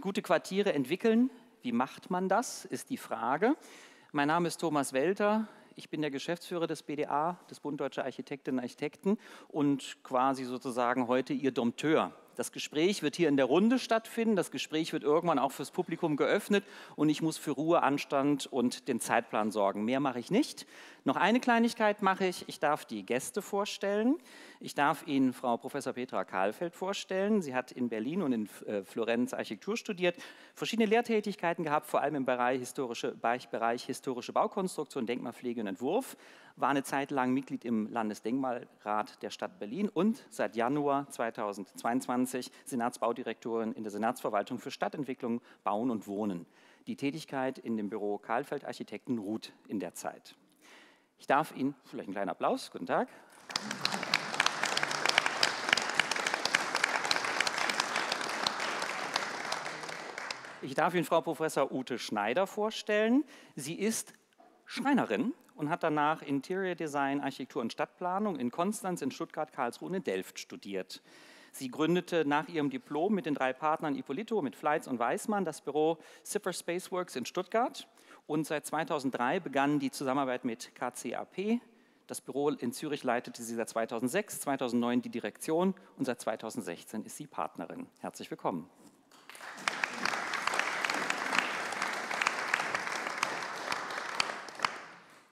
Gute Quartiere entwickeln, wie macht man das, ist die Frage. Mein Name ist Thomas Welter. Ich bin der Geschäftsführer des BDA, des Bund Deutscher Architektinnen und Architekten und quasi sozusagen heute Ihr Dompteur. Das Gespräch wird hier in der Runde stattfinden. Das Gespräch wird irgendwann auch fürs Publikum geöffnet und ich muss für Ruhe, Anstand und den Zeitplan sorgen. Mehr mache ich nicht. Noch eine Kleinigkeit mache ich. Ich darf die Gäste vorstellen. Ich darf Ihnen Frau Professor Petra Kahlfeld vorstellen. Sie hat in Berlin und in äh, Florenz Architektur studiert, verschiedene Lehrtätigkeiten gehabt, vor allem im Bereich historische, Bereich historische Baukonstruktion, Denkmalpflege und Entwurf, war eine Zeit lang Mitglied im Landesdenkmalrat der Stadt Berlin und seit Januar 2022 Senatsbaudirektorin in der Senatsverwaltung für Stadtentwicklung, Bauen und Wohnen. Die Tätigkeit in dem Büro Kahlfeld Architekten ruht in der Zeit. Ich darf Ihnen, vielleicht einen kleinen Applaus, guten Tag, Ich darf Ihnen Frau Professor Ute Schneider vorstellen. Sie ist Schreinerin und hat danach Interior Design, Architektur und Stadtplanung in Konstanz, in Stuttgart, Karlsruhe und in Delft studiert. Sie gründete nach ihrem Diplom mit den drei Partnern Ippolito, mit Fleitz und Weismann das Büro Cipher Spaceworks in Stuttgart und seit 2003 begann die Zusammenarbeit mit KCAP. Das Büro in Zürich leitete sie seit 2006, 2009 die Direktion und seit 2016 ist sie Partnerin. Herzlich willkommen.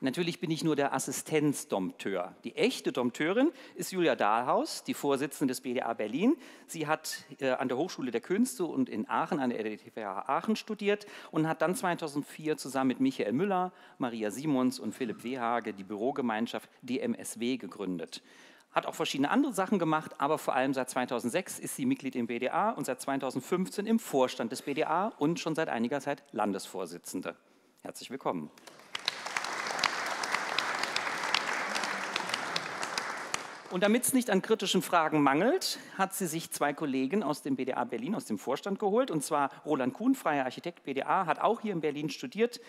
Natürlich bin ich nur der Assistenzdompteur. Die echte Dompteurin ist Julia Dahlhaus, die Vorsitzende des BDA Berlin. Sie hat äh, an der Hochschule der Künste und in Aachen an der RDTVH Aachen studiert und hat dann 2004 zusammen mit Michael Müller, Maria Simons und Philipp Wehage die Bürogemeinschaft DMSW gegründet hat auch verschiedene andere Sachen gemacht, aber vor allem seit 2006 ist sie Mitglied im BDA und seit 2015 im Vorstand des BDA und schon seit einiger Zeit Landesvorsitzende. Herzlich willkommen. Und damit es nicht an kritischen Fragen mangelt, hat sie sich zwei Kollegen aus dem BDA Berlin, aus dem Vorstand geholt. Und zwar Roland Kuhn, freier Architekt BDA, hat auch hier in Berlin studiert.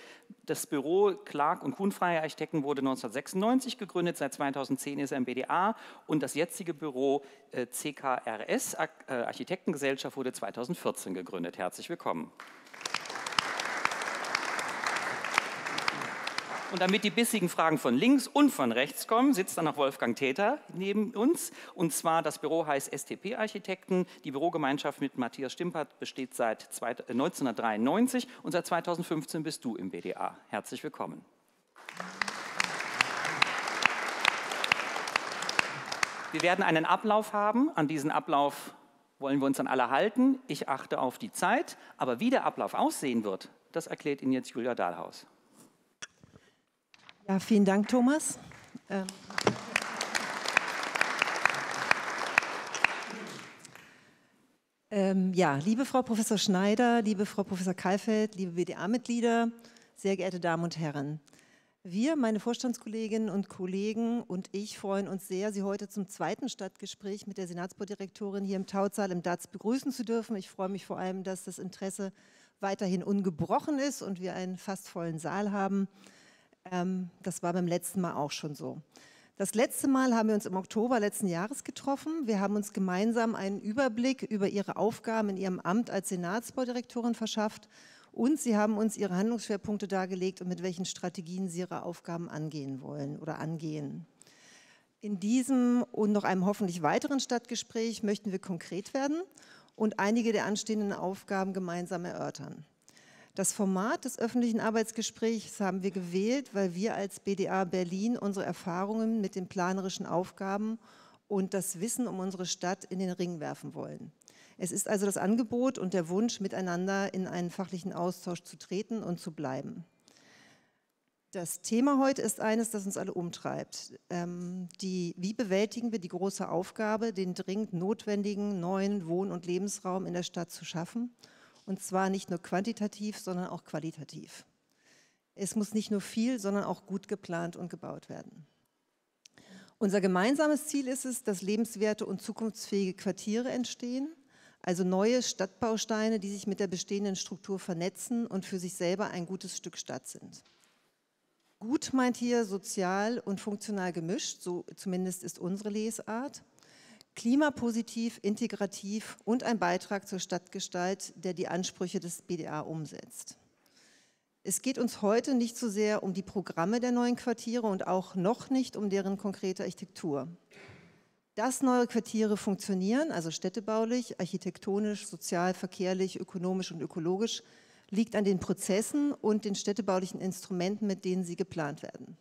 Das Büro Clark und Kuhn, freier Architekten, wurde 1996 gegründet. Seit 2010 ist er im BDA. Und das jetzige Büro äh, CKRS, äh, Architektengesellschaft, wurde 2014 gegründet. Herzlich willkommen. Und damit die bissigen Fragen von links und von rechts kommen, sitzt dann noch Wolfgang Täter neben uns. Und zwar, das Büro heißt STP Architekten. Die Bürogemeinschaft mit Matthias Stimpert besteht seit 1993 äh, und seit 2015 bist du im BDA. Herzlich willkommen. Wir werden einen Ablauf haben. An diesen Ablauf wollen wir uns dann alle halten. Ich achte auf die Zeit. Aber wie der Ablauf aussehen wird, das erklärt Ihnen jetzt Julia Dahlhaus. Ja, vielen Dank, Thomas. Ähm ähm, ja, liebe Frau Professor Schneider, liebe Frau Professor Kalfeld, liebe BDA-Mitglieder, sehr geehrte Damen und Herren. Wir, meine Vorstandskolleginnen und Kollegen und ich freuen uns sehr, Sie heute zum zweiten Stadtgespräch mit der Senatsbaudirektorin hier im Tauzahl im DATS begrüßen zu dürfen. Ich freue mich vor allem, dass das Interesse weiterhin ungebrochen ist und wir einen fast vollen Saal haben. Ähm, das war beim letzten Mal auch schon so. Das letzte Mal haben wir uns im Oktober letzten Jahres getroffen. Wir haben uns gemeinsam einen Überblick über Ihre Aufgaben in Ihrem Amt als Senatsbaudirektorin verschafft und Sie haben uns Ihre Handlungsschwerpunkte dargelegt und mit welchen Strategien Sie Ihre Aufgaben angehen wollen oder angehen. In diesem und noch einem hoffentlich weiteren Stadtgespräch möchten wir konkret werden und einige der anstehenden Aufgaben gemeinsam erörtern. Das Format des öffentlichen Arbeitsgesprächs haben wir gewählt, weil wir als BDA Berlin unsere Erfahrungen mit den planerischen Aufgaben und das Wissen um unsere Stadt in den Ring werfen wollen. Es ist also das Angebot und der Wunsch, miteinander in einen fachlichen Austausch zu treten und zu bleiben. Das Thema heute ist eines, das uns alle umtreibt. Ähm, die, wie bewältigen wir die große Aufgabe, den dringend notwendigen neuen Wohn- und Lebensraum in der Stadt zu schaffen und zwar nicht nur quantitativ, sondern auch qualitativ. Es muss nicht nur viel, sondern auch gut geplant und gebaut werden. Unser gemeinsames Ziel ist es, dass lebenswerte und zukunftsfähige Quartiere entstehen, also neue Stadtbausteine, die sich mit der bestehenden Struktur vernetzen und für sich selber ein gutes Stück Stadt sind. Gut meint hier sozial und funktional gemischt, so zumindest ist unsere Lesart klimapositiv, integrativ und ein Beitrag zur Stadtgestalt, der die Ansprüche des BDA umsetzt. Es geht uns heute nicht so sehr um die Programme der neuen Quartiere und auch noch nicht um deren konkrete Architektur. Dass neue Quartiere funktionieren, also städtebaulich, architektonisch, sozial, verkehrlich, ökonomisch und ökologisch, liegt an den Prozessen und den städtebaulichen Instrumenten, mit denen sie geplant werden.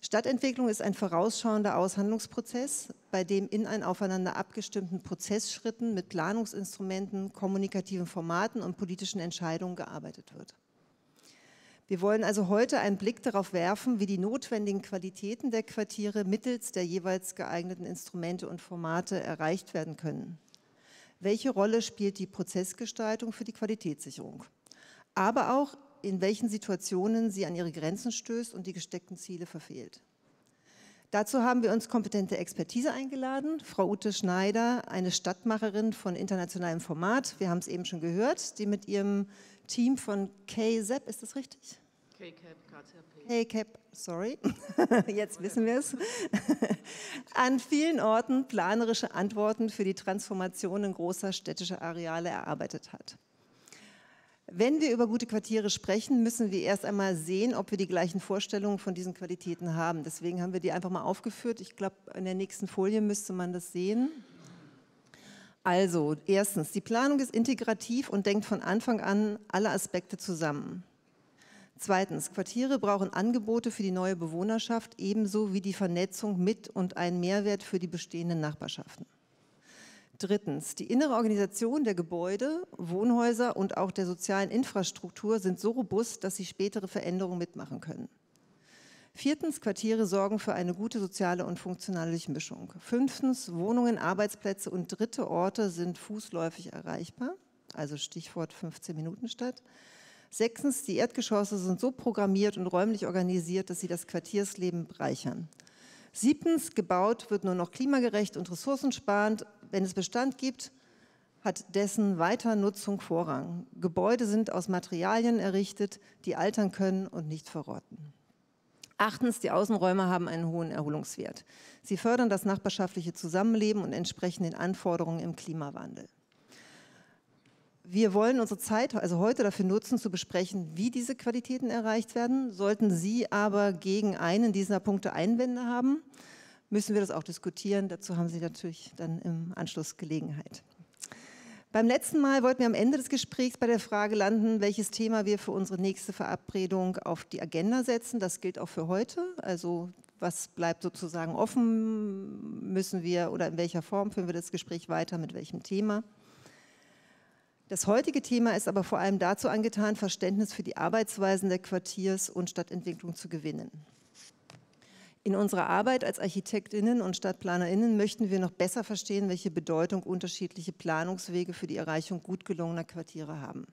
Stadtentwicklung ist ein vorausschauender Aushandlungsprozess, bei dem in ein aufeinander abgestimmten Prozessschritten mit Planungsinstrumenten, kommunikativen Formaten und politischen Entscheidungen gearbeitet wird. Wir wollen also heute einen Blick darauf werfen, wie die notwendigen Qualitäten der Quartiere mittels der jeweils geeigneten Instrumente und Formate erreicht werden können. Welche Rolle spielt die Prozessgestaltung für die Qualitätssicherung? Aber auch, in welchen Situationen sie an ihre Grenzen stößt und die gesteckten Ziele verfehlt. Dazu haben wir uns kompetente Expertise eingeladen. Frau Ute Schneider, eine Stadtmacherin von internationalem Format, wir haben es eben schon gehört, die mit ihrem Team von KZEP, ist das richtig? KCAP, KCAP. KCAP, sorry, jetzt wissen wir es, an vielen Orten planerische Antworten für die Transformationen großer städtischer Areale erarbeitet hat. Wenn wir über gute Quartiere sprechen, müssen wir erst einmal sehen, ob wir die gleichen Vorstellungen von diesen Qualitäten haben. Deswegen haben wir die einfach mal aufgeführt. Ich glaube, in der nächsten Folie müsste man das sehen. Also, erstens, die Planung ist integrativ und denkt von Anfang an alle Aspekte zusammen. Zweitens, Quartiere brauchen Angebote für die neue Bewohnerschaft, ebenso wie die Vernetzung mit und einen Mehrwert für die bestehenden Nachbarschaften. Drittens, die innere Organisation der Gebäude, Wohnhäuser und auch der sozialen Infrastruktur sind so robust, dass sie spätere Veränderungen mitmachen können. Viertens, Quartiere sorgen für eine gute soziale und funktionale Durchmischung. Fünftens, Wohnungen, Arbeitsplätze und dritte Orte sind fußläufig erreichbar, also Stichwort 15 Minuten statt. Sechstens, die Erdgeschosse sind so programmiert und räumlich organisiert, dass sie das Quartiersleben bereichern. Siebtens, gebaut wird nur noch klimagerecht und ressourcensparend wenn es Bestand gibt, hat dessen Weiternutzung Vorrang. Gebäude sind aus Materialien errichtet, die altern können und nicht verrotten. Achtens, die Außenräume haben einen hohen Erholungswert. Sie fördern das nachbarschaftliche Zusammenleben und entsprechen den Anforderungen im Klimawandel. Wir wollen unsere Zeit also heute dafür nutzen, zu besprechen, wie diese Qualitäten erreicht werden. Sollten Sie aber gegen einen dieser Punkte Einwände haben, müssen wir das auch diskutieren. Dazu haben Sie natürlich dann im Anschluss Gelegenheit. Beim letzten Mal wollten wir am Ende des Gesprächs bei der Frage landen, welches Thema wir für unsere nächste Verabredung auf die Agenda setzen. Das gilt auch für heute. Also was bleibt sozusagen offen? Müssen wir oder in welcher Form führen wir das Gespräch weiter? Mit welchem Thema? Das heutige Thema ist aber vor allem dazu angetan, Verständnis für die Arbeitsweisen der Quartiers- und Stadtentwicklung zu gewinnen. In unserer Arbeit als Architektinnen und Stadtplanerinnen möchten wir noch besser verstehen, welche Bedeutung unterschiedliche Planungswege für die Erreichung gut gelungener Quartiere haben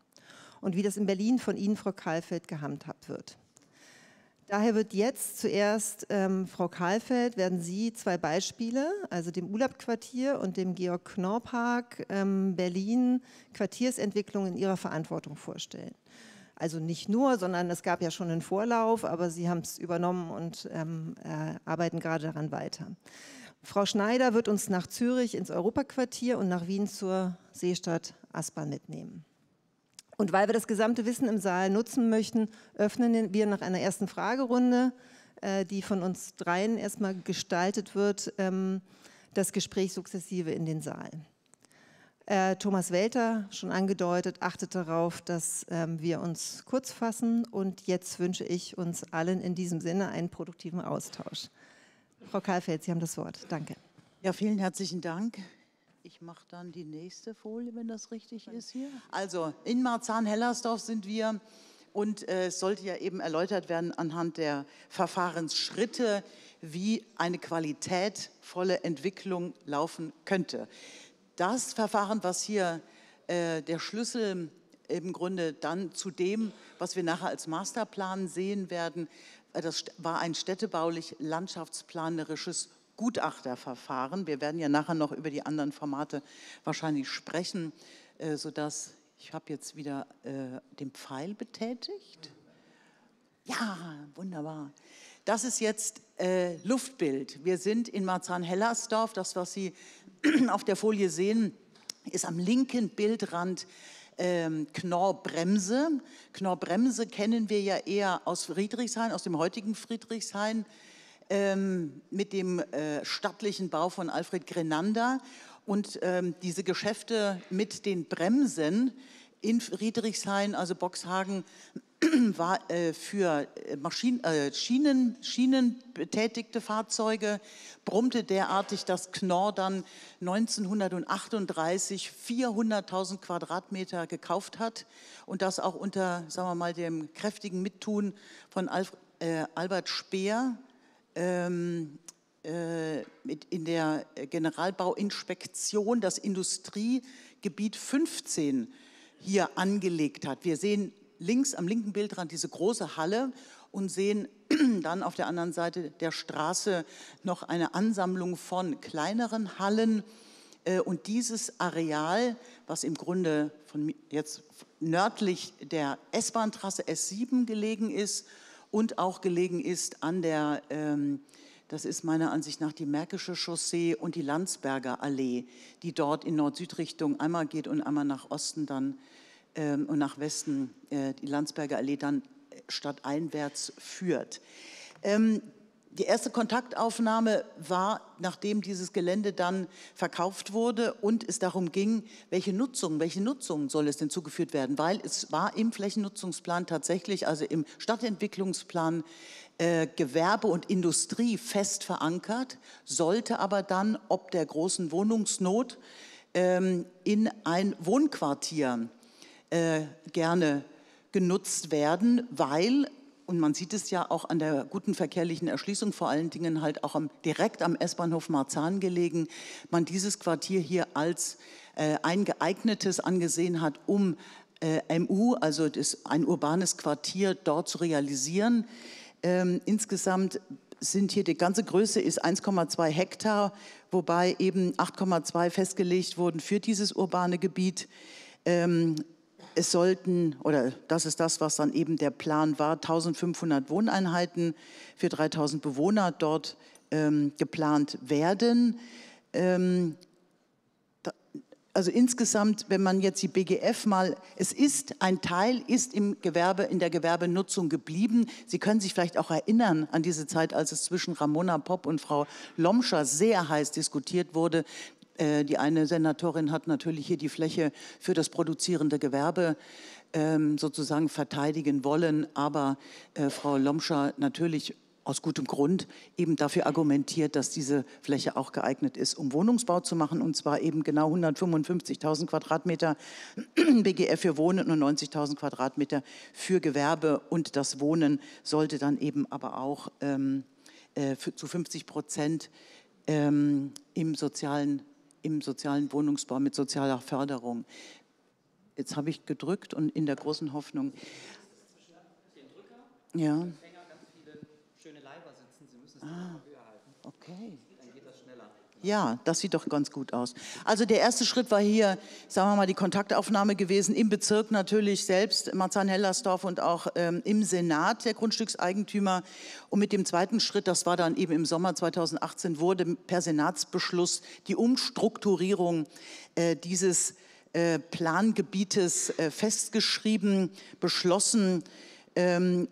und wie das in Berlin von Ihnen, Frau Kahlfeld, gehandhabt wird. Daher wird jetzt zuerst, ähm, Frau Kahlfeld, werden Sie zwei Beispiele, also dem Urlaubquartier und dem Georg-Knorr-Park ähm, Berlin, Quartiersentwicklung in Ihrer Verantwortung vorstellen. Also nicht nur, sondern es gab ja schon einen Vorlauf, aber sie haben es übernommen und ähm, äh, arbeiten gerade daran weiter. Frau Schneider wird uns nach Zürich ins Europaquartier und nach Wien zur Seestadt Aspern mitnehmen. Und weil wir das gesamte Wissen im Saal nutzen möchten, öffnen wir nach einer ersten Fragerunde, äh, die von uns dreien erstmal gestaltet wird, ähm, das Gespräch sukzessive in den Saal. Äh, Thomas Welter, schon angedeutet, achtet darauf, dass ähm, wir uns kurz fassen. Und jetzt wünsche ich uns allen in diesem Sinne einen produktiven Austausch. Frau Kahlfeld, Sie haben das Wort. Danke. Ja, vielen herzlichen Dank. Ich mache dann die nächste Folie, wenn das richtig ist hier. Also in Marzahn-Hellersdorf sind wir und äh, es äh, sollte ja eben erläutert werden anhand der Verfahrensschritte, wie eine qualitätvolle Entwicklung laufen könnte das Verfahren, was hier äh, der Schlüssel im Grunde dann zu dem, was wir nachher als Masterplan sehen werden, äh, das war ein städtebaulich-landschaftsplanerisches Gutachterverfahren. Wir werden ja nachher noch über die anderen Formate wahrscheinlich sprechen, äh, sodass ich habe jetzt wieder äh, den Pfeil betätigt. Ja, wunderbar. Das ist jetzt Luftbild. Wir sind in Marzahn-Hellersdorf, das, was Sie auf der Folie sehen, ist am linken Bildrand ähm, Knorr-Bremse. Knorr-Bremse kennen wir ja eher aus Friedrichshain, aus dem heutigen Friedrichshain, ähm, mit dem äh, stattlichen Bau von Alfred Grenander. Und ähm, diese Geschäfte mit den Bremsen in Friedrichshain, also Boxhagen, war äh, für äh, Maschinen, äh, Schienen, Schienen betätigte Fahrzeuge, brummte derartig, dass Knorr dann 1938 400.000 Quadratmeter gekauft hat und das auch unter, sagen wir mal, dem kräftigen Mittun von Alf, äh, Albert Speer ähm, äh, in der Generalbauinspektion das Industriegebiet 15 hier angelegt hat. Wir sehen links am linken Bildrand diese große Halle und sehen dann auf der anderen Seite der Straße noch eine Ansammlung von kleineren Hallen. Äh, und dieses Areal, was im Grunde von jetzt nördlich der S-Bahn-Trasse S7 gelegen ist und auch gelegen ist an der, ähm, das ist meiner Ansicht nach die Märkische Chaussee und die Landsberger Allee, die dort in Nord-Süd-Richtung einmal geht und einmal nach Osten dann ähm, und nach Westen äh, die Landsberger Allee dann äh, stadteinwärts führt. Ähm, die erste Kontaktaufnahme war, nachdem dieses Gelände dann verkauft wurde und es darum ging, welche Nutzung, welche Nutzung soll es denn zugeführt werden, weil es war im Flächennutzungsplan tatsächlich, also im Stadtentwicklungsplan äh, Gewerbe und Industrie fest verankert, sollte aber dann ob der großen Wohnungsnot ähm, in ein Wohnquartier äh, gerne genutzt werden, weil, und man sieht es ja auch an der guten verkehrlichen Erschließung, vor allen Dingen halt auch am, direkt am S-Bahnhof Marzahn gelegen, man dieses Quartier hier als äh, ein geeignetes angesehen hat, um äh, MU, also das, ein urbanes Quartier, dort zu realisieren. Ähm, insgesamt sind hier die ganze Größe ist 1,2 Hektar, wobei eben 8,2 festgelegt wurden für dieses urbane Gebiet. Ähm, es sollten, oder das ist das, was dann eben der Plan war, 1500 Wohneinheiten für 3000 Bewohner dort ähm, geplant werden. Ähm, da, also insgesamt, wenn man jetzt die BGF mal, es ist ein Teil, ist im Gewerbe, in der Gewerbenutzung geblieben. Sie können sich vielleicht auch erinnern an diese Zeit, als es zwischen Ramona Popp und Frau Lomscher sehr heiß diskutiert wurde. Äh, die eine Senatorin hat natürlich hier die Fläche für das produzierende Gewerbe ähm, sozusagen verteidigen wollen, aber äh, Frau Lomscher natürlich aus gutem Grund eben dafür argumentiert, dass diese Fläche auch geeignet ist, um Wohnungsbau zu machen, und zwar eben genau 155.000 Quadratmeter BGF für Wohnen und 90.000 Quadratmeter für Gewerbe. Und das Wohnen sollte dann eben aber auch ähm, äh, für, zu 50 Prozent ähm, im sozialen im sozialen Wohnungsbau mit sozialer Förderung. Jetzt habe ich gedrückt und in der großen Hoffnung. Ja. Ah, okay. Ja, das sieht doch ganz gut aus. Also der erste Schritt war hier, sagen wir mal, die Kontaktaufnahme gewesen im Bezirk natürlich selbst, Marzahn-Hellersdorf und auch ähm, im Senat der Grundstückseigentümer. Und mit dem zweiten Schritt, das war dann eben im Sommer 2018, wurde per Senatsbeschluss die Umstrukturierung äh, dieses äh, Plangebietes äh, festgeschrieben, beschlossen. Ähm,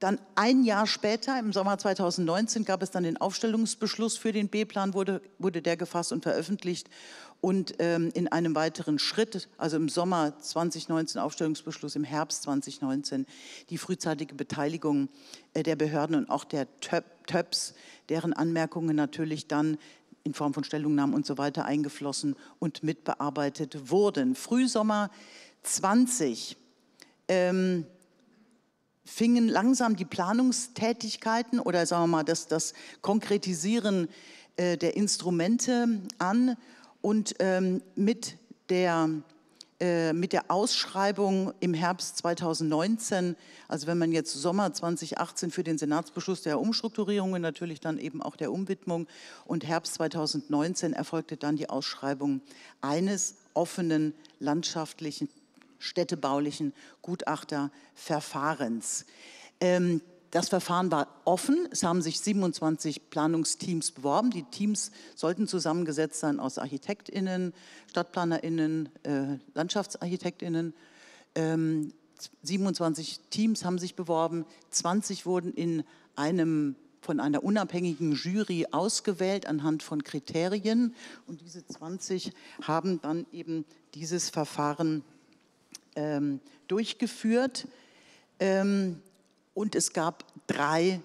dann ein Jahr später, im Sommer 2019, gab es dann den Aufstellungsbeschluss für den B-Plan, wurde, wurde der gefasst und veröffentlicht. Und ähm, in einem weiteren Schritt, also im Sommer 2019 Aufstellungsbeschluss, im Herbst 2019 die frühzeitige Beteiligung äh, der Behörden und auch der Töp TÖPs, deren Anmerkungen natürlich dann in Form von Stellungnahmen und so weiter eingeflossen und mitbearbeitet wurden. Frühsommer 20. Ähm, fingen langsam die Planungstätigkeiten oder sagen wir mal das, das Konkretisieren äh, der Instrumente an und ähm, mit, der, äh, mit der Ausschreibung im Herbst 2019, also wenn man jetzt Sommer 2018 für den Senatsbeschluss der Umstrukturierung und natürlich dann eben auch der Umwidmung und Herbst 2019 erfolgte dann die Ausschreibung eines offenen landschaftlichen städtebaulichen Gutachterverfahrens. Ähm, das Verfahren war offen. Es haben sich 27 Planungsteams beworben. Die Teams sollten zusammengesetzt sein aus Architektinnen, Stadtplanerinnen, äh, Landschaftsarchitektinnen. Ähm, 27 Teams haben sich beworben. 20 wurden in einem von einer unabhängigen Jury ausgewählt anhand von Kriterien. Und diese 20 haben dann eben dieses Verfahren ähm, durchgeführt. Ähm, und es gab drei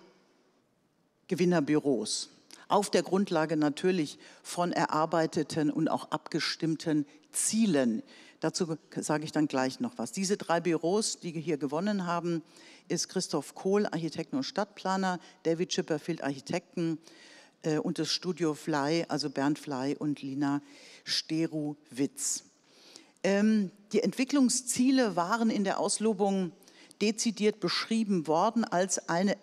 Gewinnerbüros auf der Grundlage natürlich von erarbeiteten und auch abgestimmten Zielen. Dazu sage ich dann gleich noch was. Diese drei Büros, die hier gewonnen haben, ist Christoph Kohl, Architekten und Stadtplaner, David Chipperfield, Architekten äh, und das Studio Fly, also Bernd Fly und Lina Steruwitz. Ähm, die Entwicklungsziele waren in der Auslobung dezidiert beschrieben worden als eine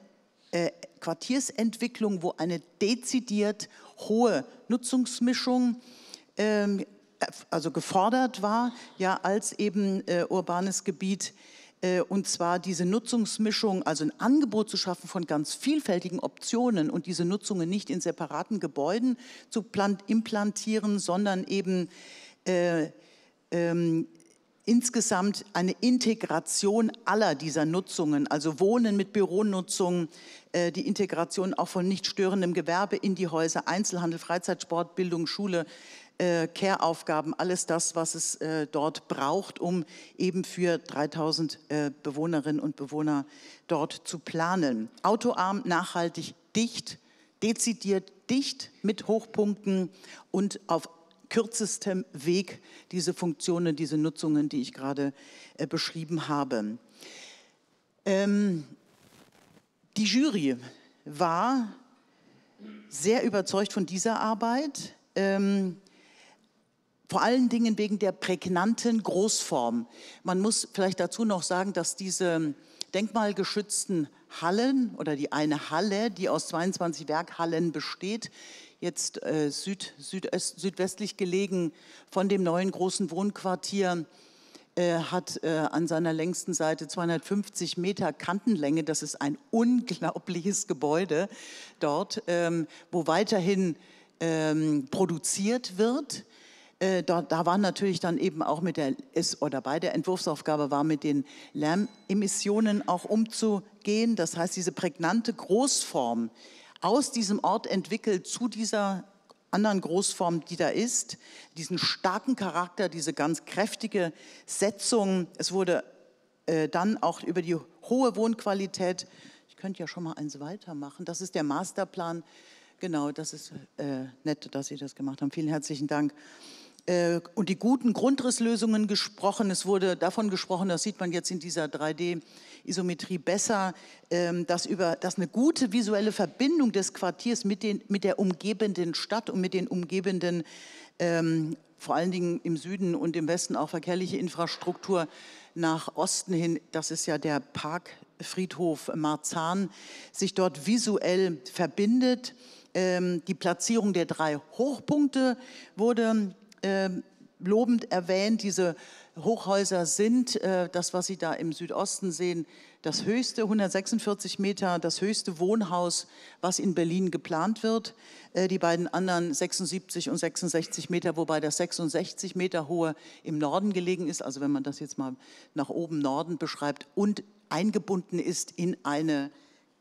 äh, Quartiersentwicklung, wo eine dezidiert hohe Nutzungsmischung ähm, also gefordert war, ja, als eben äh, urbanes Gebiet äh, und zwar diese Nutzungsmischung, also ein Angebot zu schaffen von ganz vielfältigen Optionen und diese Nutzungen nicht in separaten Gebäuden zu implantieren, sondern eben äh, ähm, insgesamt eine Integration aller dieser Nutzungen, also Wohnen mit Büronutzung, äh, die Integration auch von nicht störendem Gewerbe in die Häuser, Einzelhandel, Freizeitsport, Bildung, Schule, äh, Care-Aufgaben, alles das, was es äh, dort braucht, um eben für 3000 Bewohnerinnen und Bewohner dort zu planen. Autoarm, nachhaltig, dicht, dezidiert, dicht mit Hochpunkten und auf kürzestem Weg diese Funktionen, diese Nutzungen, die ich gerade äh, beschrieben habe. Ähm, die Jury war sehr überzeugt von dieser Arbeit. Ähm, vor allen Dingen wegen der prägnanten Großform. Man muss vielleicht dazu noch sagen, dass diese denkmalgeschützten Hallen oder die eine Halle, die aus 22 Werkhallen besteht, jetzt äh, süd, südöst, südwestlich gelegen von dem neuen großen Wohnquartier, äh, hat äh, an seiner längsten Seite 250 Meter Kantenlänge. Das ist ein unglaubliches Gebäude dort, ähm, wo weiterhin ähm, produziert wird. Äh, da, da war natürlich dann eben auch mit der, ist, oder bei der Entwurfsaufgabe war mit den Lärmemissionen auch umzugehen. Das heißt, diese prägnante Großform aus diesem Ort entwickelt zu dieser anderen Großform, die da ist, diesen starken Charakter, diese ganz kräftige Setzung. Es wurde äh, dann auch über die hohe Wohnqualität, ich könnte ja schon mal eins weitermachen, das ist der Masterplan. Genau, das ist äh, nett, dass Sie das gemacht haben. Vielen herzlichen Dank. Äh, und die guten Grundrisslösungen gesprochen. Es wurde davon gesprochen, das sieht man jetzt in dieser 3D-Isometrie besser, ähm, dass, über, dass eine gute visuelle Verbindung des Quartiers mit, den, mit der umgebenden Stadt und mit den umgebenden, ähm, vor allen Dingen im Süden und im Westen auch verkehrliche Infrastruktur nach Osten hin, das ist ja der Parkfriedhof Marzahn, sich dort visuell verbindet ähm, die Platzierung der drei Hochpunkte wurde äh, lobend erwähnt. Diese Hochhäuser sind, äh, das, was Sie da im Südosten sehen, das höchste, 146 Meter, das höchste Wohnhaus, was in Berlin geplant wird. Äh, die beiden anderen 76 und 66 Meter, wobei das 66 Meter hohe im Norden gelegen ist, also wenn man das jetzt mal nach oben Norden beschreibt und eingebunden ist in eine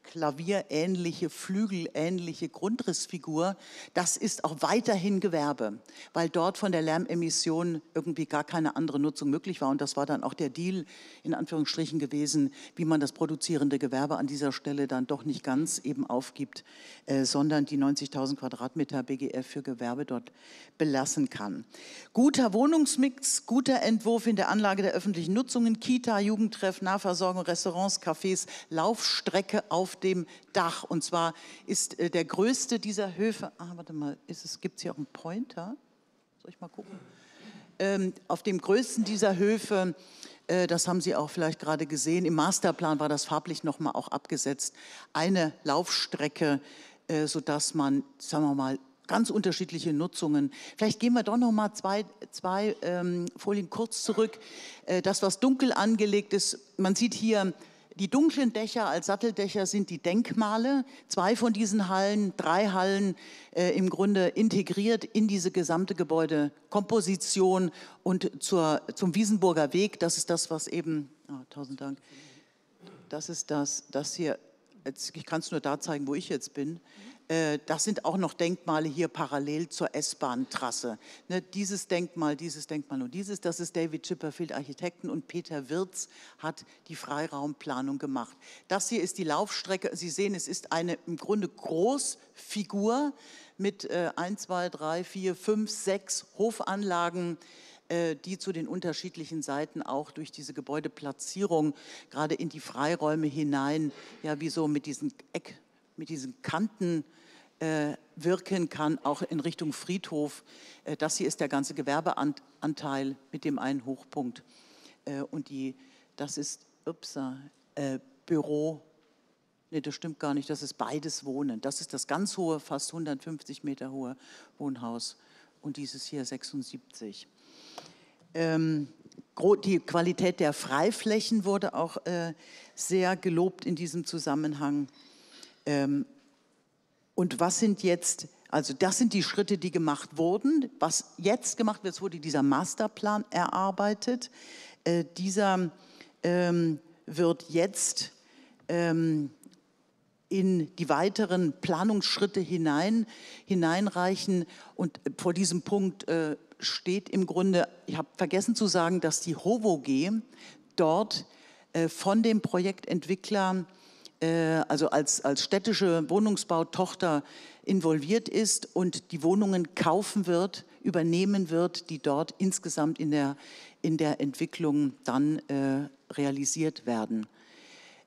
klavierähnliche, flügelähnliche Grundrissfigur, das ist auch weiterhin Gewerbe, weil dort von der Lärmemission irgendwie gar keine andere Nutzung möglich war. Und das war dann auch der Deal in Anführungsstrichen gewesen, wie man das produzierende Gewerbe an dieser Stelle dann doch nicht ganz eben aufgibt, äh, sondern die 90.000 Quadratmeter BGF für Gewerbe dort belassen kann. Guter Wohnungsmix, guter Entwurf in der Anlage der öffentlichen Nutzungen, Kita, Jugendtreff, Nahversorgung, Restaurants, Cafés, Laufstrecke auf auf dem Dach. Und zwar ist äh, der größte dieser Höfe, ah, warte mal, gibt es hier auch einen Pointer? Soll ich mal gucken? Ähm, auf dem größten dieser Höfe, äh, das haben Sie auch vielleicht gerade gesehen, im Masterplan war das farblich nochmal auch abgesetzt, eine Laufstrecke, äh, sodass man, sagen wir mal, ganz unterschiedliche Nutzungen. Vielleicht gehen wir doch noch mal zwei, zwei ähm, Folien kurz zurück. Äh, das, was dunkel angelegt ist, man sieht hier die dunklen Dächer als Satteldächer sind die Denkmale. Zwei von diesen Hallen, drei Hallen äh, im Grunde integriert in diese gesamte Gebäudekomposition und zur, zum Wiesenburger Weg. Das ist das, was eben, oh, tausend Dank, das ist das, das hier, jetzt, ich kann es nur da zeigen, wo ich jetzt bin. Äh, das sind auch noch Denkmale hier parallel zur S-Bahn-Trasse. Ne, dieses Denkmal, dieses Denkmal und dieses, das ist David Chipperfield Architekten und Peter Wirz hat die Freiraumplanung gemacht. Das hier ist die Laufstrecke. Sie sehen, es ist eine im Grunde Großfigur mit äh, 1, 2, 3, 4, 5, 6 Hofanlagen äh, die zu den unterschiedlichen Seiten auch durch diese Gebäudeplatzierung gerade in die Freiräume hinein, ja, wie so mit diesen Eck, mit diesen Kanten äh, wirken kann, auch in Richtung Friedhof. Äh, das hier ist der ganze Gewerbeanteil mit dem einen Hochpunkt. Äh, und die, das ist, upsa, Büro. Nee, das stimmt gar nicht, das ist beides Wohnen. Das ist das ganz hohe, fast 150 Meter hohe Wohnhaus und dieses hier 76. Ähm, die Qualität der Freiflächen wurde auch äh, sehr gelobt in diesem Zusammenhang. Ähm, und was sind jetzt, also das sind die Schritte, die gemacht wurden. Was jetzt gemacht wird, wurde dieser Masterplan erarbeitet. Äh, dieser ähm, wird jetzt ähm, in die weiteren Planungsschritte hinein, hineinreichen. Und äh, vor diesem Punkt äh, steht im Grunde, ich habe vergessen zu sagen, dass die HOVOG dort äh, von dem Projektentwickler äh, also als, als städtische Wohnungsbautochter involviert ist und die Wohnungen kaufen wird, übernehmen wird, die dort insgesamt in der, in der Entwicklung dann äh, realisiert werden.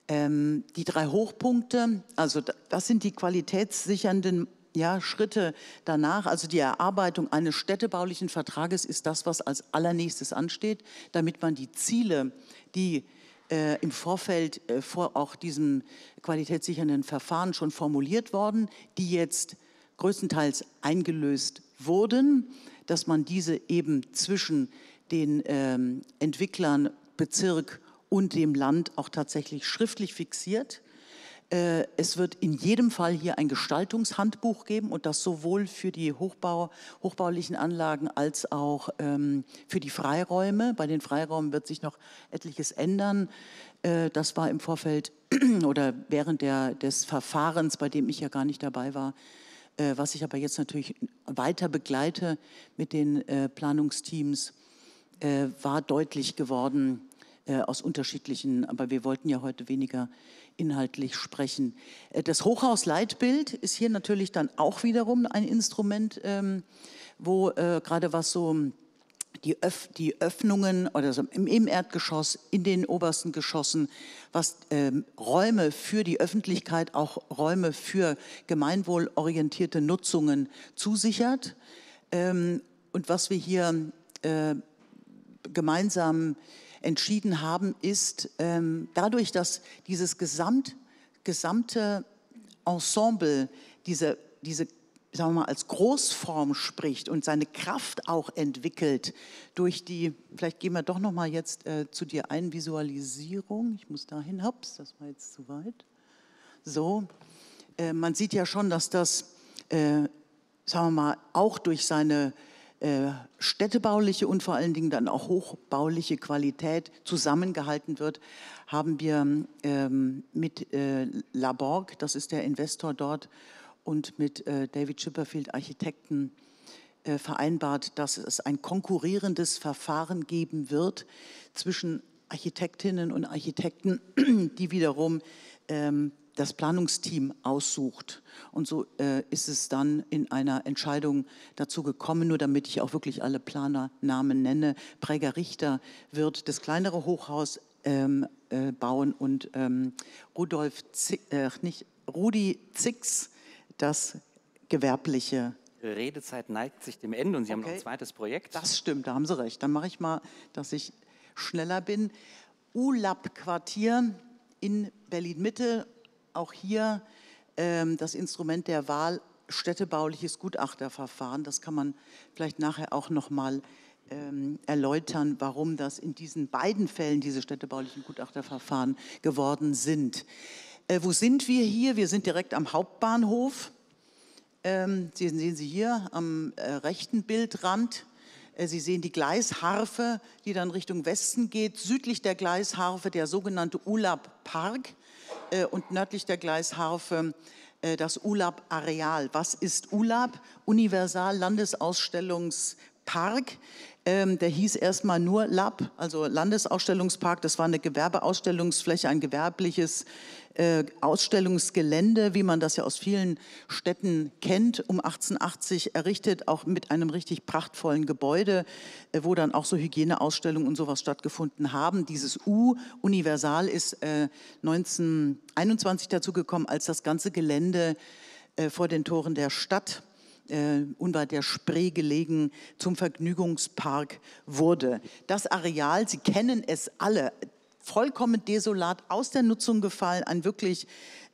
Ähm, die drei Hochpunkte, also das sind die qualitätssichernden ja, Schritte danach. Also die Erarbeitung eines städtebaulichen Vertrages ist das, was als allernächstes ansteht, damit man die Ziele, die äh, im Vorfeld äh, vor auch diesem qualitätssichernden Verfahren schon formuliert worden, die jetzt größtenteils eingelöst wurden, dass man diese eben zwischen den ähm, Entwicklern, Bezirk und dem Land auch tatsächlich schriftlich fixiert äh, es wird in jedem Fall hier ein Gestaltungshandbuch geben und das sowohl für die Hochbau, hochbaulichen Anlagen als auch ähm, für die Freiräume. Bei den Freiräumen wird sich noch etliches ändern. Äh, das war im Vorfeld oder während der, des Verfahrens, bei dem ich ja gar nicht dabei war, äh, was ich aber jetzt natürlich weiter begleite mit den Planungsteams, war deutlich geworden aus unterschiedlichen, aber wir wollten ja heute weniger inhaltlich sprechen. Äh, das Hochhausleitbild ist hier natürlich dann auch wiederum ein Instrument, ähm, wo äh, gerade was so die, Öff die Öffnungen oder so im, Erdgeschoss, in den obersten Geschossen, was ähm, Räume für die Öffentlichkeit, auch Räume für gemeinwohlorientierte Nutzungen zusichert. Ähm, und was wir hier äh, gemeinsam äh, entschieden haben, ist ähm, dadurch, dass dieses gesamt, gesamte Ensemble, diese, diese sagen wir mal, als Großform spricht und seine Kraft auch entwickelt durch die, vielleicht gehen wir doch nochmal jetzt äh, zu dir ein, Visualisierung. Ich muss dahin, hops, das war jetzt zu weit. So, äh, man sieht ja schon, dass das, äh, sagen wir mal, auch durch seine äh, städtebauliche und vor allen Dingen dann auch hochbauliche Qualität zusammengehalten wird, haben wir ähm, mit äh, Laborg, das ist der Investor dort, und mit äh, David Chipperfield Architekten äh, vereinbart, dass es ein konkurrierendes Verfahren geben wird zwischen Architektinnen und Architekten, die wiederum ähm, das Planungsteam aussucht. Und so äh, ist es dann in einer Entscheidung dazu gekommen, nur damit ich auch wirklich alle Planernamen nenne. Präger Richter wird das kleinere Hochhaus ähm, äh, bauen und ähm, Rudolf Z äh, nicht, Rudi Zix das gewerbliche. Ihre Redezeit neigt sich dem Ende und Sie okay. haben noch ein zweites Projekt. Das stimmt, da haben Sie recht. Dann mache ich mal, dass ich schneller bin. ULAP-Quartier in Berlin-Mitte auch hier ähm, das Instrument der Wahl städtebauliches Gutachterverfahren. Das kann man vielleicht nachher auch noch mal ähm, erläutern, warum das in diesen beiden Fällen diese städtebaulichen Gutachterverfahren geworden sind. Äh, wo sind wir hier? Wir sind direkt am Hauptbahnhof. Ähm, Sie sehen Sie hier am äh, rechten Bildrand. Äh, sie sehen die Gleisharfe, die dann Richtung Westen geht. Südlich der Gleisharfe der sogenannte Ulab Park äh, und nördlich der Gleisharfe äh, das ULAB-Areal. Was ist ULAB? Universal Landesausstellungspark. Ähm, der hieß erstmal nur LAB, also Landesausstellungspark. Das war eine Gewerbeausstellungsfläche, ein gewerbliches äh, Ausstellungsgelände, wie man das ja aus vielen Städten kennt, um 1880 errichtet, auch mit einem richtig prachtvollen Gebäude, äh, wo dann auch so Hygieneausstellungen und sowas stattgefunden haben. Dieses U-Universal ist äh, 1921 dazugekommen, als das ganze Gelände äh, vor den Toren der Stadt äh, unweit der Spree gelegen, zum Vergnügungspark wurde. Das Areal, Sie kennen es alle, vollkommen desolat aus der Nutzung gefallen, ein wirklich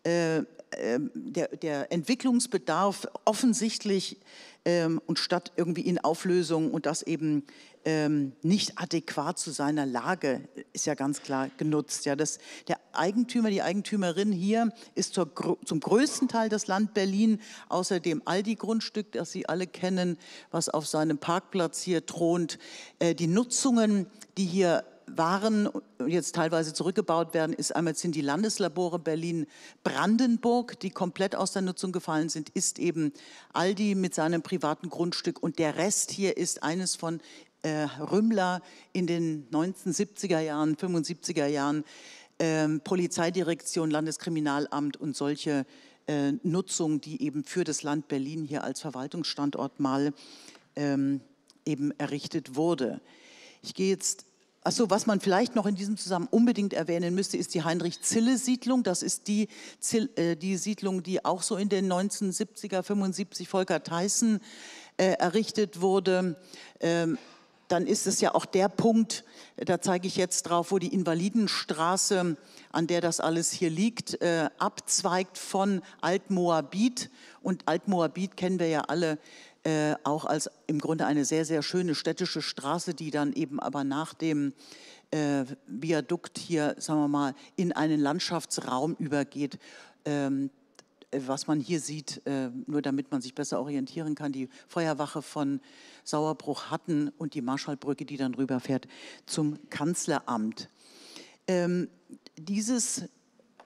äh, ähm, der, der, Entwicklungsbedarf offensichtlich ähm, und statt irgendwie in Auflösung und das eben ähm, nicht adäquat zu seiner Lage ist ja ganz klar genutzt. Ja, das, der Eigentümer, die Eigentümerin hier ist zur, zum größten Teil das Land Berlin, außerdem dem Aldi-Grundstück, das Sie alle kennen, was auf seinem Parkplatz hier thront. Äh, die Nutzungen, die hier waren, jetzt teilweise zurückgebaut werden, ist einmal sind die Landeslabore Berlin-Brandenburg, die komplett aus der Nutzung gefallen sind, ist eben Aldi mit seinem privaten Grundstück und der Rest hier ist eines von äh, Rümmler in den 1970er Jahren, 75er Jahren, äh, Polizeidirektion, Landeskriminalamt und solche äh, Nutzung, die eben für das Land Berlin hier als Verwaltungsstandort mal ähm, eben errichtet wurde. Ich gehe jetzt Achso, was man vielleicht noch in diesem Zusammenhang unbedingt erwähnen müsste, ist die Heinrich-Zille-Siedlung. Das ist die, Zill, äh, die, Siedlung, die auch so in den 1970er, 75 Volker Theissen äh, errichtet wurde. Ähm, dann ist es ja auch der Punkt, äh, da zeige ich jetzt drauf, wo die Invalidenstraße, an der das alles hier liegt, äh, abzweigt von Altmoabit. Und Altmoabit kennen wir ja alle äh, auch als im Grunde eine sehr, sehr schöne städtische Straße, die dann eben aber nach dem äh, Viadukt hier, sagen wir mal, in einen Landschaftsraum übergeht. Ähm, was man hier sieht, äh, nur damit man sich besser orientieren kann, die Feuerwache von Sauerbruch hatten und die Marschallbrücke, die dann rüberfährt zum Kanzleramt. Ähm, dieses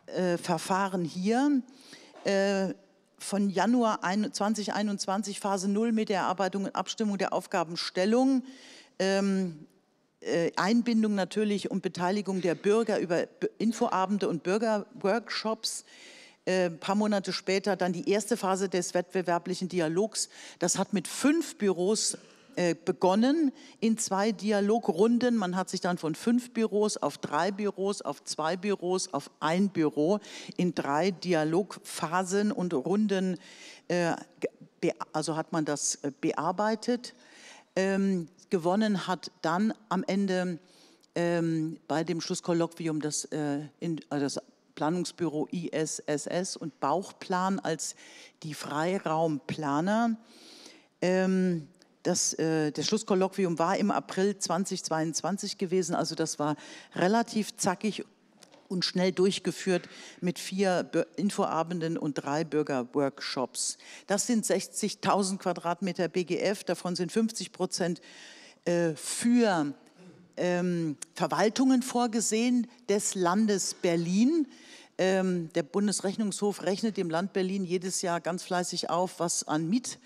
äh, Verfahren hier äh, von Januar 2021 Phase 0 mit der Erarbeitung und Abstimmung der Aufgabenstellung, ähm, äh, Einbindung natürlich und Beteiligung der Bürger über Infoabende und Bürgerworkshops. Äh, paar Monate später dann die erste Phase des wettbewerblichen Dialogs. Das hat mit fünf Büros äh, begonnen in zwei Dialogrunden. Man hat sich dann von fünf Büros auf drei Büros, auf zwei Büros, auf ein Büro in drei Dialogphasen und Runden, äh, also hat man das äh, bearbeitet. Ähm, gewonnen hat dann am Ende ähm, bei dem Schlusskolloquium das, das Planungsbüro ISSS und Bauchplan als die Freiraumplaner. Ähm, das, äh, das Schlusskolloquium war im April 2022 gewesen, also das war relativ zackig und schnell durchgeführt mit vier Infoabenden und drei Bürgerworkshops. Das sind 60.000 Quadratmeter BGF, davon sind 50 Prozent äh, für ähm, Verwaltungen vorgesehen des Landes Berlin. Ähm, der Bundesrechnungshof rechnet dem Land Berlin jedes Jahr ganz fleißig auf, was an Miet,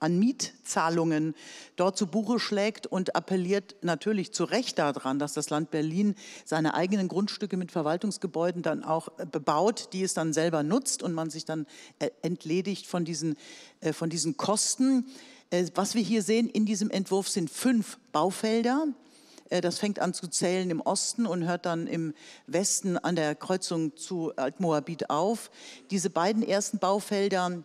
an Mietzahlungen dort zu Buche schlägt und appelliert natürlich zu Recht daran, dass das Land Berlin seine eigenen Grundstücke mit Verwaltungsgebäuden dann auch äh, bebaut, die es dann selber nutzt und man sich dann äh, entledigt von diesen, äh, von diesen Kosten. Was wir hier sehen in diesem Entwurf sind fünf Baufelder. Das fängt an zu zählen im Osten und hört dann im Westen an der Kreuzung zu Altmoabit auf. Diese beiden ersten Baufelder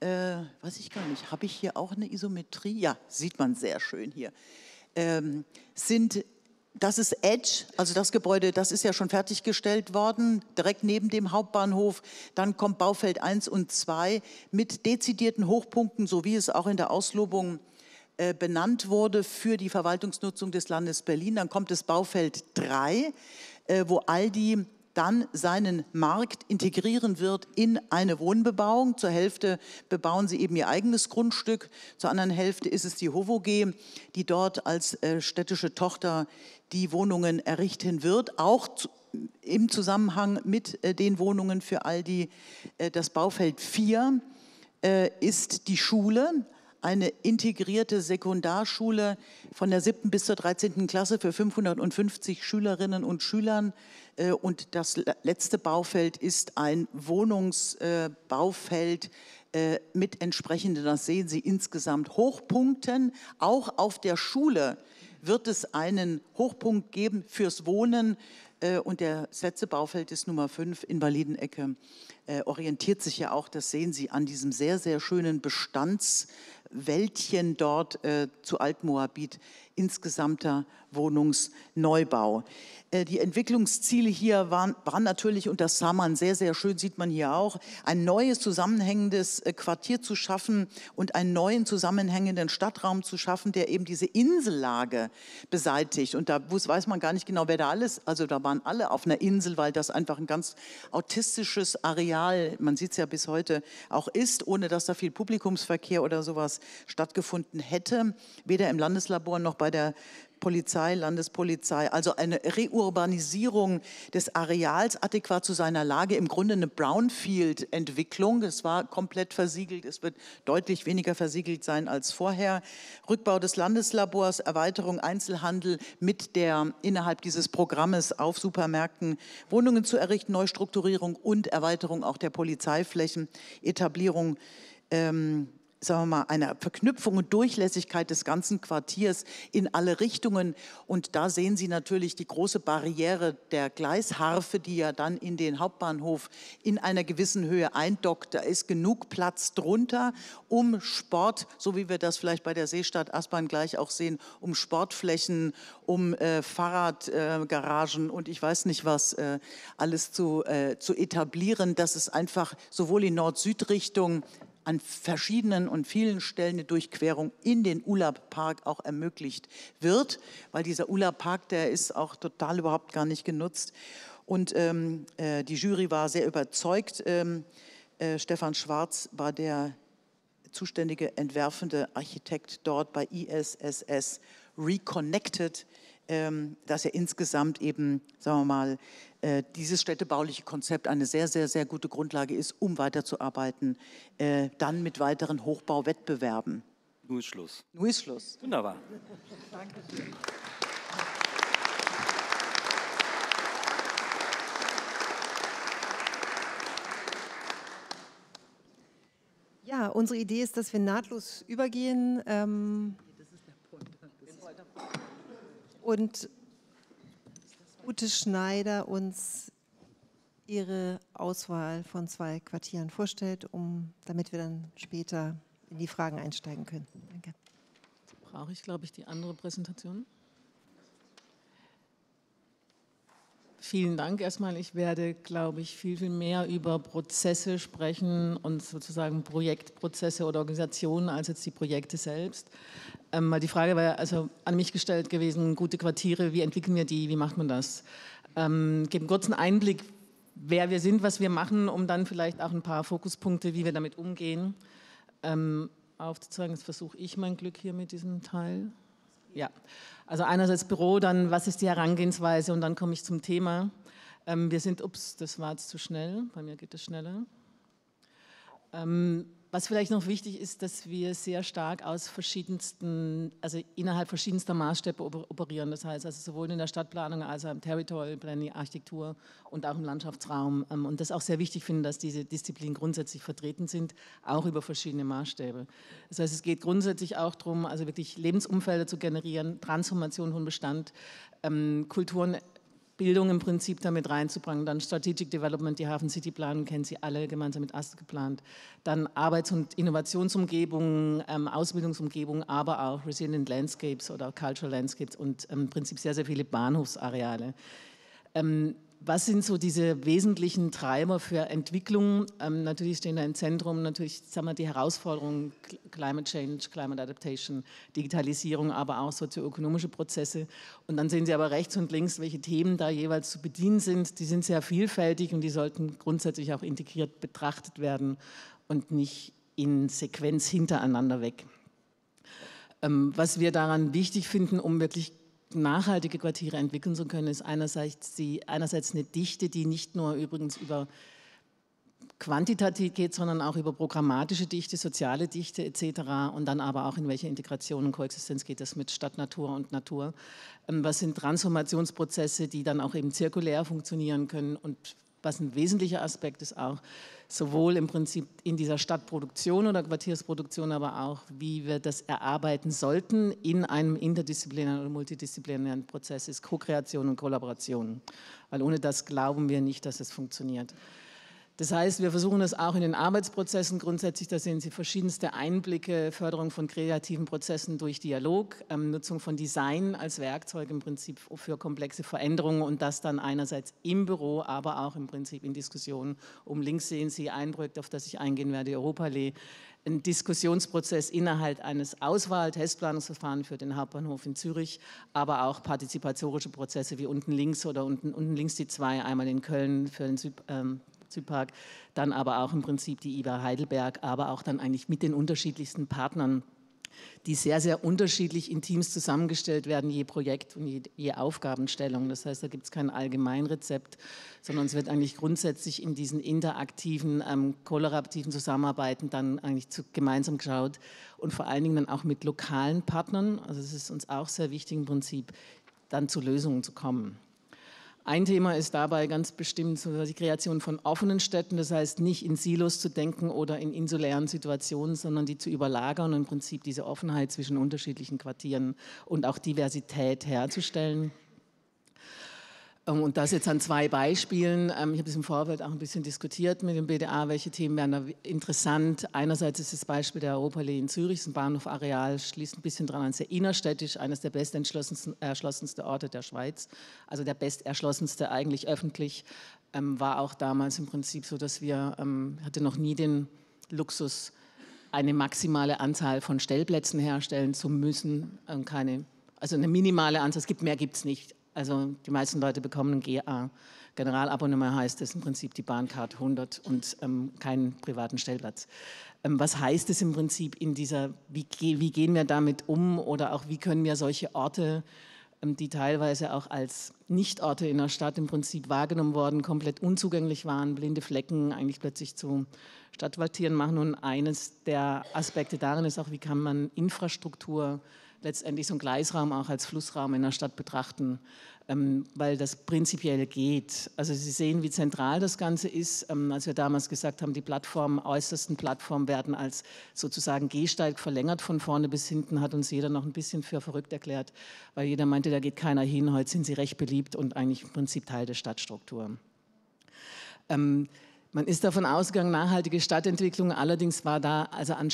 äh, weiß ich gar nicht, habe ich hier auch eine Isometrie? Ja, sieht man sehr schön hier. Ähm, sind, das ist Edge, also das Gebäude, das ist ja schon fertiggestellt worden, direkt neben dem Hauptbahnhof. Dann kommt Baufeld 1 und 2 mit dezidierten Hochpunkten, so wie es auch in der Auslobung äh, benannt wurde für die Verwaltungsnutzung des Landes Berlin. Dann kommt das Baufeld 3, äh, wo all die dann seinen Markt integrieren wird in eine Wohnbebauung. Zur Hälfte bebauen sie eben ihr eigenes Grundstück, zur anderen Hälfte ist es die HOVOG, die dort als äh, städtische Tochter die Wohnungen errichten wird, auch zu, im Zusammenhang mit äh, den Wohnungen für all die, äh, das Baufeld 4 äh, ist die Schule eine integrierte Sekundarschule von der 7. bis zur 13. Klasse für 550 Schülerinnen und Schülern. Äh, und das letzte Baufeld ist ein Wohnungsbaufeld äh, äh, mit entsprechenden, das sehen Sie insgesamt, Hochpunkten. Auch auf der Schule wird es einen Hochpunkt geben fürs Wohnen. Und das letzte Baufeld ist Nummer 5, Invalidenecke, orientiert sich ja auch, das sehen Sie, an diesem sehr, sehr schönen Bestands, Wäldchen dort äh, zu Altmoabit insgesamter Wohnungsneubau. Äh, die Entwicklungsziele hier waren, waren natürlich, und das sah man sehr, sehr schön, sieht man hier auch, ein neues zusammenhängendes äh, Quartier zu schaffen und einen neuen zusammenhängenden Stadtraum zu schaffen, der eben diese Insellage beseitigt. Und da weiß man gar nicht genau, wer da alles, also da waren alle auf einer Insel, weil das einfach ein ganz autistisches Areal, man sieht es ja bis heute, auch ist, ohne dass da viel Publikumsverkehr oder sowas stattgefunden hätte, weder im Landeslabor noch bei der Polizei, Landespolizei, also eine Reurbanisierung des Areals adäquat zu seiner Lage, im Grunde eine Brownfield-Entwicklung. Es war komplett versiegelt, es wird deutlich weniger versiegelt sein als vorher. Rückbau des Landeslabors, Erweiterung Einzelhandel mit der innerhalb dieses Programmes auf Supermärkten Wohnungen zu errichten, Neustrukturierung und Erweiterung auch der Polizeiflächen, Etablierung ähm, sagen wir mal, einer Verknüpfung und Durchlässigkeit des ganzen Quartiers in alle Richtungen. Und da sehen Sie natürlich die große Barriere der Gleisharfe, die ja dann in den Hauptbahnhof in einer gewissen Höhe eindockt. Da ist genug Platz drunter, um Sport, so wie wir das vielleicht bei der Seestadt Aspern gleich auch sehen, um Sportflächen, um äh, Fahrradgaragen äh, und ich weiß nicht was, äh, alles zu, äh, zu etablieren, dass es einfach sowohl in Nord-Süd-Richtung an verschiedenen und vielen Stellen eine Durchquerung in den Urlaubpark auch ermöglicht wird, weil dieser Urlaubpark, der ist auch total überhaupt gar nicht genutzt. Und ähm, äh, die Jury war sehr überzeugt. Ähm, äh, Stefan Schwarz war der zuständige entwerfende Architekt dort bei ISSS Reconnected, ähm, dass er insgesamt eben, sagen wir mal, äh, dieses städtebauliche Konzept eine sehr, sehr, sehr gute Grundlage ist, um weiterzuarbeiten, äh, dann mit weiteren Hochbauwettbewerben. Nun ist Schluss. Nun ist Schluss. Wunderbar. Danke. schön. Ja, unsere Idee ist, dass wir nahtlos übergehen. Ähm, und Ute Schneider uns ihre Auswahl von zwei Quartieren vorstellt, um, damit wir dann später in die Fragen einsteigen können. Danke. Brauche ich, glaube ich, die andere Präsentation? Vielen Dank erstmal. Ich werde, glaube ich, viel, viel mehr über Prozesse sprechen und sozusagen Projektprozesse oder Organisationen als jetzt die Projekte selbst. Ähm, die Frage war ja also an mich gestellt gewesen, gute Quartiere, wie entwickeln wir die, wie macht man das? Ähm, geben kurz einen Einblick, wer wir sind, was wir machen, um dann vielleicht auch ein paar Fokuspunkte, wie wir damit umgehen, ähm, aufzuzeigen. Jetzt versuche ich mein Glück hier mit diesem Teil. Ja, also einerseits Büro, dann was ist die Herangehensweise und dann komme ich zum Thema. Ähm, wir sind, ups, das war jetzt zu schnell, bei mir geht es schneller. Ähm, was vielleicht noch wichtig ist, dass wir sehr stark aus verschiedensten, also innerhalb verschiedenster Maßstäbe operieren. Das heißt also sowohl in der Stadtplanung als auch im Territorial Planning, Architektur und auch im Landschaftsraum. Ähm, und das auch sehr wichtig finden, dass diese Disziplinen grundsätzlich vertreten sind, auch über verschiedene Maßstäbe. Das heißt, es geht grundsätzlich auch darum, also wirklich Lebensumfelder zu generieren, Transformation von Bestand, ähm, Kulturen Bildung im Prinzip damit reinzubringen. Dann Strategic Development, die Hafen City Planung kennen Sie alle gemeinsam mit AST geplant. Dann Arbeits- und Innovationsumgebungen, ähm, Ausbildungsumgebungen, aber auch Resilient Landscapes oder Cultural Landscapes und ähm, im Prinzip sehr, sehr viele Bahnhofsareale. Ähm, was sind so diese wesentlichen Treiber für Entwicklung? Ähm, natürlich stehen da im Zentrum natürlich sagen wir, die Herausforderungen Climate Change, Climate Adaptation, Digitalisierung, aber auch sozioökonomische Prozesse. Und dann sehen Sie aber rechts und links, welche Themen da jeweils zu bedienen sind. Die sind sehr vielfältig und die sollten grundsätzlich auch integriert betrachtet werden und nicht in Sequenz hintereinander weg. Ähm, was wir daran wichtig finden, um wirklich nachhaltige Quartiere entwickeln zu können, ist einerseits, die, einerseits eine Dichte, die nicht nur übrigens über Quantität geht, sondern auch über programmatische Dichte, soziale Dichte etc. Und dann aber auch in welche Integration und Koexistenz geht das mit Stadt, Natur und Natur. Ähm, was sind Transformationsprozesse, die dann auch eben zirkulär funktionieren können und was ein wesentlicher Aspekt ist auch, sowohl im Prinzip in dieser Stadtproduktion oder Quartiersproduktion, aber auch, wie wir das erarbeiten sollten in einem interdisziplinären oder multidisziplinären Prozess ist Co-Kreation und Kollaboration. Weil ohne das glauben wir nicht, dass es funktioniert. Das heißt, wir versuchen das auch in den Arbeitsprozessen grundsätzlich. Da sehen Sie verschiedenste Einblicke, Förderung von kreativen Prozessen durch Dialog, ähm, Nutzung von Design als Werkzeug im Prinzip für komplexe Veränderungen und das dann einerseits im Büro, aber auch im Prinzip in Diskussionen. Um links sehen Sie ein Projekt, auf das ich eingehen werde, Europallee, ein Diskussionsprozess innerhalb eines Auswahl-Testplanungsverfahrens für den Hauptbahnhof in Zürich, aber auch partizipatorische Prozesse wie unten links oder unten, unten links die zwei, einmal in Köln für den Süd, ähm, Südpark, dann aber auch im Prinzip die IWA Heidelberg, aber auch dann eigentlich mit den unterschiedlichsten Partnern die sehr, sehr unterschiedlich in Teams zusammengestellt werden, je Projekt und je, je Aufgabenstellung. Das heißt, da gibt es kein Allgemeinrezept, sondern es wird eigentlich grundsätzlich in diesen interaktiven, ähm, kollaborativen Zusammenarbeiten dann eigentlich zu, gemeinsam geschaut und vor allen Dingen dann auch mit lokalen Partnern. Also es ist uns auch sehr wichtig im Prinzip, dann zu Lösungen zu kommen. Ein Thema ist dabei ganz bestimmt die Kreation von offenen Städten, das heißt nicht in Silos zu denken oder in insulären Situationen, sondern die zu überlagern und im Prinzip diese Offenheit zwischen unterschiedlichen Quartieren und auch Diversität herzustellen. Ähm, und das jetzt an zwei Beispielen. Ähm, ich habe das im Vorfeld auch ein bisschen diskutiert mit dem BDA, welche Themen wären da interessant. Einerseits ist das Beispiel der Europalee in Zürich, ein Bahnhofareal, schließt ein bisschen dran an, sehr innerstädtisch, eines der besterschlossensten Orte der Schweiz, also der besterschlossenste eigentlich öffentlich, ähm, war auch damals im Prinzip so, dass wir, hatte noch nie den Luxus, eine maximale Anzahl von Stellplätzen herstellen zu müssen, keine also eine minimale Anzahl, es gibt mehr, gibt es nicht. Also die meisten Leute bekommen ein GA. Generalabonnement heißt es im Prinzip die Bahncard 100 und ähm, keinen privaten Stellplatz. Ähm, was heißt es im Prinzip in dieser, wie, wie, gehen wir damit um oder auch wie können wir solche Orte, ähm, die teilweise auch als Nichtorte in der Stadt im Prinzip wahrgenommen worden, komplett unzugänglich waren, blinde Flecken eigentlich plötzlich zu Stadtquartieren machen. Und eines der Aspekte darin ist auch, wie kann man Infrastruktur letztendlich so einen Gleisraum auch als Flussraum in der Stadt betrachten, ähm, weil das prinzipiell geht. Also Sie sehen, wie zentral das Ganze ist. Ähm, als wir damals gesagt haben, die Plattformen, äußersten Plattformen werden als sozusagen Gehsteig verlängert von vorne bis hinten, hat uns jeder noch ein bisschen für verrückt erklärt, weil jeder meinte, da geht keiner hin. Heute sind sie recht beliebt und eigentlich im Prinzip Teil der Stadtstruktur. Ähm, man ist davon ausgegangen, nachhaltige Stadtentwicklung. Allerdings war da, also an,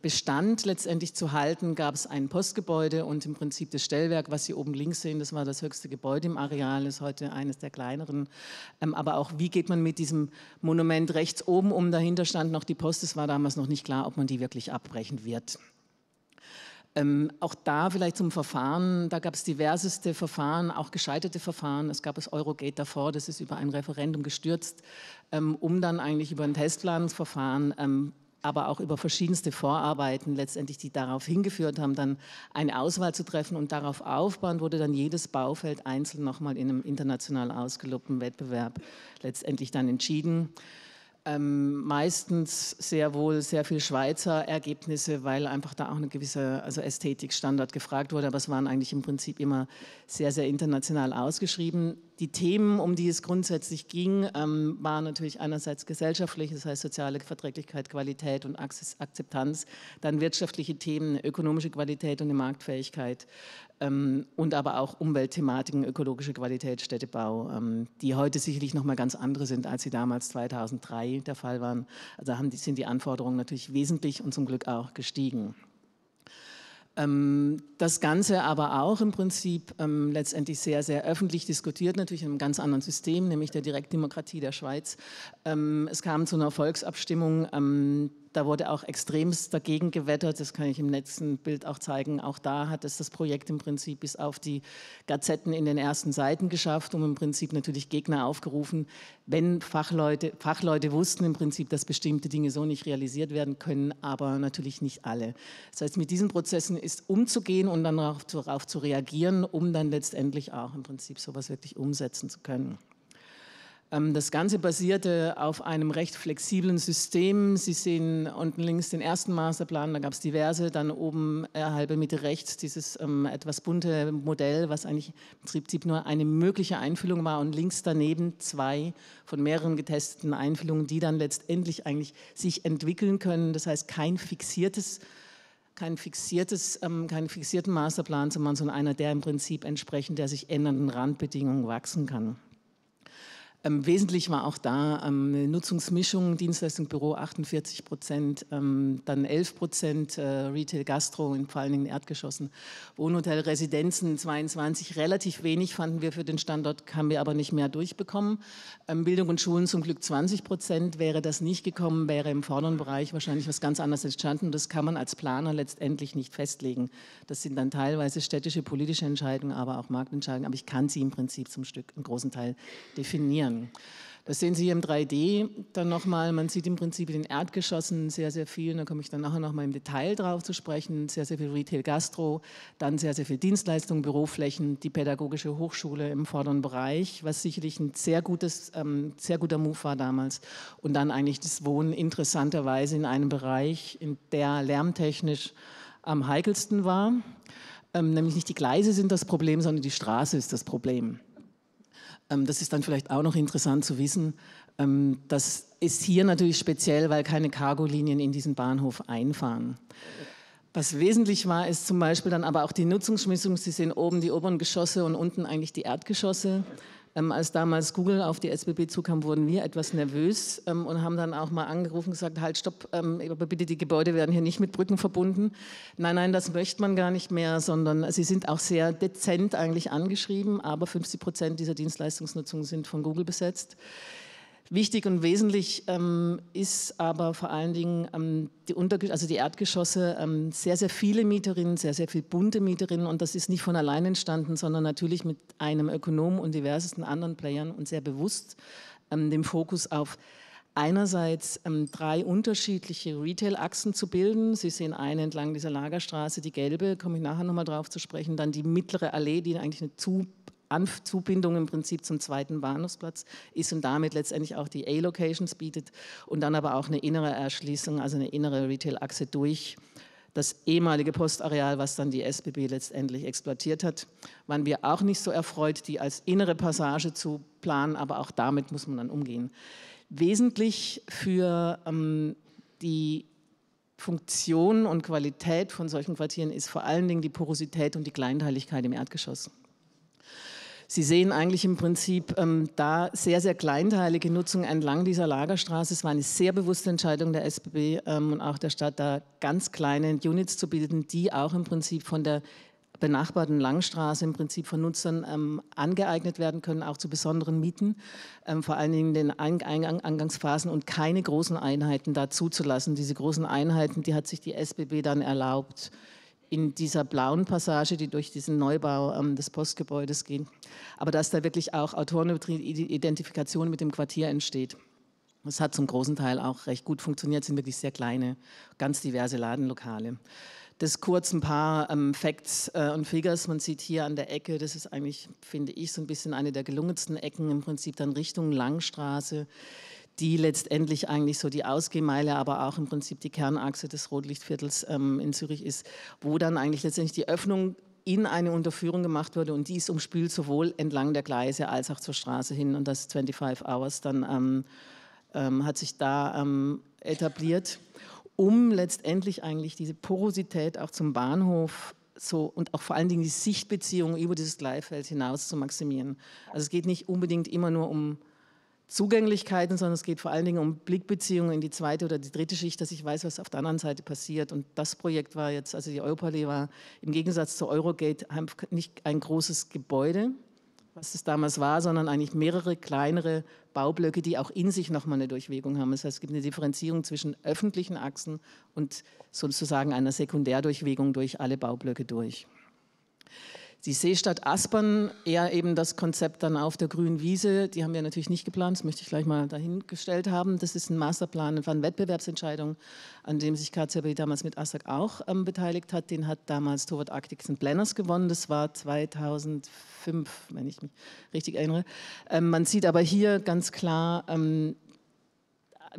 Bestand letztendlich zu halten, gab es ein Postgebäude und im Prinzip das Stellwerk, was Sie oben links sehen, das war das höchste Gebäude im Areal, ist heute eines der kleineren. Ähm, aber auch, wie geht man mit diesem Monument rechts oben um? Dahinter stand noch die Post. Es war damals noch nicht klar, ob man die wirklich abbrechen wird. Ähm, auch da vielleicht zum Verfahren, da gab es diverseste Verfahren, auch gescheiterte Verfahren. Es gab das Eurogate davor, das ist über ein Referendum gestürzt, ähm, um dann eigentlich über ein Testplanungsverfahren ähm, aber auch über verschiedenste Vorarbeiten letztendlich, die darauf hingeführt haben, dann eine Auswahl zu treffen und darauf aufbauen, wurde dann jedes Baufeld einzeln nochmal in einem international ausgelobten Wettbewerb letztendlich dann entschieden ähm, meistens sehr wohl sehr viel Schweizer Ergebnisse, weil einfach da auch eine gewisse also Ästhetikstandard gefragt wurde, aber es waren eigentlich im Prinzip immer sehr, sehr international ausgeschrieben die Themen, um die es grundsätzlich ging, ähm, waren natürlich einerseits gesellschaftlich, das heißt soziale Verträglichkeit, Qualität und Akzeptanz, dann wirtschaftliche Themen, ökonomische Qualität und die Marktfähigkeit ähm, und aber auch Umweltthematiken, ökologische Qualität, Städtebau, ähm, die heute sicherlich nochmal ganz andere sind, als sie damals 2003 der Fall waren. Also haben die, sind die Anforderungen natürlich wesentlich und zum Glück auch gestiegen. Ähm, das Ganze aber auch im Prinzip ähm, letztendlich sehr, sehr öffentlich diskutiert, natürlich in einem ganz anderen System, nämlich der Direktdemokratie der Schweiz. Ähm, es kam zu einer Volksabstimmung da wurde auch extremst dagegen gewettert, das kann ich im letzten Bild auch zeigen. Auch da hat es das Projekt im Prinzip bis auf die Gazetten in den ersten Seiten geschafft, um im Prinzip natürlich Gegner aufgerufen, wenn Fachleute, Fachleute wussten im Prinzip, dass bestimmte Dinge so nicht realisiert werden können, aber natürlich nicht alle. Das heißt, mit diesen Prozessen ist umzugehen und dann darauf zu, darauf zu reagieren, um dann letztendlich auch im Prinzip sowas wirklich umsetzen zu können. Ähm, das Ganze basierte auf einem recht flexiblen System. Sie sehen unten links den ersten Masterplan, da gab es diverse, dann oben äh, halbe Mitte rechts dieses ähm, etwas bunte Modell, was eigentlich im Prinzip nur eine mögliche Einfüllung war und links daneben zwei von mehreren getesteten Einfüllungen, die dann letztendlich eigentlich sich entwickeln können. Das heißt, kein fixiertes kein fixiertes, ähm, keinen fixierten Masterplan, sondern einer, der im Prinzip entsprechend der sich ändernden Randbedingungen wachsen kann. Ähm, wesentlich war auch da ähm, Nutzungsmischung, Dienstleistung Büro 48 Prozent, ähm, dann 11 Prozent äh, Retail Gastro in vor allen Dingen Erdgeschossen, Wohnhotel Residenzen 22, relativ wenig fanden wir für den Standort, haben wir aber nicht mehr durchbekommen. Ähm, Bildung und Schulen zum Glück 20 Prozent, wäre das nicht gekommen, wäre im vorderen Bereich wahrscheinlich was ganz anderes entstanden. Das kann man als Planer letztendlich nicht festlegen. Das sind dann teilweise städtische politische Entscheidungen, aber auch Marktentscheidungen, aber ich kann sie im Prinzip zum Stück, einen großen Teil definieren. Szene. Das sehen Sie hier im 3D dann nochmal. Man sieht im Prinzip in den Erdgeschossen sehr, sehr viel. Da komme ich dann nachher nochmal im Detail drauf zu sprechen. Sehr, sehr viel Retail-Gastro, dann sehr, sehr viel Dienstleistung, Büroflächen, die pädagogische Hochschule im vorderen Bereich, was sicherlich ein sehr, gutes, ähm, sehr guter Move war damals. Und dann eigentlich das Wohnen interessanterweise in einem Bereich, in der lärmtechnisch am heikelsten war. Ähm, nämlich nicht die Gleise sind das Problem, sondern die Straße ist das Problem. Ähm, das ist dann vielleicht auch noch interessant zu wissen. Ähm, das ist hier natürlich speziell, weil keine Cargolinien in diesen Bahnhof einfahren. Was wesentlich war, ist zum Beispiel dann aber auch die Nutzungsschmissung. Sie sehen oben die oberen Geschosse und unten eigentlich die Erdgeschosse. Ähm, als damals Google auf die SBB zukam, wurden wir etwas nervös ähm, und haben dann auch mal angerufen und gesagt, halt, stopp, ähm, bitte, die Gebäude werden hier nicht mit Brücken verbunden. Nein, nein, das möchte man gar nicht mehr, sondern sie sind auch sehr dezent eigentlich angeschrieben, aber 50 Prozent dieser Dienstleistungsnutzung sind von Google besetzt. Wichtig und wesentlich ähm, ist aber vor allen Dingen ähm, die, Unterges also die Erdgeschosse, ähm, sehr, sehr viele Mieterinnen, sehr, sehr viele bunte Mieterinnen und das ist nicht von allein entstanden, sondern natürlich mit einem Ökonom und diversesten anderen Playern und sehr bewusst ähm, dem Fokus auf einerseits ähm, drei unterschiedliche Retail-Achsen zu bilden. Sie sehen eine entlang dieser Lagerstraße, die gelbe, komme ich nachher nochmal drauf zu sprechen, dann die mittlere Allee, die eigentlich eine zu Anzubindung im Prinzip zum zweiten Bahnhofsplatz ist und damit letztendlich auch die A-Locations bietet und dann aber auch eine innere Erschließung, also eine innere Retail-Achse durch das ehemalige Postareal, was dann die SBB letztendlich exploitiert hat, waren wir auch nicht so erfreut, die als innere Passage zu planen, aber auch damit muss man dann umgehen. Wesentlich für ähm, die Funktion und Qualität von solchen Quartieren ist vor allen Dingen die Porosität und die Kleinteiligkeit im Erdgeschoss. Sie sehen eigentlich im Prinzip ähm, da sehr, sehr kleinteilige Nutzung entlang dieser Lagerstraße. Es war eine sehr bewusste Entscheidung der SBB ähm, und auch der Stadt, da ganz kleine Units zu bilden, die auch im Prinzip von der benachbarten Langstraße im Prinzip von Nutzern ähm, angeeignet werden können, auch zu besonderen Mieten, ähm, vor allen Dingen in den Eingangsphasen und keine großen Einheiten da zuzulassen. Diese großen Einheiten, die hat sich die SBB dann erlaubt in dieser blauen Passage, die durch diesen Neubau ähm, des Postgebäudes geht. Aber dass da wirklich auch Autorenidentifikation mit dem Quartier entsteht. Das hat zum großen Teil auch recht gut funktioniert, sind wirklich sehr kleine, ganz diverse Ladenlokale. Das kurz ein paar ähm, Facts äh, und Figures. Man sieht hier an der Ecke, das ist eigentlich, finde ich, so ein bisschen eine der gelungensten Ecken, im Prinzip dann Richtung Langstraße die letztendlich eigentlich so die Ausgehmeile, aber auch im Prinzip die Kernachse des Rotlichtviertels ähm, in Zürich ist, wo dann eigentlich letztendlich die Öffnung in eine Unterführung gemacht wurde und die ist umspült sowohl entlang der Gleise als auch zur Straße hin und das 25 Hours dann ähm, ähm, hat sich da ähm, etabliert, um letztendlich eigentlich diese Porosität auch zum Bahnhof so und auch vor allen Dingen die Sichtbeziehung über dieses Gleifeld hinaus zu maximieren. Also es geht nicht unbedingt immer nur um Zugänglichkeiten, sondern es geht vor allen Dingen um Blickbeziehungen in die zweite oder die dritte Schicht, dass ich weiß, was auf der anderen Seite passiert. Und das Projekt war jetzt, also die Europalais war im Gegensatz zur Eurogate nicht ein großes Gebäude, was es damals war, sondern eigentlich mehrere kleinere Baublöcke, die auch in sich nochmal eine Durchwegung haben. Das heißt, es gibt eine Differenzierung zwischen öffentlichen Achsen und sozusagen einer Sekundärdurchwegung durch alle Baublöcke durch. Die Seestadt Aspern, eher eben das Konzept dann auf der grünen Wiese, die haben wir natürlich nicht geplant, das möchte ich gleich mal dahingestellt haben. Das ist ein Masterplan, das war eine Wettbewerbsentscheidung, an dem sich KZB damals mit ASAC auch ähm, beteiligt hat. Den hat damals Torwart Arctics and Planners gewonnen, das war 2005, wenn ich mich richtig erinnere. Ähm, man sieht aber hier ganz klar, ähm,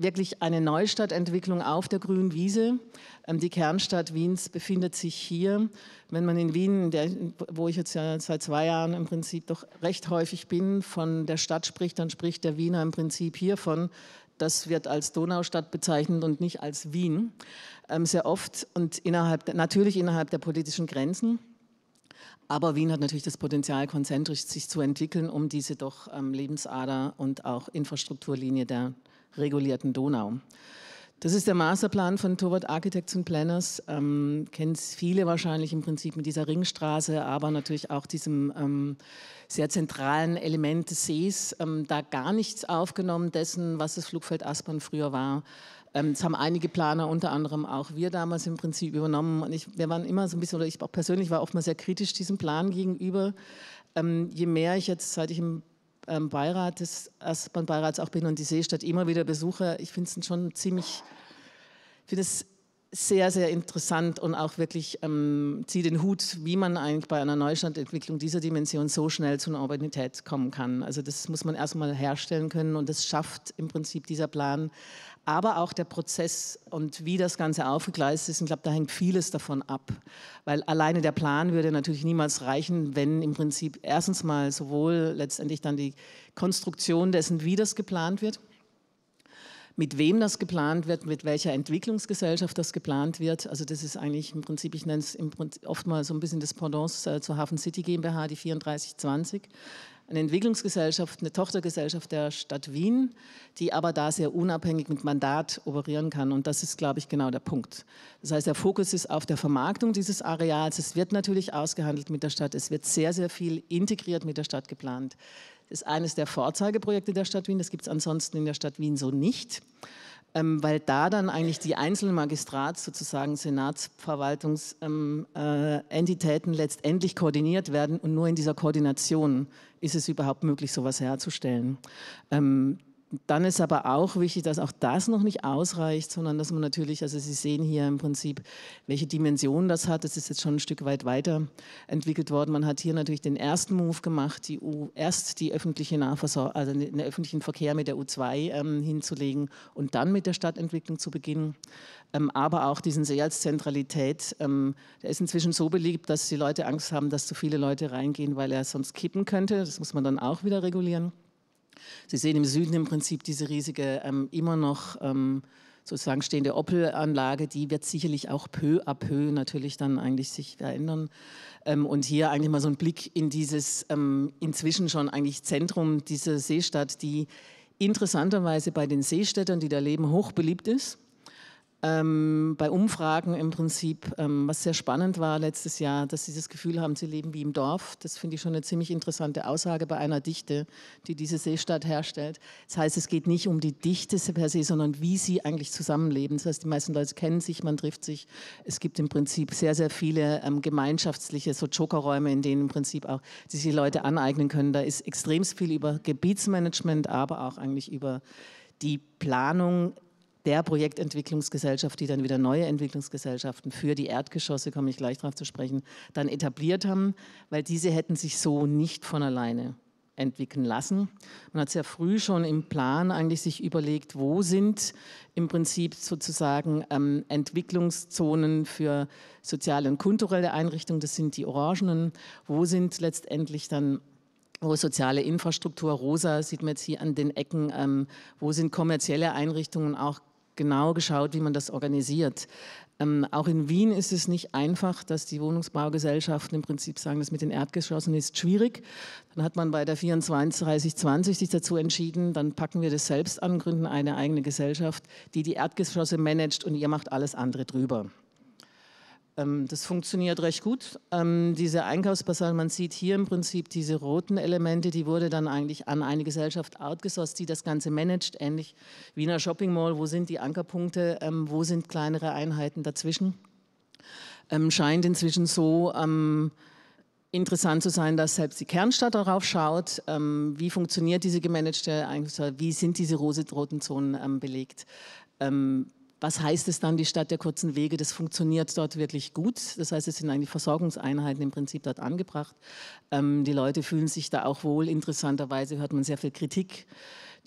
wirklich eine Neustadtentwicklung auf der grünen Wiese. Ähm, die Kernstadt Wiens befindet sich hier. Wenn man in Wien, der, wo ich jetzt ja seit zwei Jahren im Prinzip doch recht häufig bin, von der Stadt spricht, dann spricht der Wiener im Prinzip hiervon. Das wird als Donaustadt bezeichnet und nicht als Wien. Ähm, sehr oft und innerhalb, natürlich innerhalb der politischen Grenzen. Aber Wien hat natürlich das Potenzial, konzentrisch sich zu entwickeln, um diese doch ähm, Lebensader und auch Infrastrukturlinie der regulierten Donau. Das ist der Masterplan von Torwart Architects and Planners. Ähm, Kennen es viele wahrscheinlich im Prinzip mit dieser Ringstraße, aber natürlich auch diesem ähm, sehr zentralen Element des Sees. Ähm, da gar nichts aufgenommen dessen, was das Flugfeld Aspern früher war. Ähm, das haben einige Planer, unter anderem auch wir damals im Prinzip übernommen. Und ich, wir waren immer so ein bisschen, oder ich auch persönlich war oft mal sehr kritisch diesem Plan gegenüber. Ähm, je mehr ich jetzt, seit ich im ähm, Beirat des Aspern-Beirats auch bin und die Seestadt immer wieder besuche, ich finde es schon ziemlich, finde es sehr, sehr interessant und auch wirklich ähm, ziehe den Hut, wie man eigentlich bei einer Neustandentwicklung dieser Dimension so schnell zu einer Urbanität kommen kann. Also das muss man erstmal herstellen können und das schafft im Prinzip dieser Plan aber auch der Prozess und wie das Ganze aufgegleist ist. Ich glaube, da hängt vieles davon ab, weil alleine der Plan würde natürlich niemals reichen, wenn im Prinzip erstens mal sowohl letztendlich dann die Konstruktion dessen, wie das geplant wird, mit wem das geplant wird, mit welcher Entwicklungsgesellschaft das geplant wird. Also das ist eigentlich im Prinzip, ich nenne es oft mal so ein bisschen das Pendant zur Hafen City GmbH, die 3420 eine Entwicklungsgesellschaft, eine Tochtergesellschaft der Stadt Wien, die aber da sehr unabhängig mit Mandat operieren kann. Und das ist, glaube ich, genau der Punkt. Das heißt, der Fokus ist auf der Vermarktung dieses Areals. Es wird natürlich ausgehandelt mit der Stadt. Es wird sehr, sehr viel integriert mit der Stadt geplant. Das ist eines der Vorzeigeprojekte der Stadt Wien. Das gibt es ansonsten in der Stadt Wien so nicht ähm, weil da dann eigentlich die einzelnen Magistrats, sozusagen Senatsverwaltungsentitäten ähm, äh, letztendlich koordiniert werden und nur in dieser Koordination ist es überhaupt möglich, sowas herzustellen. Ähm, dann ist aber auch wichtig, dass auch das noch nicht ausreicht, sondern dass man natürlich, also Sie sehen hier im Prinzip, welche Dimension das hat. Das ist jetzt schon ein Stück weit weiterentwickelt worden. Man hat hier natürlich den ersten Move gemacht, die U, erst die öffentliche Nahversorgung, also den öffentlichen Verkehr mit der U2 ähm, hinzulegen und dann mit der Stadtentwicklung zu beginnen. Ähm, aber auch diesen See als Zentralität, ähm, der ist inzwischen so beliebt, dass die Leute Angst haben, dass zu viele Leute reingehen, weil er sonst kippen könnte. Das muss man dann auch wieder regulieren. Sie sehen im Süden im Prinzip diese riesige, ähm, immer noch ähm, sozusagen stehende Opel-Anlage, die wird sicherlich auch peu à peu natürlich dann eigentlich sich verändern. Ähm, und hier eigentlich mal so ein Blick in dieses ähm, inzwischen schon eigentlich Zentrum dieser Seestadt, die interessanterweise bei den Seestädtern, die da leben, hoch beliebt ist ähm, bei Umfragen im Prinzip, ähm, was sehr spannend war letztes Jahr, dass sie das Gefühl haben, sie leben wie im Dorf. Das finde ich schon eine ziemlich interessante Aussage bei einer Dichte, die diese Seestadt herstellt. Das heißt, es geht nicht um die Dichte per se, sondern wie sie eigentlich zusammenleben. Das heißt, die meisten Leute kennen sich, man trifft sich. Es gibt im Prinzip sehr, sehr viele ähm, gemeinschaftliche so Jokerräume, in denen im Prinzip auch sich die Leute aneignen können. Da ist extrem viel über Gebietsmanagement, aber auch eigentlich über die Planung der Projektentwicklungsgesellschaft, die dann wieder neue Entwicklungsgesellschaften für die Erdgeschosse, komme ich gleich darauf zu sprechen, dann etabliert haben, weil diese hätten sich so nicht von alleine entwickeln lassen. Man hat sehr früh schon im Plan eigentlich sich überlegt, wo sind im Prinzip sozusagen ähm, Entwicklungszonen für soziale und kulturelle Einrichtungen, das sind die Orangenen, wo sind letztendlich dann wo soziale Infrastruktur, rosa sieht man jetzt hier an den Ecken, ähm, wo sind kommerzielle Einrichtungen auch genau geschaut, wie man das organisiert. Ähm, auch in Wien ist es nicht einfach, dass die Wohnungsbaugesellschaften im Prinzip sagen, das mit den Erdgeschossen ist schwierig. Dann hat man bei der 3420 sich dazu entschieden, dann packen wir das selbst an, gründen eine eigene Gesellschaft, die die Erdgeschosse managt und ihr macht alles andere drüber. Ähm, das funktioniert recht gut. Ähm, diese Einkaufspassage, man sieht hier im Prinzip diese roten Elemente, die wurde dann eigentlich an eine Gesellschaft outgesourced, die das Ganze managt, ähnlich wie in einer Shopping Mall. Wo sind die Ankerpunkte? Ähm, wo sind kleinere Einheiten dazwischen? scheint inzwischen so interessant zu sein, dass selbst die Kernstadt darauf schaut, wie funktioniert diese gemanagte Einkaufspassage, wie sind diese roten Zonen belegt was heißt es dann, die Stadt der kurzen Wege? Das funktioniert dort wirklich gut. Das heißt, es sind eigentlich Versorgungseinheiten im Prinzip dort angebracht. Ähm, die Leute fühlen sich da auch wohl. Interessanterweise hört man sehr viel Kritik.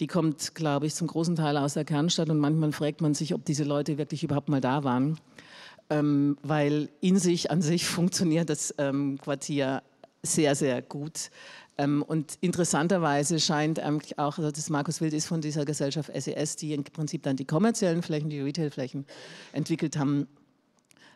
Die kommt, glaube ich, zum großen Teil aus der Kernstadt und manchmal fragt man sich, ob diese Leute wirklich überhaupt mal da waren. Ähm, weil in sich an sich funktioniert das ähm, Quartier sehr, sehr gut. Ähm, und interessanterweise scheint eigentlich ähm, auch, also das Markus Wild ist von dieser Gesellschaft SES, e die im Prinzip dann die kommerziellen Flächen, die Retailflächen entwickelt haben,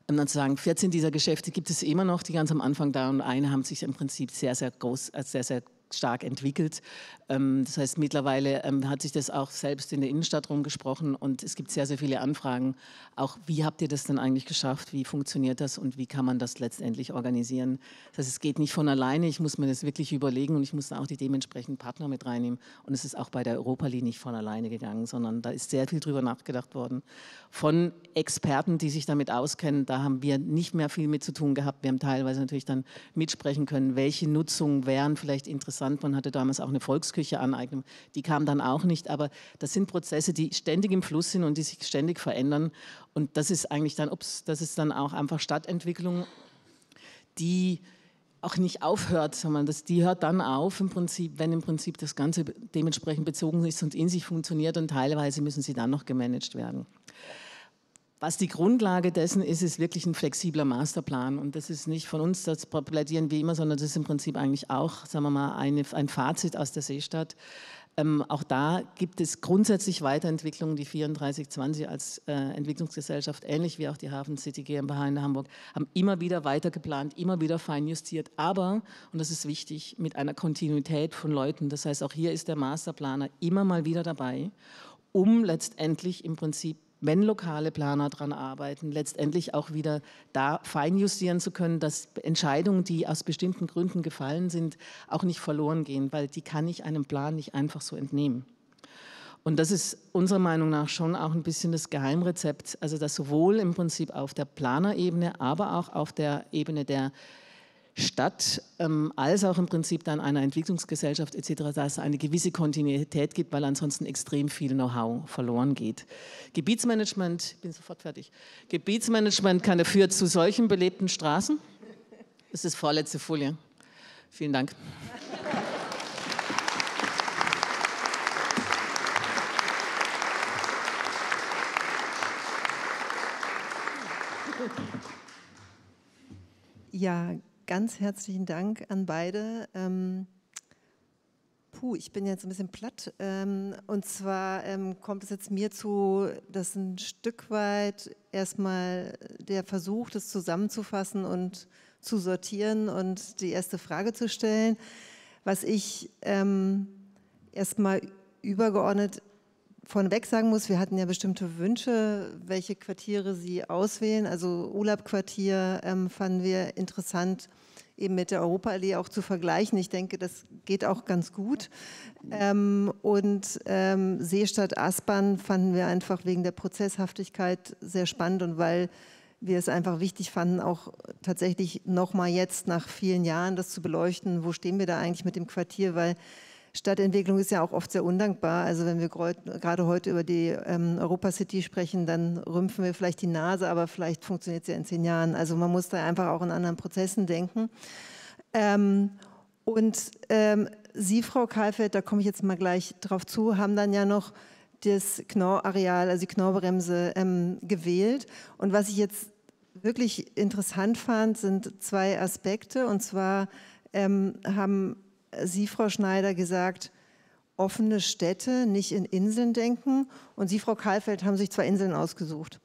um ähm, dann zu sagen, 14 dieser Geschäfte gibt es immer noch, die ganz am Anfang da und eine haben sich im Prinzip sehr, sehr groß, äh, sehr, sehr groß stark entwickelt. Ähm, das heißt, mittlerweile ähm, hat sich das auch selbst in der Innenstadt rumgesprochen und es gibt sehr, sehr viele Anfragen. Auch wie habt ihr das denn eigentlich geschafft? Wie funktioniert das und wie kann man das letztendlich organisieren? Das heißt, es geht nicht von alleine. Ich muss mir das wirklich überlegen und ich muss dann auch die dementsprechenden Partner mit reinnehmen. Und es ist auch bei der Europa League nicht von alleine gegangen, sondern da ist sehr viel drüber nachgedacht worden von Experten, die sich damit auskennen. Da haben wir nicht mehr viel mit zu tun gehabt. Wir haben teilweise natürlich dann mitsprechen können, welche Nutzungen wären vielleicht interessant man hatte damals auch eine Volksküche Aneignung, die kam dann auch nicht. Aber das sind Prozesse, die ständig im Fluss sind und die sich ständig verändern. Und das ist eigentlich dann, ups, das ist dann auch einfach Stadtentwicklung, die auch nicht aufhört, sondern das, die hört dann auf im Prinzip, wenn im Prinzip das Ganze dementsprechend bezogen ist und in sich funktioniert und teilweise müssen sie dann noch gemanagt werden. Was also die Grundlage dessen ist, ist wirklich ein flexibler Masterplan. Und das ist nicht von uns, das plädieren wie immer, sondern das ist im Prinzip eigentlich auch, sagen wir mal, eine, ein Fazit aus der Seestadt. Ähm, auch da gibt es grundsätzlich Weiterentwicklungen. Die 3420 als äh, Entwicklungsgesellschaft, ähnlich wie auch die Hafen City GmbH in Hamburg, haben immer wieder weitergeplant, immer wieder fein justiert. Aber, und das ist wichtig, mit einer Kontinuität von Leuten. Das heißt, auch hier ist der Masterplaner immer mal wieder dabei, um letztendlich im Prinzip wenn lokale Planer daran arbeiten, letztendlich auch wieder da feinjustieren zu können, dass Entscheidungen, die aus bestimmten Gründen gefallen sind, auch nicht verloren gehen, weil die kann ich einem Plan nicht einfach so entnehmen. Und das ist unserer Meinung nach schon auch ein bisschen das Geheimrezept, also dass sowohl im Prinzip auf der Planerebene, aber auch auf der Ebene der Stadt ähm, als auch im Prinzip dann einer Entwicklungsgesellschaft etc., dass es eine gewisse Kontinuität gibt, weil ansonsten extrem viel Know-how verloren geht. Gebietsmanagement, ich bin sofort fertig, Gebietsmanagement kann dafür zu solchen belebten Straßen, das ist vorletzte Folie. Vielen Dank. Ja, ganz herzlichen Dank an beide. Ähm, puh, ich bin jetzt ein bisschen platt. Ähm, und zwar ähm, kommt es jetzt mir zu, dass ein Stück weit erstmal der Versuch, das zusammenzufassen und zu sortieren und die erste Frage zu stellen, was ich ähm, erstmal übergeordnet vorneweg sagen muss, wir hatten ja bestimmte Wünsche, welche Quartiere Sie auswählen. Also Urlaubquartier ähm, fanden wir interessant, eben mit der Europaallee auch zu vergleichen. Ich denke, das geht auch ganz gut. Ähm, und ähm, Seestadt Aspern fanden wir einfach wegen der Prozesshaftigkeit sehr spannend und weil wir es einfach wichtig fanden, auch tatsächlich nochmal jetzt nach vielen Jahren das zu beleuchten, wo stehen wir da eigentlich mit dem Quartier, weil Stadtentwicklung ist ja auch oft sehr undankbar. Also wenn wir gerade heute über die ähm, Europa City sprechen, dann rümpfen wir vielleicht die Nase, aber vielleicht funktioniert es ja in zehn Jahren. Also man muss da einfach auch in anderen Prozessen denken. Ähm, und ähm, Sie, Frau Kalfeld, da komme ich jetzt mal gleich drauf zu, haben dann ja noch das Knorr-Areal, also die Knorrbremse, ähm, gewählt. Und was ich jetzt wirklich interessant fand, sind zwei Aspekte. Und zwar ähm, haben Sie, Frau Schneider, gesagt, offene Städte, nicht in Inseln denken. Und Sie, Frau Kahlfeld, haben sich zwei Inseln ausgesucht.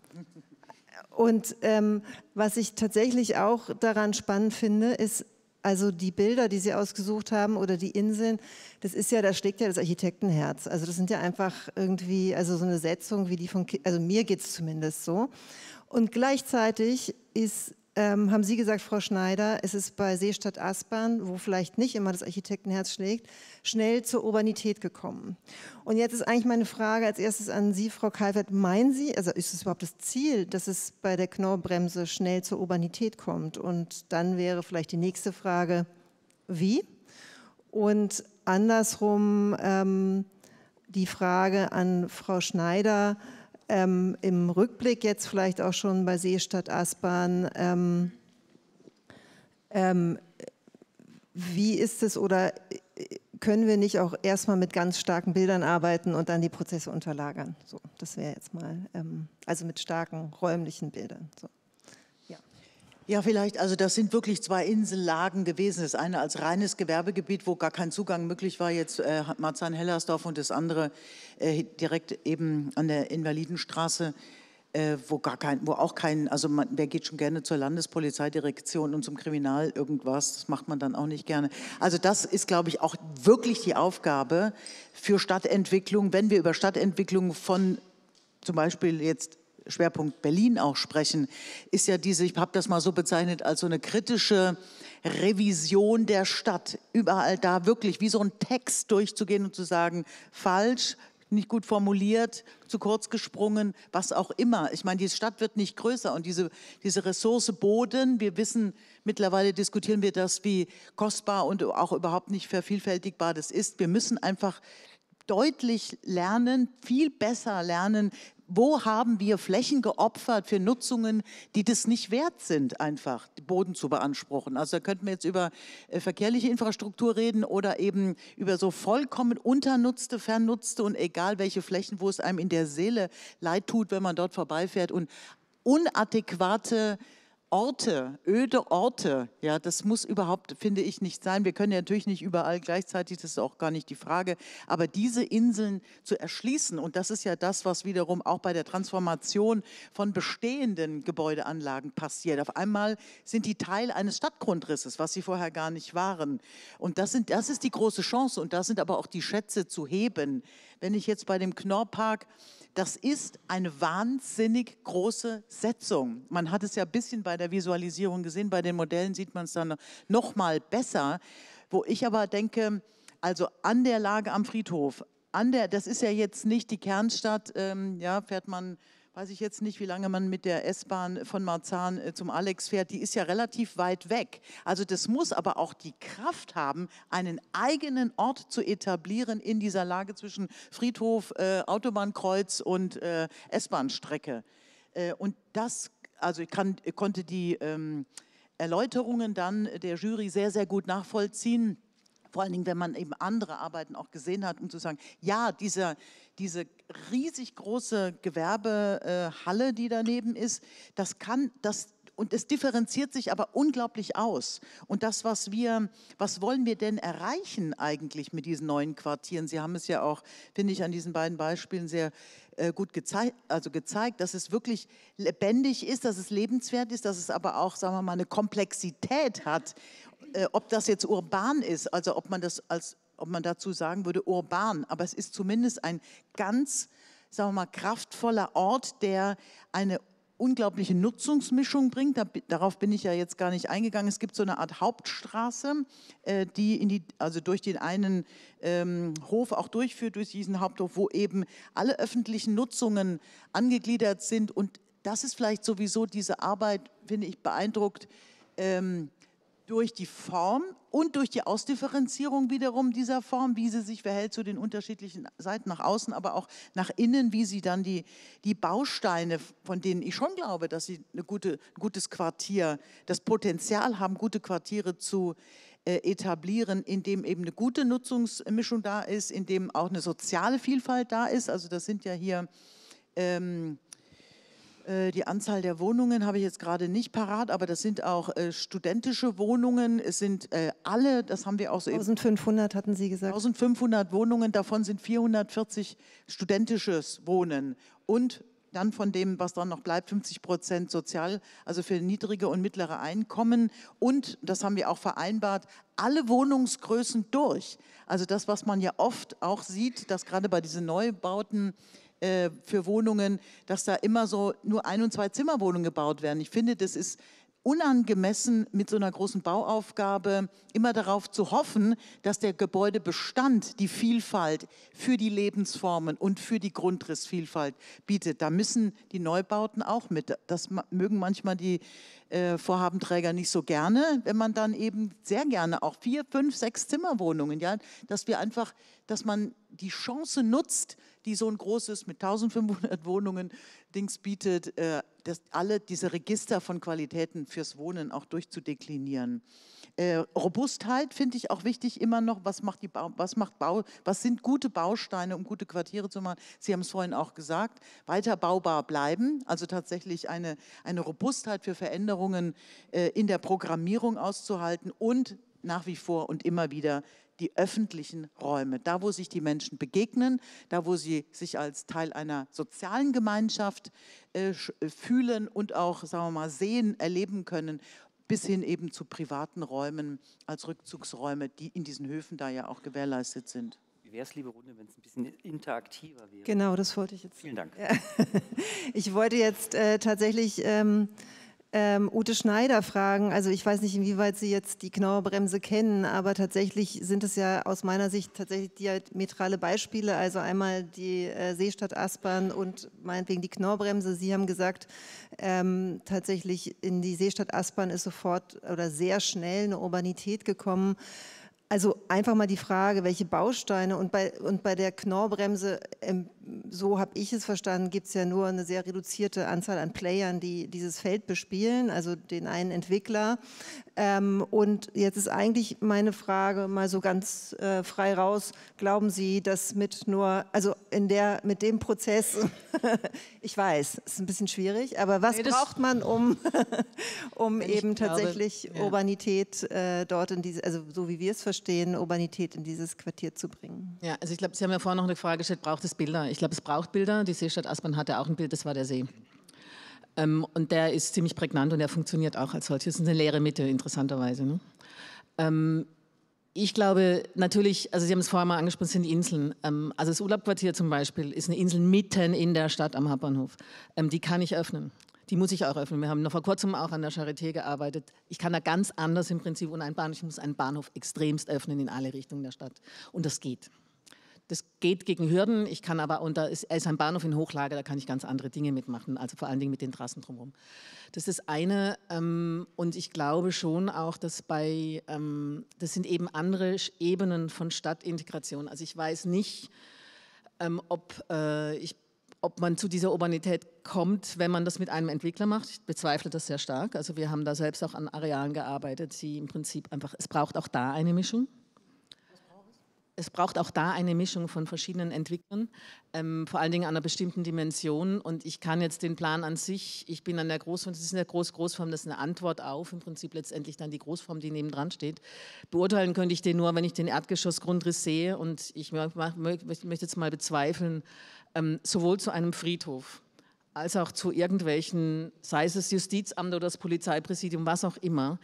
Und ähm, was ich tatsächlich auch daran spannend finde, ist, also die Bilder, die Sie ausgesucht haben oder die Inseln, das ist ja, da schlägt ja das Architektenherz. Also das sind ja einfach irgendwie, also so eine Setzung wie die von, also mir geht es zumindest so. Und gleichzeitig ist ähm, haben Sie gesagt, Frau Schneider, es ist bei Seestadt Aspern, wo vielleicht nicht immer das Architektenherz schlägt, schnell zur Urbanität gekommen. Und jetzt ist eigentlich meine Frage als erstes an Sie, Frau Kalvert, meinen Sie, also ist es überhaupt das Ziel, dass es bei der Knorrbremse schnell zur Urbanität kommt? Und dann wäre vielleicht die nächste Frage, wie? Und andersrum ähm, die Frage an Frau Schneider, ähm, im Rückblick jetzt vielleicht auch schon bei Seestadt Aspern, ähm, ähm, wie ist es oder äh, können wir nicht auch erstmal mit ganz starken Bildern arbeiten und dann die Prozesse unterlagern? So, das wäre jetzt mal, ähm, also mit starken räumlichen Bildern. So. Ja, vielleicht, also das sind wirklich zwei Insellagen gewesen. Das eine als reines Gewerbegebiet, wo gar kein Zugang möglich war, jetzt äh, Marzahn-Hellersdorf und das andere äh, direkt eben an der Invalidenstraße, äh, wo gar kein, wo auch kein, also man, wer geht schon gerne zur Landespolizeidirektion und zum Kriminal irgendwas, das macht man dann auch nicht gerne. Also das ist, glaube ich, auch wirklich die Aufgabe für Stadtentwicklung, wenn wir über Stadtentwicklung von zum Beispiel jetzt Schwerpunkt Berlin auch sprechen, ist ja diese, ich habe das mal so bezeichnet, als so eine kritische Revision der Stadt. Überall da wirklich wie so ein Text durchzugehen und zu sagen, falsch, nicht gut formuliert, zu kurz gesprungen, was auch immer. Ich meine, die Stadt wird nicht größer und diese, diese Ressource Boden, wir wissen, mittlerweile diskutieren wir das, wie kostbar und auch überhaupt nicht vervielfältigbar das ist. Wir müssen einfach deutlich lernen, viel besser lernen, wo haben wir Flächen geopfert für Nutzungen, die das nicht wert sind, einfach Boden zu beanspruchen. Also da könnten wir jetzt über äh, verkehrliche Infrastruktur reden oder eben über so vollkommen unternutzte, vernutzte und egal welche Flächen, wo es einem in der Seele leid tut, wenn man dort vorbeifährt und unadäquate äh, Orte, öde Orte, ja, das muss überhaupt, finde ich, nicht sein. Wir können ja natürlich nicht überall gleichzeitig, das ist auch gar nicht die Frage, aber diese Inseln zu erschließen, und das ist ja das, was wiederum auch bei der Transformation von bestehenden Gebäudeanlagen passiert. Auf einmal sind die Teil eines Stadtgrundrisses, was sie vorher gar nicht waren. Und das, sind, das ist die große Chance und da sind aber auch die Schätze zu heben. Wenn ich jetzt bei dem Knorrpark das ist eine wahnsinnig große Setzung. Man hat es ja ein bisschen bei der Visualisierung gesehen, bei den Modellen sieht man es dann noch mal besser. Wo ich aber denke, also an der Lage am Friedhof, an der, das ist ja jetzt nicht die Kernstadt, ähm, ja, fährt man weiß ich jetzt nicht, wie lange man mit der S-Bahn von Marzahn äh, zum Alex fährt, die ist ja relativ weit weg. Also das muss aber auch die Kraft haben, einen eigenen Ort zu etablieren in dieser Lage zwischen Friedhof, äh, Autobahnkreuz und äh, S-Bahn-Strecke. Äh, und das, also ich kann, konnte die ähm, Erläuterungen dann der Jury sehr, sehr gut nachvollziehen vor allen Dingen, wenn man eben andere Arbeiten auch gesehen hat, um zu sagen, ja, diese, diese riesig große Gewerbehalle, äh, die daneben ist, das kann, das, und es differenziert sich aber unglaublich aus. Und das, was wir, was wollen wir denn erreichen eigentlich mit diesen neuen Quartieren? Sie haben es ja auch, finde ich, an diesen beiden Beispielen sehr äh, gut gezeigt, also gezeigt, dass es wirklich lebendig ist, dass es lebenswert ist, dass es aber auch, sagen wir mal, eine Komplexität hat, äh, ob das jetzt urban ist, also ob man das als, ob man dazu sagen würde urban, aber es ist zumindest ein ganz, sagen wir mal, kraftvoller Ort, der eine unglaubliche Nutzungsmischung bringt. darauf bin ich ja jetzt gar nicht eingegangen. Es gibt so eine Art Hauptstraße, äh, die, in die also durch den einen ähm, Hof auch durchführt, durch diesen Haupthof, wo eben alle öffentlichen Nutzungen angegliedert sind. Und das ist vielleicht sowieso diese Arbeit, finde ich, beeindruckt. Ähm, durch die Form und durch die Ausdifferenzierung wiederum dieser Form, wie sie sich verhält zu den unterschiedlichen Seiten nach außen, aber auch nach innen, wie sie dann die, die Bausteine, von denen ich schon glaube, dass sie ein gute, gutes Quartier, das Potenzial haben, gute Quartiere zu äh, etablieren, in dem eben eine gute Nutzungsmischung da ist, in dem auch eine soziale Vielfalt da ist. Also das sind ja hier... Ähm, äh, die Anzahl der Wohnungen habe ich jetzt gerade nicht parat, aber das sind auch äh, studentische Wohnungen. Es sind äh, alle, das haben wir auch so 1500 eben, hatten Sie gesagt. 1500 Wohnungen, davon sind 440 studentisches Wohnen und dann von dem, was dann noch bleibt, 50 Prozent sozial, also für niedrige und mittlere Einkommen. Und, das haben wir auch vereinbart, alle Wohnungsgrößen durch. Also das, was man ja oft auch sieht, dass gerade bei diesen Neubauten äh, für Wohnungen, dass da immer so nur ein- und zwei Zimmerwohnungen gebaut werden. Ich finde, das ist unangemessen mit so einer großen Bauaufgabe immer darauf zu hoffen, dass der Gebäudebestand die Vielfalt für die Lebensformen und für die Grundrissvielfalt bietet. Da müssen die Neubauten auch mit. Das mögen manchmal die äh, Vorhabenträger nicht so gerne, wenn man dann eben sehr gerne auch vier, fünf, sechs Zimmerwohnungen, ja, dass wir einfach, dass man die Chance nutzt, die so ein großes mit 1500 Wohnungen Dings bietet, äh, das, alle diese Register von Qualitäten fürs Wohnen auch durchzudeklinieren. Äh, Robustheit finde ich auch wichtig immer noch. Was macht die Bau, was macht Bau, was sind gute Bausteine, um gute Quartiere zu machen? Sie haben es vorhin auch gesagt. Weiter baubar bleiben, also tatsächlich eine, eine Robustheit für Veränderungen Veränderungen äh, in der Programmierung auszuhalten und nach wie vor und immer wieder die öffentlichen Räume, da wo sich die Menschen begegnen, da wo sie sich als Teil einer sozialen Gemeinschaft äh, äh fühlen und auch, sagen wir mal, sehen, erleben können, bis hin eben zu privaten Räumen als Rückzugsräume, die in diesen Höfen da ja auch gewährleistet sind. Wie wäre es, liebe Runde, wenn es ein bisschen interaktiver wäre? Genau, das wollte ich jetzt. Vielen Dank. Ja. Ich wollte jetzt äh, tatsächlich... Ähm, ähm, Ute Schneider fragen. Also ich weiß nicht, inwieweit Sie jetzt die Knauerbremse kennen, aber tatsächlich sind es ja aus meiner Sicht tatsächlich diametrale Beispiele. Also einmal die äh, Seestadt Aspern und meinetwegen die Knauerbremse. Sie haben gesagt, ähm, tatsächlich in die Seestadt Aspern ist sofort oder sehr schnell eine Urbanität gekommen. Also einfach mal die Frage, welche Bausteine und bei, und bei der Knorrbremse, ähm, so habe ich es verstanden, gibt es ja nur eine sehr reduzierte Anzahl an Playern, die dieses Feld bespielen, also den einen Entwickler. Ähm, und jetzt ist eigentlich meine Frage mal so ganz äh, frei raus, glauben Sie, dass mit nur, also in der, mit dem Prozess, ich weiß, ist ein bisschen schwierig, aber was nee, braucht man, um, um eben glaube, tatsächlich ja. Urbanität äh, dort in diese, also so wie wir es verstehen, verstehen, Urbanität in dieses Quartier zu bringen. Ja, also ich glaube, Sie haben ja vorhin noch eine Frage gestellt, braucht es Bilder? Ich glaube, es braucht Bilder. Die Seestadt Aspern hatte auch ein Bild, das war der See. Ähm, und der ist ziemlich prägnant und der funktioniert auch als solches. Das ist eine leere Mitte, interessanterweise. Ne? Ähm, ich glaube natürlich, also Sie haben es vorher mal angesprochen, es sind Inseln. Ähm, also das Urlaubquartier zum Beispiel ist eine Insel mitten in der Stadt am Hauptbahnhof. Ähm, die kann ich öffnen die muss ich auch öffnen. Wir haben noch vor kurzem auch an der Charité gearbeitet. Ich kann da ganz anders im Prinzip ohne einen Bahnhof. Ich muss einen Bahnhof extremst öffnen in alle Richtungen der Stadt. Und das geht. Das geht gegen Hürden. Ich kann aber, und da ist, ist ein Bahnhof in Hochlage, da kann ich ganz andere Dinge mitmachen, also vor allen Dingen mit den Trassen drumherum. Das ist eine, ähm, und ich glaube schon auch, dass bei, ähm, das sind eben andere Ebenen von Stadtintegration. Also ich weiß nicht, ähm, ob äh, ich ob man zu dieser Urbanität kommt, wenn man das mit einem Entwickler macht. Ich bezweifle das sehr stark. Also wir haben da selbst auch an Arealen gearbeitet, die im Prinzip einfach, es braucht auch da eine Mischung. Es braucht auch da eine Mischung von verschiedenen Entwicklern, ähm, vor allen Dingen an einer bestimmten Dimension. Und ich kann jetzt den Plan an sich, ich bin an der Großform, das ist eine Groß-Großform, das ist eine Antwort auf, im Prinzip letztendlich dann die Großform, die nebendran steht. Beurteilen könnte ich den nur, wenn ich den Erdgeschossgrundriss sehe. Und ich möchte jetzt mal bezweifeln, ähm, sowohl zu einem Friedhof als auch zu irgendwelchen, sei es das Justizamt oder das Polizeipräsidium, was auch immer.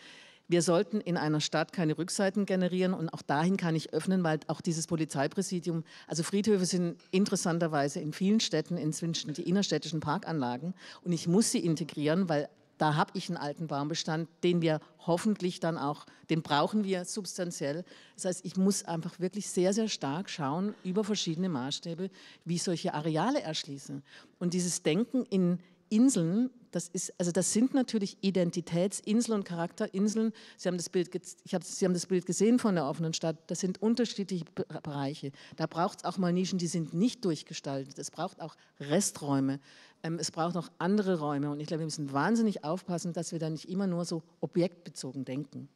Wir sollten in einer Stadt keine Rückseiten generieren und auch dahin kann ich öffnen, weil auch dieses Polizeipräsidium, also Friedhöfe sind interessanterweise in vielen Städten inzwischen die innerstädtischen Parkanlagen und ich muss sie integrieren, weil da habe ich einen alten Baumbestand, den wir hoffentlich dann auch, den brauchen wir substanziell. Das heißt, ich muss einfach wirklich sehr, sehr stark schauen über verschiedene Maßstäbe, wie ich solche Areale erschließe. Und dieses Denken in Inseln, das ist, also das sind natürlich Identitätsinseln und Charakterinseln. Sie haben das Bild, ich hab, Sie haben das Bild gesehen von der offenen Stadt. Das sind unterschiedliche Bereiche. Da braucht es auch mal Nischen, die sind nicht durchgestaltet. Es braucht auch Resträume. Ähm, es braucht noch andere Räume und ich glaube, wir müssen wahnsinnig aufpassen, dass wir da nicht immer nur so objektbezogen denken.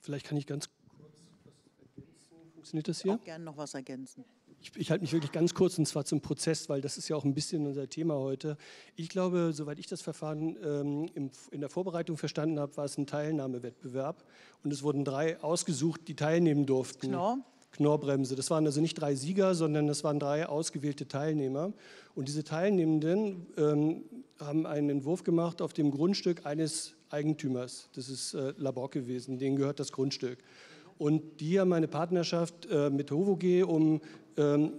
Vielleicht kann ich ganz kurz was ergänzen. Funktioniert das hier? Ich gerne noch was ergänzen. Ich, ich halte mich wirklich ganz kurz und zwar zum Prozess, weil das ist ja auch ein bisschen unser Thema heute. Ich glaube, soweit ich das Verfahren ähm, im, in der Vorbereitung verstanden habe, war es ein Teilnahmewettbewerb und es wurden drei ausgesucht, die teilnehmen durften. Genau. Knorrbremse. Das waren also nicht drei Sieger, sondern das waren drei ausgewählte Teilnehmer. Und diese Teilnehmenden ähm, haben einen Entwurf gemacht auf dem Grundstück eines Eigentümers. Das ist äh, Labor gewesen, denen gehört das Grundstück. Und die haben eine Partnerschaft äh, mit HOVOG, um ähm,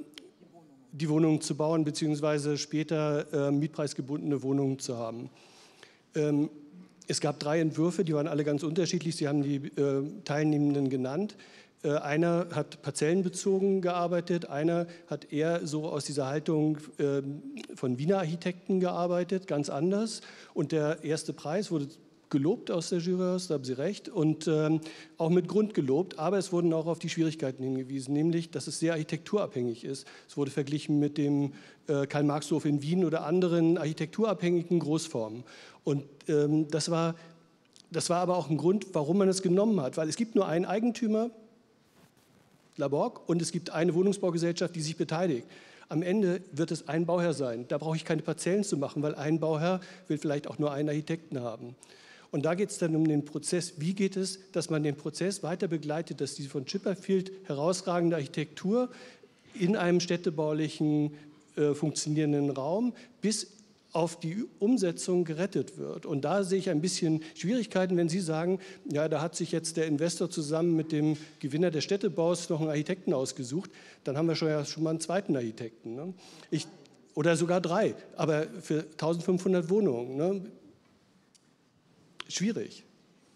die Wohnungen zu bauen, beziehungsweise später äh, mietpreisgebundene Wohnungen zu haben. Ähm, es gab drei Entwürfe, die waren alle ganz unterschiedlich. Sie haben die äh, Teilnehmenden genannt. Äh, einer hat parzellenbezogen gearbeitet, einer hat eher so aus dieser Haltung ähm, von Wiener Architekten gearbeitet, ganz anders. Und der erste Preis wurde gelobt aus der Jury da haben Sie recht, und ähm, auch mit Grund gelobt. Aber es wurden auch auf die Schwierigkeiten hingewiesen, nämlich, dass es sehr architekturabhängig ist. Es wurde verglichen mit dem äh, Karl-Marx-Hof in Wien oder anderen architekturabhängigen Großformen. Und ähm, das war das war aber auch ein Grund, warum man es genommen hat, weil es gibt nur einen Eigentümer Laborg und es gibt eine Wohnungsbaugesellschaft, die sich beteiligt. Am Ende wird es ein Bauherr sein. Da brauche ich keine Parzellen zu machen, weil ein Bauherr will vielleicht auch nur einen Architekten haben. Und da geht es dann um den Prozess. Wie geht es, dass man den Prozess weiter begleitet, dass diese von Chipperfield herausragende Architektur in einem städtebaulichen äh, funktionierenden Raum bis auf die Umsetzung gerettet wird. Und da sehe ich ein bisschen Schwierigkeiten, wenn Sie sagen, ja, da hat sich jetzt der Investor zusammen mit dem Gewinner des Städtebaus noch einen Architekten ausgesucht, dann haben wir schon, ja, schon mal einen zweiten Architekten. Ne? Ich, oder sogar drei, aber für 1500 Wohnungen. Ne? Schwierig.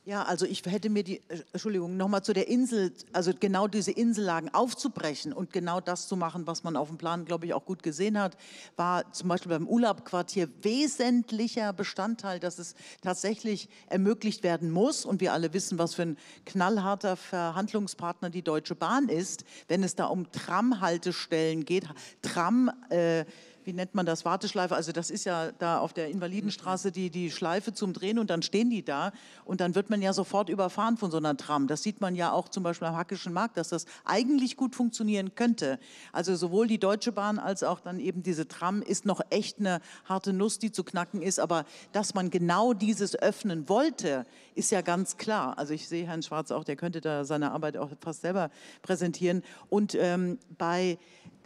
Ja, also ich hätte mir die, äh, Entschuldigung, nochmal zu der Insel, also genau diese Insellagen aufzubrechen und genau das zu machen, was man auf dem Plan, glaube ich, auch gut gesehen hat, war zum Beispiel beim Urlaubquartier wesentlicher Bestandteil, dass es tatsächlich ermöglicht werden muss. Und wir alle wissen, was für ein knallharter Verhandlungspartner die Deutsche Bahn ist, wenn es da um Tramhaltestellen geht. Tram, äh, wie nennt man das, Warteschleife, also das ist ja da auf der Invalidenstraße die, die Schleife zum Drehen und dann stehen die da und dann wird man ja sofort überfahren von so einer Tram. Das sieht man ja auch zum Beispiel am Hackischen Markt, dass das eigentlich gut funktionieren könnte. Also sowohl die Deutsche Bahn als auch dann eben diese Tram ist noch echt eine harte Nuss, die zu knacken ist, aber dass man genau dieses öffnen wollte, ist ja ganz klar. Also ich sehe Herrn Schwarz auch, der könnte da seine Arbeit auch fast selber präsentieren. Und ähm, bei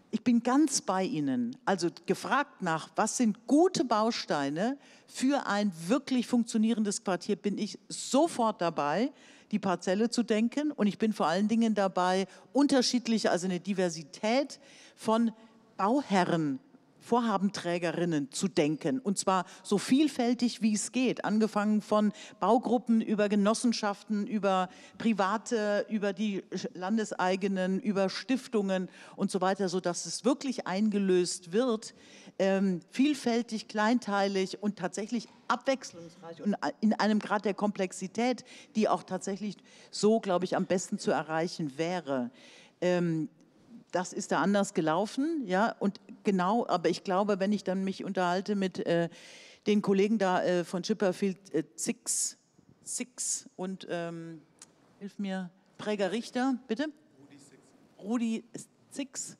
ich bin ganz bei Ihnen. Also gefragt nach, was sind gute Bausteine für ein wirklich funktionierendes Quartier, bin ich sofort dabei, die Parzelle zu denken. Und ich bin vor allen Dingen dabei, unterschiedliche, also eine Diversität von Bauherren Vorhabenträgerinnen zu denken. Und zwar so vielfältig, wie es geht. Angefangen von Baugruppen über Genossenschaften, über Private, über die landeseigenen, über Stiftungen und so weiter, sodass es wirklich eingelöst wird. Ähm, vielfältig, kleinteilig und tatsächlich abwechslungsreich und äh, in einem Grad der Komplexität, die auch tatsächlich so, glaube ich, am besten zu erreichen wäre. Ähm, das ist da anders gelaufen, ja, und genau, aber ich glaube, wenn ich dann mich unterhalte mit äh, den Kollegen da äh, von Chipperfield äh, Six, Six und ähm, hilf mir, Präger Richter, bitte? Rudi Six. Rudi Six.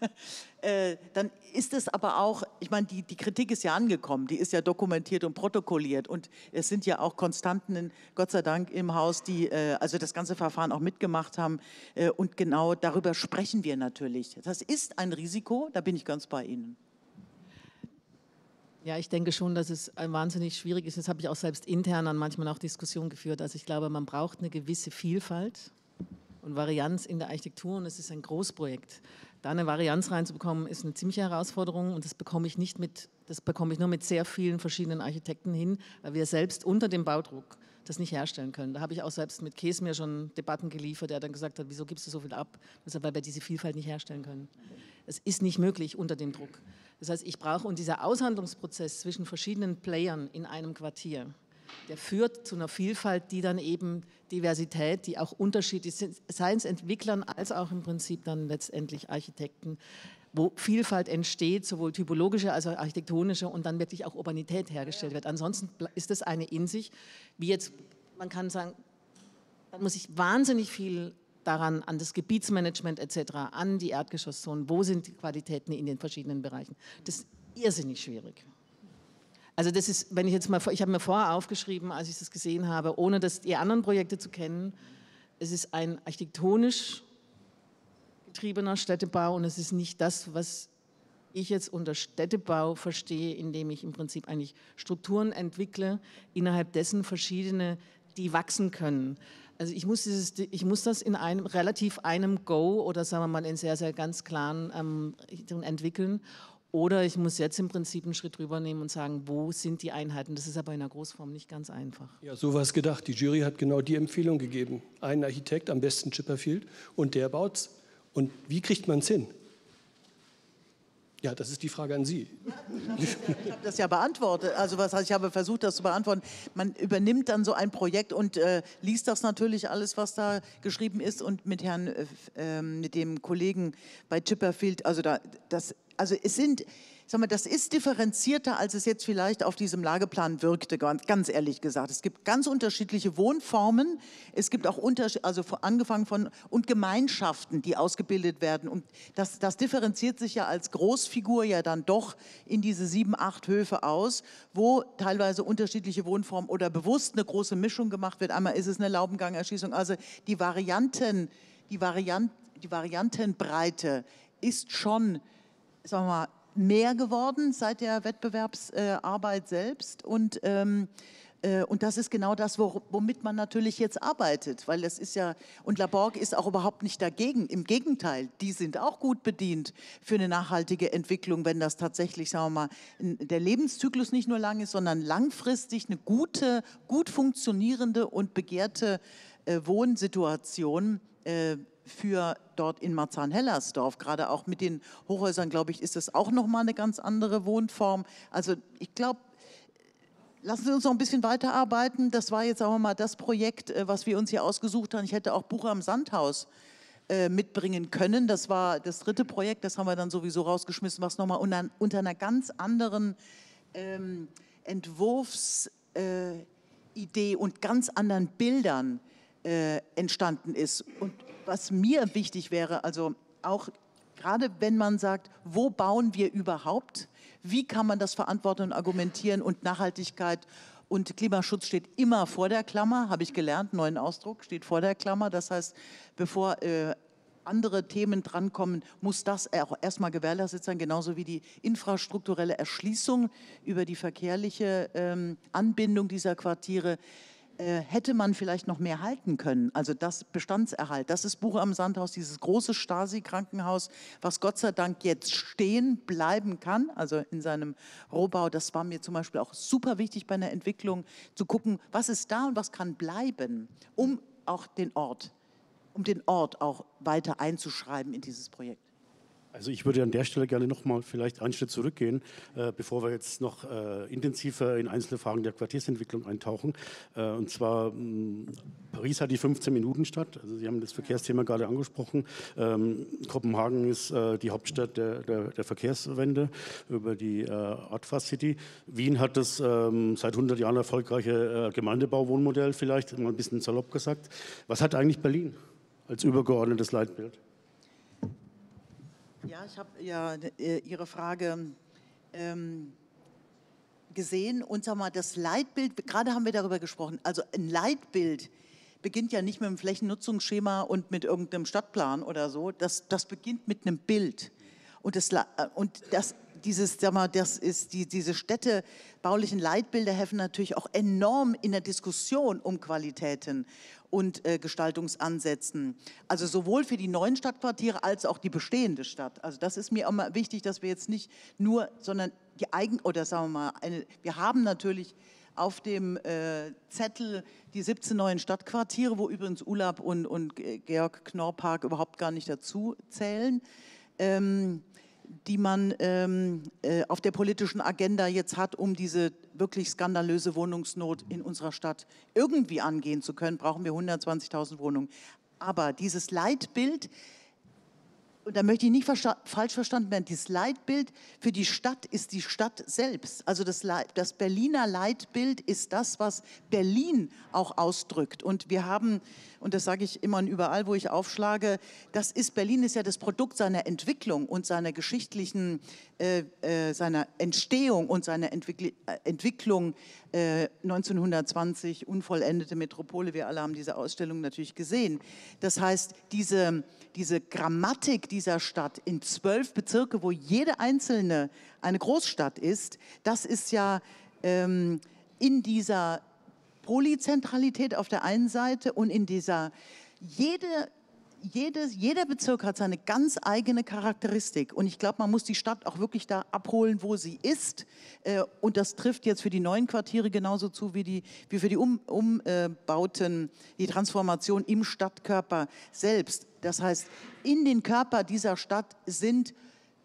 äh, dann ist es aber auch, ich meine, die, die Kritik ist ja angekommen, die ist ja dokumentiert und protokolliert und es sind ja auch Konstanten, in, Gott sei Dank, im Haus, die äh, also das ganze Verfahren auch mitgemacht haben äh, und genau darüber sprechen wir natürlich. Das ist ein Risiko, da bin ich ganz bei Ihnen. Ja, ich denke schon, dass es äh, wahnsinnig schwierig ist. Das habe ich auch selbst intern an manchmal auch Diskussionen geführt. Also ich glaube, man braucht eine gewisse Vielfalt und Varianz in der Architektur und es ist ein Großprojekt. Da eine Varianz reinzubekommen, ist eine ziemliche Herausforderung und das bekomme ich nicht mit, das bekomme ich nur mit sehr vielen verschiedenen Architekten hin, weil wir selbst unter dem Baudruck das nicht herstellen können. Da habe ich auch selbst mit Käse mir schon Debatten geliefert, der dann gesagt hat, wieso gibst du so viel ab? Das ist, weil wir diese Vielfalt nicht herstellen können. Es ist nicht möglich unter dem Druck. Das heißt, ich brauche und dieser Aushandlungsprozess zwischen verschiedenen Playern in einem Quartier, der führt zu einer Vielfalt, die dann eben Diversität, die auch unterschiedlich sind, seien es Entwicklern als auch im Prinzip dann letztendlich Architekten, wo Vielfalt entsteht, sowohl typologische als auch architektonische und dann wirklich auch Urbanität hergestellt wird. Ansonsten ist das eine in sich, wie jetzt, man kann sagen, dann muss ich wahnsinnig viel daran, an das Gebietsmanagement etc., an die Erdgeschosszonen, wo sind die Qualitäten in den verschiedenen Bereichen. Das ist irrsinnig schwierig. Also das ist, wenn ich jetzt mal, ich habe mir vorher aufgeschrieben, als ich das gesehen habe, ohne dass die anderen Projekte zu kennen, es ist ein architektonisch getriebener Städtebau und es ist nicht das, was ich jetzt unter Städtebau verstehe, indem ich im Prinzip eigentlich Strukturen entwickle, innerhalb dessen verschiedene, die wachsen können. Also ich muss, dieses, ich muss das in einem relativ einem Go oder sagen wir mal in sehr, sehr ganz klaren ähm, entwickeln oder ich muss jetzt im Prinzip einen Schritt rübernehmen und sagen, wo sind die Einheiten? Das ist aber in der Großform nicht ganz einfach. Ja, so war es gedacht. Die Jury hat genau die Empfehlung gegeben. Ein Architekt, am besten Chipperfield, und der baut's. Und wie kriegt man es hin? Ja, das ist die Frage an Sie. Ich habe das ja beantwortet. Also was heißt, ich habe versucht, das zu beantworten. Man übernimmt dann so ein Projekt und äh, liest das natürlich alles, was da geschrieben ist und mit Herrn, äh, ähm, mit dem Kollegen bei Chipperfield. Also da, das, also es sind ich sag mal, das ist differenzierter, als es jetzt vielleicht auf diesem Lageplan wirkte, ganz ehrlich gesagt. Es gibt ganz unterschiedliche Wohnformen, es gibt auch Unterschied, also angefangen von und Gemeinschaften, die ausgebildet werden. Und das, das differenziert sich ja als Großfigur ja dann doch in diese sieben, acht Höfe aus, wo teilweise unterschiedliche Wohnformen oder bewusst eine große Mischung gemacht wird. Einmal ist es eine Laubengangerschießung, also die Varianten, die Varianten die Variantenbreite ist schon, sagen wir mal, mehr geworden seit der Wettbewerbsarbeit selbst und ähm, äh, und das ist genau das, womit man natürlich jetzt arbeitet, weil das ist ja, und Laborg ist auch überhaupt nicht dagegen. Im Gegenteil, die sind auch gut bedient für eine nachhaltige Entwicklung, wenn das tatsächlich, sagen wir mal, der Lebenszyklus nicht nur lang ist, sondern langfristig eine gute, gut funktionierende und begehrte äh, Wohnsituation äh, für dort in Marzahn-Hellersdorf. Gerade auch mit den Hochhäusern, glaube ich, ist das auch nochmal eine ganz andere Wohnform. Also ich glaube, Lassen Sie uns noch ein bisschen weiterarbeiten. Das war jetzt auch mal das Projekt, äh, was wir uns hier ausgesucht haben. Ich hätte auch Buch am Sandhaus äh, mitbringen können. Das war das dritte Projekt, das haben wir dann sowieso rausgeschmissen, was nochmal unter, unter einer ganz anderen ähm, Entwurfsidee äh, und ganz anderen Bildern äh, entstanden ist. Und was mir wichtig wäre, also auch gerade wenn man sagt, wo bauen wir überhaupt, wie kann man das verantworten und argumentieren und Nachhaltigkeit und Klimaschutz steht immer vor der Klammer, habe ich gelernt, neuen Ausdruck, steht vor der Klammer. Das heißt, bevor äh, andere Themen drankommen, muss das auch erstmal gewährleistet sein, genauso wie die infrastrukturelle Erschließung über die verkehrliche ähm, Anbindung dieser Quartiere. Äh, hätte man vielleicht noch mehr halten können. Also das Bestandserhalt, das ist Buche am Sandhaus, dieses große Stasi-Krankenhaus, was Gott sei Dank jetzt stehen bleiben kann, also in seinem Rohbau. Das war mir zum Beispiel auch super wichtig bei einer Entwicklung, zu gucken, was ist da und was kann bleiben, um auch den Ort, um den Ort auch weiter einzuschreiben in dieses Projekt. Also ich würde an der Stelle gerne nochmal vielleicht einen Schritt zurückgehen, äh, bevor wir jetzt noch äh, intensiver in einzelne Fragen der Quartiersentwicklung eintauchen. Äh, und zwar, mh, mm, Paris hat die 15 Minuten Stadt, also Sie haben das Verkehrsthema gerade angesprochen. Ähm, Kopenhagen ist äh, die Hauptstadt der, der, der, Verkehrswende über die äh, Adva City. Wien hat das ähm, seit 100 Jahren erfolgreiche äh, Gemeindebauwohnmodell vielleicht, mal ein bisschen salopp gesagt. Was hat eigentlich Berlin als übergeordnetes Leitbild? Ja, ich habe ja äh, Ihre Frage ähm, gesehen und sag mal, das Leitbild, gerade haben wir darüber gesprochen, also ein Leitbild beginnt ja nicht mit einem Flächennutzungsschema und mit irgendeinem Stadtplan oder so, das, das beginnt mit einem Bild. Und, das, äh, und das, dieses, sag mal, das ist die, diese städtebaulichen Leitbilder helfen natürlich auch enorm in der Diskussion um Qualitäten und äh, Gestaltungsansätzen. Also sowohl für die neuen Stadtquartiere als auch die bestehende Stadt. Also das ist mir immer wichtig, dass wir jetzt nicht nur, sondern die Eigen oder sagen wir mal, eine, wir haben natürlich auf dem äh, Zettel die 17 neuen Stadtquartiere, wo übrigens Ulab und, und Georg Knorr Park überhaupt gar nicht dazu zählen. Ähm, die man ähm, äh, auf der politischen Agenda jetzt hat, um diese wirklich skandalöse Wohnungsnot in unserer Stadt irgendwie angehen zu können, brauchen wir 120.000 Wohnungen. Aber dieses Leitbild, und da möchte ich nicht versta falsch verstanden werden, dieses Leitbild für die Stadt ist die Stadt selbst. Also das, Leit das Berliner Leitbild ist das, was Berlin auch ausdrückt. Und wir haben, und das sage ich immer und überall, wo ich aufschlage, das ist, Berlin ist ja das Produkt seiner Entwicklung und seiner geschichtlichen, äh, äh, seiner Entstehung und seiner Entwickl äh, Entwicklung äh, 1920, unvollendete Metropole. Wir alle haben diese Ausstellung natürlich gesehen. Das heißt, diese, diese Grammatik, dieser Stadt in zwölf Bezirke, wo jede einzelne eine Großstadt ist, das ist ja ähm, in dieser Polyzentralität auf der einen Seite und in dieser, jede, jede, jeder Bezirk hat seine ganz eigene Charakteristik. Und ich glaube, man muss die Stadt auch wirklich da abholen, wo sie ist. Äh, und das trifft jetzt für die neuen Quartiere genauso zu wie, die, wie für die um, Umbauten, die Transformation im Stadtkörper selbst. Das heißt, in den Körper dieser Stadt sind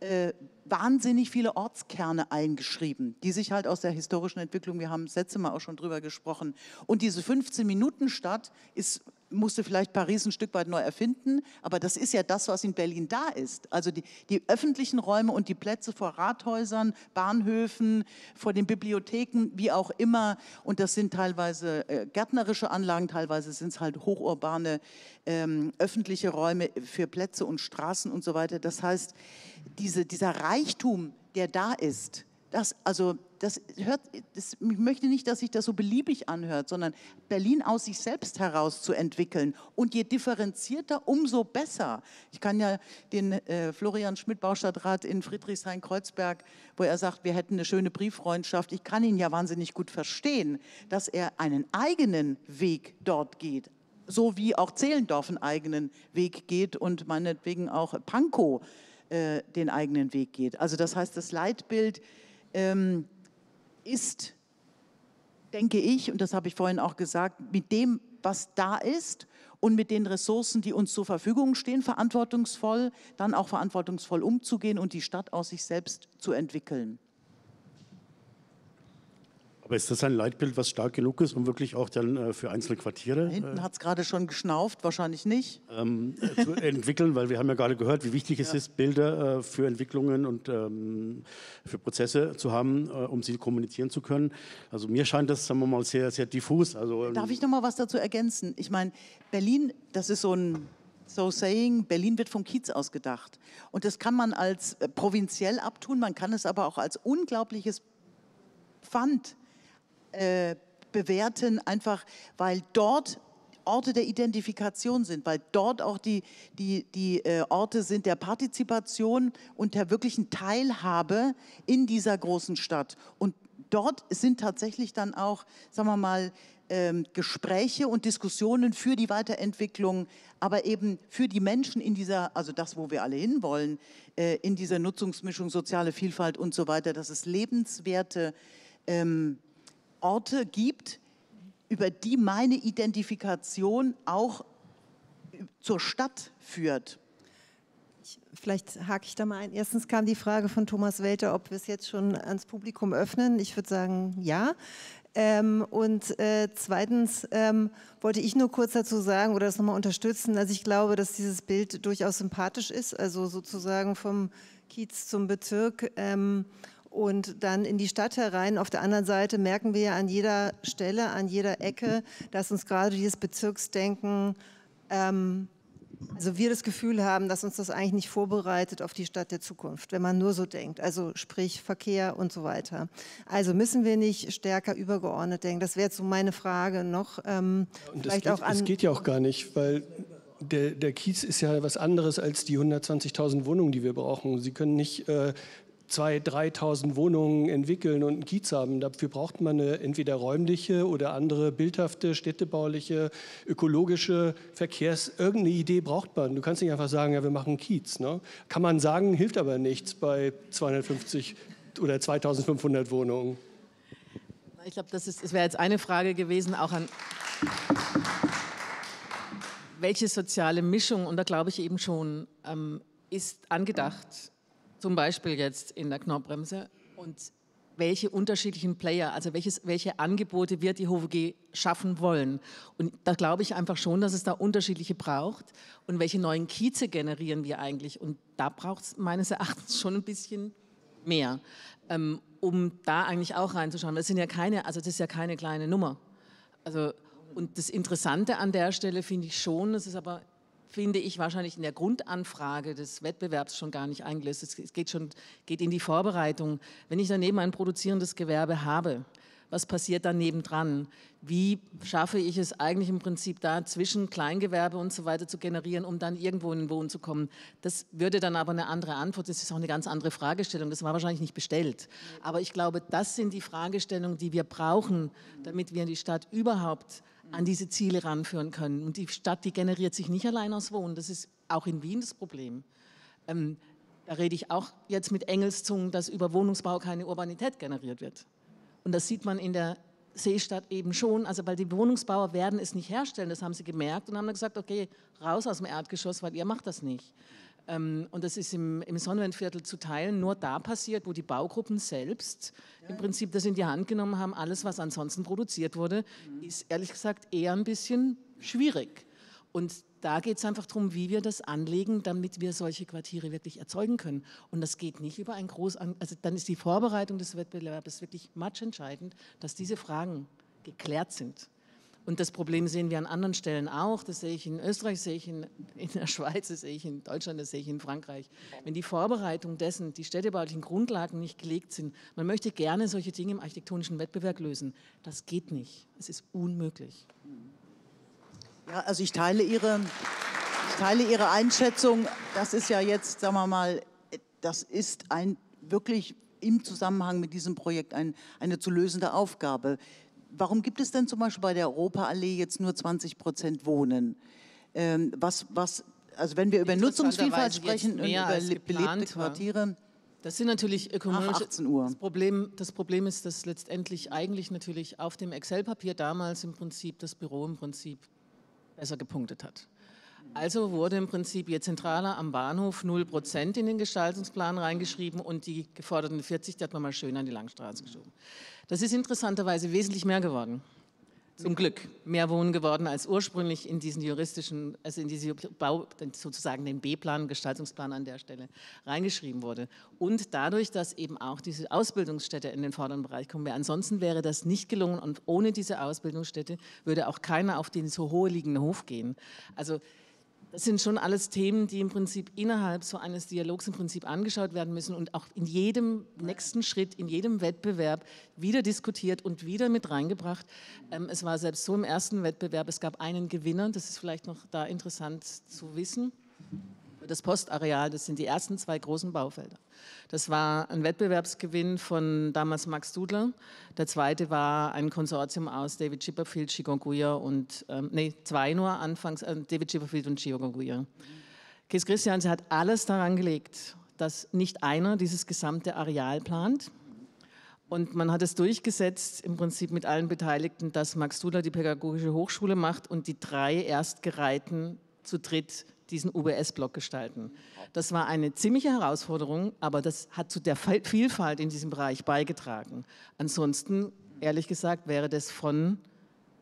äh, wahnsinnig viele Ortskerne eingeschrieben, die sich halt aus der historischen Entwicklung, wir haben das letzte Mal auch schon drüber gesprochen, und diese 15-Minuten-Stadt ist musste vielleicht Paris ein Stück weit neu erfinden, aber das ist ja das, was in Berlin da ist. Also die, die öffentlichen Räume und die Plätze vor Rathäusern, Bahnhöfen, vor den Bibliotheken, wie auch immer. Und das sind teilweise äh, gärtnerische Anlagen, teilweise sind es halt hochurbane ähm, öffentliche Räume für Plätze und Straßen und so weiter. Das heißt, diese, dieser Reichtum, der da ist, das, also das hört, das, ich möchte nicht, dass sich das so beliebig anhört, sondern Berlin aus sich selbst heraus zu entwickeln. Und je differenzierter, umso besser. Ich kann ja den äh, Florian Schmidt, Baustadtrat in Friedrichshain-Kreuzberg, wo er sagt, wir hätten eine schöne Brieffreundschaft, ich kann ihn ja wahnsinnig gut verstehen, dass er einen eigenen Weg dort geht, so wie auch Zehlendorf einen eigenen Weg geht und meinetwegen auch Pankow äh, den eigenen Weg geht. Also das heißt, das Leitbild ähm, ist, denke ich, und das habe ich vorhin auch gesagt, mit dem, was da ist und mit den Ressourcen, die uns zur Verfügung stehen, verantwortungsvoll, dann auch verantwortungsvoll umzugehen und die Stadt aus sich selbst zu entwickeln. Aber ist das ein Leitbild, was stark genug ist, um wirklich auch dann äh, für einzelne Quartiere? Hinten äh, hat es gerade schon geschnauft, wahrscheinlich nicht. Ähm, äh, zu entwickeln, weil wir haben ja gerade gehört, wie wichtig ja. es ist, Bilder äh, für Entwicklungen und ähm, für Prozesse zu haben, äh, um sie kommunizieren zu können. Also mir scheint das, sagen wir mal, sehr, sehr diffus. Also, ähm, Darf ich noch mal was dazu ergänzen? Ich meine, Berlin, das ist so ein so saying, Berlin wird vom Kiez ausgedacht. Und das kann man als äh, provinziell abtun, man kann es aber auch als unglaubliches Pfand äh, bewerten, einfach weil dort Orte der Identifikation sind, weil dort auch die, die, die äh, Orte sind der Partizipation und der wirklichen Teilhabe in dieser großen Stadt. Und dort sind tatsächlich dann auch, sagen wir mal, ähm, Gespräche und Diskussionen für die Weiterentwicklung, aber eben für die Menschen in dieser, also das, wo wir alle hinwollen, äh, in dieser Nutzungsmischung, soziale Vielfalt und so weiter, dass es lebenswerte ähm, Orte gibt, über die meine Identifikation auch zur Stadt führt. Vielleicht hake ich da mal ein. Erstens kam die Frage von Thomas Welter, ob wir es jetzt schon ans Publikum öffnen. Ich würde sagen, ja. Ähm, und äh, zweitens ähm, wollte ich nur kurz dazu sagen oder das nochmal unterstützen. dass ich glaube, dass dieses Bild durchaus sympathisch ist, also sozusagen vom Kiez zum Bezirk. Ähm, und dann in die Stadt herein. Auf der anderen Seite merken wir ja an jeder Stelle, an jeder Ecke, dass uns gerade dieses Bezirksdenken, ähm, also wir das Gefühl haben, dass uns das eigentlich nicht vorbereitet auf die Stadt der Zukunft, wenn man nur so denkt, also sprich Verkehr und so weiter. Also müssen wir nicht stärker übergeordnet denken? Das wäre jetzt so meine Frage noch. Ähm, und vielleicht geht, auch an, es geht ja auch gar nicht, weil der, der, Kiez ist ja was anderes als die 120.000 Wohnungen, die wir brauchen. Sie können nicht äh, 2.000, 3.000 Wohnungen entwickeln und einen Kiez haben. Dafür braucht man eine entweder räumliche oder andere bildhafte, städtebauliche, ökologische, Verkehrs-, irgendeine Idee braucht man. Du kannst nicht einfach sagen, ja, wir machen einen Kiez. Ne? Kann man sagen, hilft aber nichts bei 250 oder 2.500 Wohnungen. Ich glaube, das, das wäre jetzt eine Frage gewesen, auch an welche soziale Mischung, und da glaube ich eben schon, ähm, ist angedacht zum Beispiel jetzt in der Knorrbremse und welche unterschiedlichen Player, also welches, welche Angebote wird die HOVG schaffen wollen. Und da glaube ich einfach schon, dass es da unterschiedliche braucht und welche neuen Kieze generieren wir eigentlich. Und da braucht es meines Erachtens schon ein bisschen mehr, ähm, um da eigentlich auch reinzuschauen. Das sind ja keine, also das ist ja keine kleine Nummer. Also und das Interessante an der Stelle finde ich schon, das ist aber finde ich, wahrscheinlich in der Grundanfrage des Wettbewerbs schon gar nicht eingelöst. Es geht schon geht in die Vorbereitung. Wenn ich daneben ein produzierendes Gewerbe habe, was passiert dann nebendran? Wie schaffe ich es eigentlich im Prinzip da zwischen Kleingewerbe und so weiter zu generieren, um dann irgendwo in den Wohn zu kommen? Das würde dann aber eine andere Antwort, das ist auch eine ganz andere Fragestellung, das war wahrscheinlich nicht bestellt. Aber ich glaube, das sind die Fragestellungen, die wir brauchen, damit wir die Stadt überhaupt an diese Ziele ranführen können. Und die Stadt, die generiert sich nicht allein aus Wohnen. Das ist auch in Wien das Problem. Ähm, da rede ich auch jetzt mit Engelszungen, dass über Wohnungsbau keine Urbanität generiert wird. Und das sieht man in der Seestadt eben schon, also weil die Wohnungsbauer werden es nicht herstellen, das haben sie gemerkt und haben dann gesagt, okay, raus aus dem Erdgeschoss, weil ihr macht das nicht. Ähm, und das ist im, im Sonnenwendviertel zu teilen nur da passiert, wo die Baugruppen selbst ja. im Prinzip das in die Hand genommen haben. Alles, was ansonsten produziert wurde, mhm. ist ehrlich gesagt eher ein bisschen schwierig. Und da geht es einfach darum, wie wir das anlegen, damit wir solche Quartiere wirklich erzeugen können. Und das geht nicht über ein großes. also dann ist die Vorbereitung des Wettbewerbs wirklich entscheidend, dass diese Fragen geklärt sind. Und das Problem sehen wir an anderen Stellen auch. Das sehe ich in Österreich, sehe ich in, in der Schweiz, das sehe ich in Deutschland, das sehe ich in Frankreich. Wenn die Vorbereitung dessen, die städtebaulichen Grundlagen nicht gelegt sind, man möchte gerne solche Dinge im architektonischen Wettbewerb lösen. Das geht nicht. Es ist unmöglich. Ja, also ich teile Ihre, ich teile Ihre Einschätzung. Das ist ja jetzt, sagen wir mal, das ist ein wirklich im Zusammenhang mit diesem Projekt ein, eine zu lösende Aufgabe warum gibt es denn zum Beispiel bei der Europaallee jetzt nur 20 Prozent Wohnen? Ähm, was, was, also wenn wir über Nutzungsvielfalt sprechen und über belebte Quartiere... Das sind natürlich ökonomische. Das Problem, das Problem ist, dass letztendlich eigentlich natürlich auf dem Excel-Papier damals im Prinzip das Büro im Prinzip besser gepunktet hat. Also wurde im Prinzip ihr Zentraler am Bahnhof 0% in den Gestaltungsplan reingeschrieben und die geforderten 40, die hat man mal schön an die Langstraße geschoben. Das ist interessanterweise wesentlich mehr geworden. Zum Glück mehr Wohnen geworden als ursprünglich in diesen juristischen, also in diese Bau, sozusagen den B-Plan, Gestaltungsplan an der Stelle reingeschrieben wurde. Und dadurch, dass eben auch diese Ausbildungsstätte in den vorderen Bereich kommen wäre. Ansonsten wäre das nicht gelungen und ohne diese Ausbildungsstätte würde auch keiner auf den so hohe liegenden Hof gehen. Also das sind schon alles Themen, die im Prinzip innerhalb so eines Dialogs im Prinzip angeschaut werden müssen und auch in jedem nächsten Schritt, in jedem Wettbewerb wieder diskutiert und wieder mit reingebracht. Ähm, es war selbst so im ersten Wettbewerb, es gab einen Gewinner, das ist vielleicht noch da interessant zu wissen das Postareal, das sind die ersten zwei großen Baufelder. Das war ein Wettbewerbsgewinn von damals Max Dudler. Der zweite war ein Konsortium aus David Chipperfield, Chigonguya und, ähm, nee, zwei nur anfangs, äh, David Chipperfield und Chigonguya. Mhm. Chris Christians hat alles daran gelegt, dass nicht einer dieses gesamte Areal plant. Und man hat es durchgesetzt, im Prinzip mit allen Beteiligten, dass Max Dudler die Pädagogische Hochschule macht und die drei Erstgereihten zu dritt diesen UBS-Block gestalten. Das war eine ziemliche Herausforderung, aber das hat zu der Vielfalt in diesem Bereich beigetragen. Ansonsten, ehrlich gesagt, wäre das von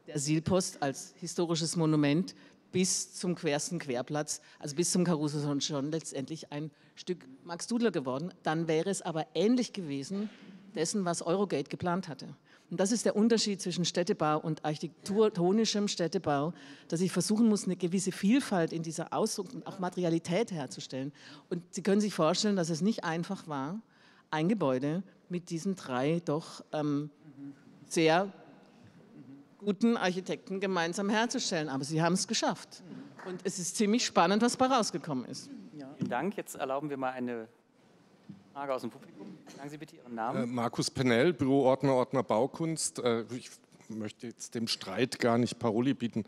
der Silpost als historisches Monument bis zum quersten Querplatz, also bis zum Caruso schon, schon letztendlich ein Stück Max Dudler geworden. Dann wäre es aber ähnlich gewesen dessen, was Eurogate geplant hatte. Und das ist der Unterschied zwischen Städtebau und architektonischem Städtebau, dass ich versuchen muss, eine gewisse Vielfalt in dieser Ausdruck und auch Materialität herzustellen. Und Sie können sich vorstellen, dass es nicht einfach war, ein Gebäude mit diesen drei doch ähm, sehr guten Architekten gemeinsam herzustellen. Aber sie haben es geschafft. Und es ist ziemlich spannend, was bei rausgekommen ist. Vielen Dank. Jetzt erlauben wir mal eine Frage aus dem Publikum. Sagen Sie bitte Ihren Namen. Äh, Markus Penell, Büroordner, Ordner Baukunst. Äh, ich möchte jetzt dem Streit gar nicht Paroli bieten.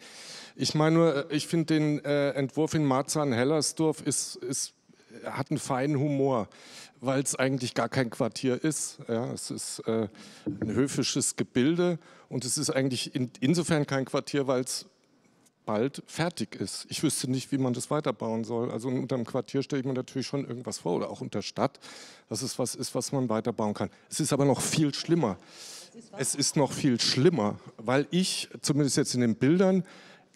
Ich meine nur, äh, ich finde den äh, Entwurf in Marzahn-Hellersdorf ist, ist, äh, hat einen feinen Humor, weil es eigentlich gar kein Quartier ist. Ja, es ist äh, ein höfisches Gebilde und es ist eigentlich in, insofern kein Quartier, weil es bald fertig ist. Ich wüsste nicht, wie man das weiterbauen soll. Also unter dem Quartier stelle ich mir natürlich schon irgendwas vor oder auch unter Stadt, dass es was ist, was man weiterbauen kann. Es ist aber noch viel schlimmer. Ist es ist noch viel schlimmer, weil ich zumindest jetzt in den Bildern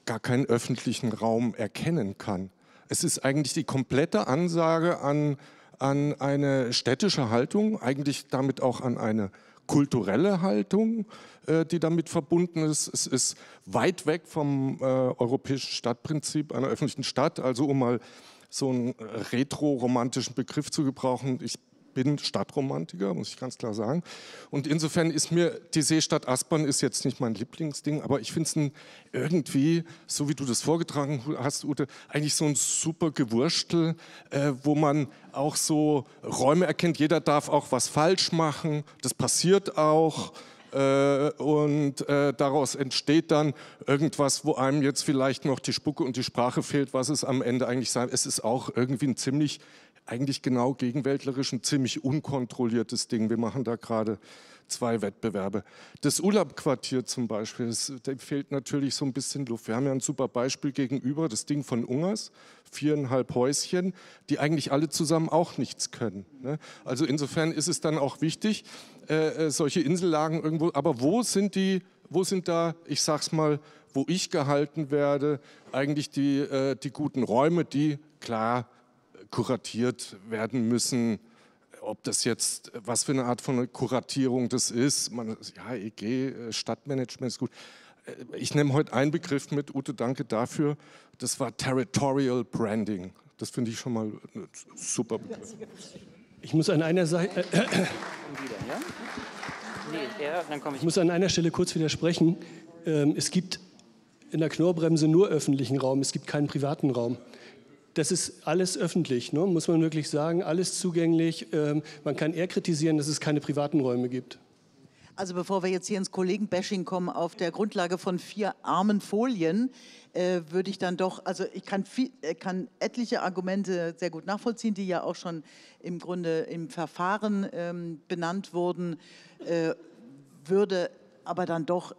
gar keinen öffentlichen Raum erkennen kann. Es ist eigentlich die komplette Ansage an, an eine städtische Haltung, eigentlich damit auch an eine kulturelle Haltung, äh, die damit verbunden ist. Es ist weit weg vom äh, europäischen Stadtprinzip einer öffentlichen Stadt. Also um mal so einen äh, retro-romantischen Begriff zu gebrauchen, ich bin Stadtromantiker, muss ich ganz klar sagen. Und insofern ist mir die Seestadt Aspern ist jetzt nicht mein Lieblingsding, aber ich finde es irgendwie, so wie du das vorgetragen hast, Ute, eigentlich so ein super Gewurstel, äh, wo man auch so Räume erkennt. Jeder darf auch was falsch machen, das passiert auch. Äh, und äh, daraus entsteht dann irgendwas, wo einem jetzt vielleicht noch die Spucke und die Sprache fehlt, was es am Ende eigentlich sein. Es ist auch irgendwie ein ziemlich eigentlich genau gegenweltlerisch ein ziemlich unkontrolliertes Ding. Wir machen da gerade zwei Wettbewerbe. Das Urlaubquartier zum Beispiel, das, dem fehlt natürlich so ein bisschen Luft. Wir haben ja ein super Beispiel gegenüber, das Ding von Ungers, viereinhalb Häuschen, die eigentlich alle zusammen auch nichts können. Ne? Also insofern ist es dann auch wichtig, äh, äh solche Insellagen irgendwo, aber wo sind die, wo sind da, ich sag's mal, wo ich gehalten werde, eigentlich die, äh, die guten Räume, die klar kuratiert werden müssen. Ob das jetzt, was für eine Art von Kuratierung das ist, man, ja, EG, äh, Stadtmanagement ist gut. Äh, ich nehme heute einen Begriff mit, Ute, danke dafür. Das war Territorial Branding. Das finde ich schon mal ein super Begriff. Ich muss an einer Seite. Äh, ich muss an einer Stelle kurz widersprechen. Ähm, es gibt in der Knorrbremse nur öffentlichen Raum, es gibt keinen privaten Raum das ist alles öffentlich, ne? muss man wirklich sagen, alles zugänglich. Ähm, man kann eher kritisieren, dass es keine privaten Räume gibt. Also bevor wir jetzt hier ins Kollegenbashing kommen, auf der Grundlage von vier armen Folien, äh, würde ich dann doch, also ich kann, viel, äh, kann, etliche Argumente sehr gut nachvollziehen, die ja auch schon im Grunde im Verfahren ähm, benannt wurden, äh, würde aber dann doch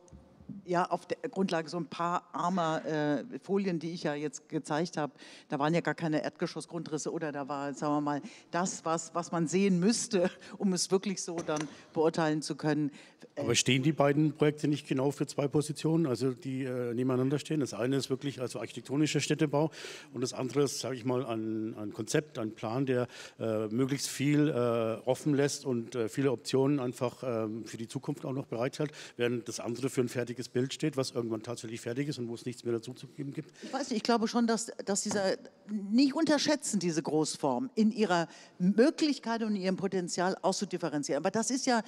ja, auf der Grundlage so ein paar armer äh, Folien, die ich ja jetzt gezeigt habe, da waren ja gar keine Erdgeschossgrundrisse oder da war, sagen wir mal, das, was, was man sehen müsste, um es wirklich so dann beurteilen zu können. Äh, Aber stehen die beiden Projekte nicht genau für zwei Positionen, also die äh, nebeneinander stehen? Das eine ist wirklich also architektonischer Städtebau und das andere ist, sage ich mal, ein, ein Konzept, ein Plan, der äh, möglichst viel äh, offen lässt und äh, viele Optionen einfach ähm, für die Zukunft auch noch bereithält, während das andere für ein fertiges Bild steht, was irgendwann tatsächlich fertig ist und wo es nichts mehr dazu zu geben gibt? Ich weiß nicht, ich glaube schon, dass, dass dieser, nicht unterschätzen diese Großform in ihrer Möglichkeit und ihrem Potenzial auszudifferenzieren. Aber das ist ja,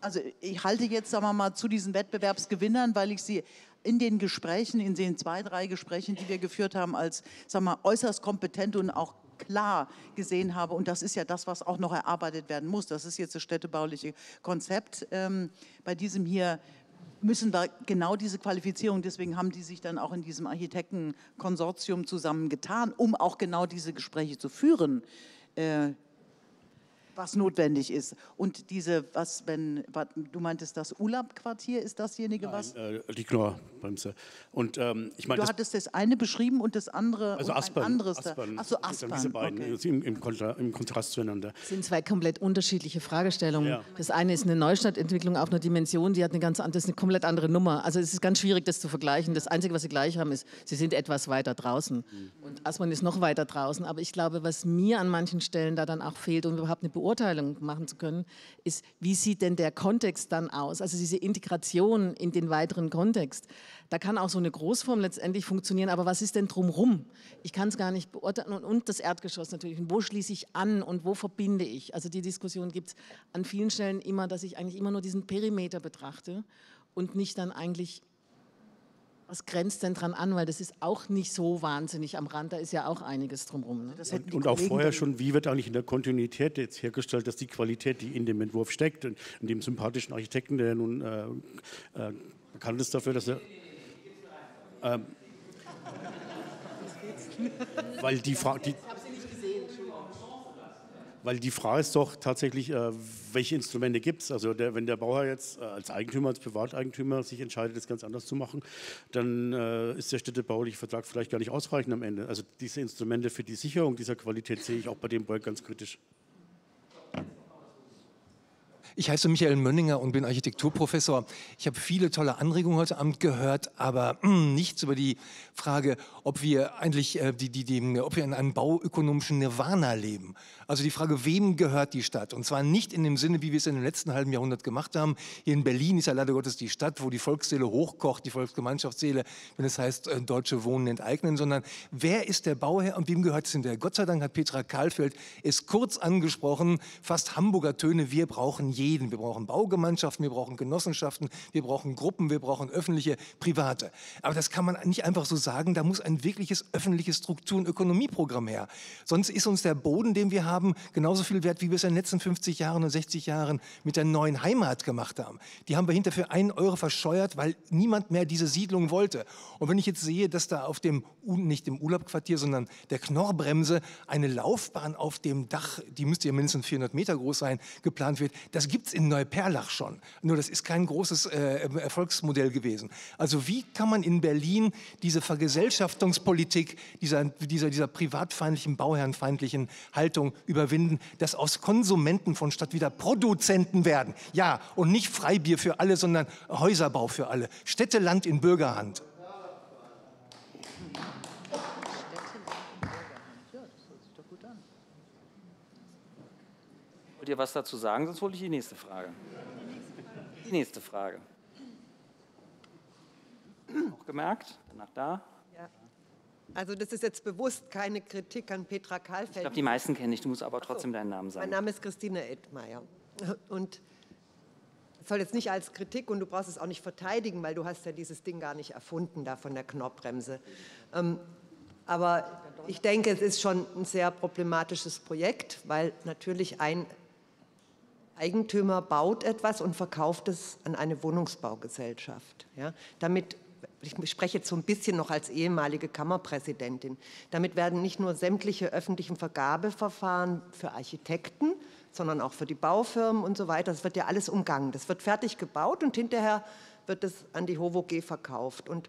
also ich halte jetzt, sagen wir mal, zu diesen Wettbewerbsgewinnern, weil ich sie in den Gesprächen, in den zwei, drei Gesprächen, die wir geführt haben, als, sagen wir mal, äußerst kompetent und auch klar gesehen habe. Und das ist ja das, was auch noch erarbeitet werden muss. Das ist jetzt das städtebauliche Konzept. Ähm, bei diesem hier müssen wir genau diese Qualifizierung, deswegen haben die sich dann auch in diesem Architektenkonsortium zusammengetan, um auch genau diese Gespräche zu führen. Äh, was notwendig ist. Und diese, was, wenn, du meintest, das Urlaubquartier ist dasjenige, Nein, was? Äh, die Knorrbremse. Und ähm, ich meine. Du hattest das eine beschrieben und das andere. Also Aspern. Ein anderes Aspern. Achso, also Aspern. Diese beiden okay. Also im, im, Kontra, im, Kontrast zueinander. Das sind zwei komplett unterschiedliche Fragestellungen. Ja. Das eine ist eine Neustadtentwicklung auf einer Dimension, die hat eine ganz andere, das ist eine komplett andere Nummer. Also es ist ganz schwierig, das zu vergleichen. Das Einzige, was sie gleich haben, ist, sie sind etwas weiter draußen. Mhm. Und Aspern ist noch weiter draußen. Aber ich glaube, was mir an manchen Stellen da dann auch fehlt und überhaupt eine Beobachtung Beurteilung machen zu können, ist, wie sieht denn der Kontext dann aus? Also diese Integration in den weiteren Kontext. Da kann auch so eine Großform letztendlich funktionieren, aber was ist denn drumherum? Ich kann es gar nicht beurteilen und, und das Erdgeschoss natürlich. Und wo schließe ich an und wo verbinde ich? Also die Diskussion gibt es an vielen Stellen immer, dass ich eigentlich immer nur diesen Perimeter betrachte und nicht dann eigentlich was grenzt denn dran an? Weil das ist auch nicht so wahnsinnig am Rand, da ist ja auch einiges drumherum. Ne? und, und auch vorher schon, wie wird eigentlich in der Kontinuität jetzt hergestellt, dass die Qualität, die in dem Entwurf steckt, und in dem sympathischen Architekten, der nun äh, äh, bekannt ist dafür, dass er... Ähm, weil die Frage weil die Frage ist doch tatsächlich, äh, welche Instrumente gibt es? Also der, wenn der Bauherr jetzt äh, als Eigentümer, als Privateigentümer sich entscheidet, das ganz anders zu machen, dann äh, ist der städtebauliche Vertrag vielleicht gar nicht ausreichend am Ende. Also diese Instrumente für die Sicherung dieser Qualität sehe ich auch bei dem Projekt ganz kritisch. Ich heiße Michael Mönninger und bin Architekturprofessor. Ich habe viele tolle Anregungen heute Abend gehört, aber hm, nichts über die Frage, ob wir eigentlich äh, die, die, die, ob wir in einem bauökonomischen Nirvana leben. Also die Frage, wem gehört die Stadt? Und zwar nicht in dem Sinne, wie wir es in den letzten halben Jahrhundert gemacht haben. Hier in Berlin ist ja leider Gottes die Stadt, wo die Volksseele hochkocht, die Volksgemeinschaftsseele, wenn es heißt, äh, deutsche Wohnen enteignen, sondern wer ist der Bauherr und wem gehört es hinterher? Gott sei Dank hat Petra Kahlfeld es kurz angesprochen, fast Hamburger Töne, wir brauchen jeden jeden. Wir brauchen Baugemeinschaften, wir brauchen Genossenschaften, wir brauchen Gruppen, wir brauchen öffentliche, private. Aber das kann man nicht einfach so sagen. Da muss ein wirkliches öffentliches Struktur- und Ökonomieprogramm her. Sonst ist uns der Boden, den wir haben, genauso viel wert, wie wir es in den letzten 50 Jahren und 60 Jahren mit der neuen Heimat gemacht haben. Die haben wir hinterher für einen Euro verscheuert, weil niemand mehr diese Siedlung wollte. Und wenn ich jetzt sehe, dass da auf dem, nicht im Urlaubquartier, sondern der Knorrbremse eine Laufbahn auf dem Dach, die müsste ja mindestens 400 Meter groß sein, geplant wird, das gibt es in Neuperlach schon. Nur das ist kein großes äh, ähm, Erfolgsmodell gewesen. Also wie kann man in Berlin diese Vergesellschaftungspolitik dieser, dieser, dieser privatfeindlichen, bauherrenfeindlichen Haltung überwinden, dass aus Konsumenten von Stadt wieder Produzenten werden? Ja, und nicht Freibier für alle, sondern Häuserbau für alle. Städteland in Bürgerhand. Wollt ihr was dazu sagen? Sonst hole ich die nächste Frage. Die nächste Frage. Auch gemerkt? Danach da. Ja. Also das ist jetzt bewusst keine Kritik an Petra Kahlfeld. Ich glaube, die meisten kenne ich. Du musst aber so. trotzdem deinen Namen sagen. Mein Name ist Christine Edmeier. Und soll jetzt nicht als Kritik und du brauchst es auch nicht verteidigen, weil du hast ja dieses Ding gar nicht erfunden da von der Knorrbremse. Ähm, aber ich denke, es ist schon ein sehr problematisches Projekt, weil natürlich ein Eigentümer baut etwas und verkauft es an eine Wohnungsbaugesellschaft. Ja, damit ich spreche jetzt so ein bisschen noch als ehemalige Kammerpräsidentin. Damit werden nicht nur sämtliche öffentlichen Vergabeverfahren für Architekten, sondern auch für die Baufirmen und so weiter. Das wird ja alles umgangen. Das wird fertig gebaut und hinterher wird es an die HOVOG verkauft. Und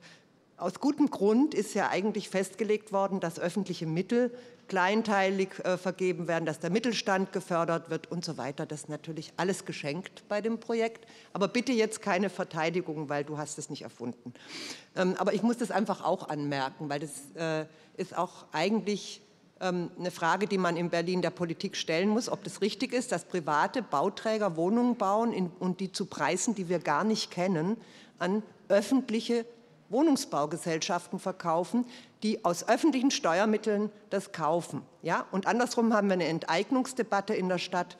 aus gutem Grund ist ja eigentlich festgelegt worden, dass öffentliche Mittel kleinteilig äh, vergeben werden, dass der Mittelstand gefördert wird und so weiter. Das ist natürlich alles geschenkt bei dem Projekt. Aber bitte jetzt keine Verteidigung, weil du hast es nicht erfunden. Ähm, aber ich muss das einfach auch anmerken, weil das äh, ist auch eigentlich ähm, eine Frage, die man in Berlin der Politik stellen muss, ob das richtig ist, dass private Bauträger Wohnungen bauen und die zu Preisen, die wir gar nicht kennen, an öffentliche Wohnungsbaugesellschaften verkaufen, die aus öffentlichen Steuermitteln das kaufen. Ja? Und andersrum haben wir eine Enteignungsdebatte in der Stadt.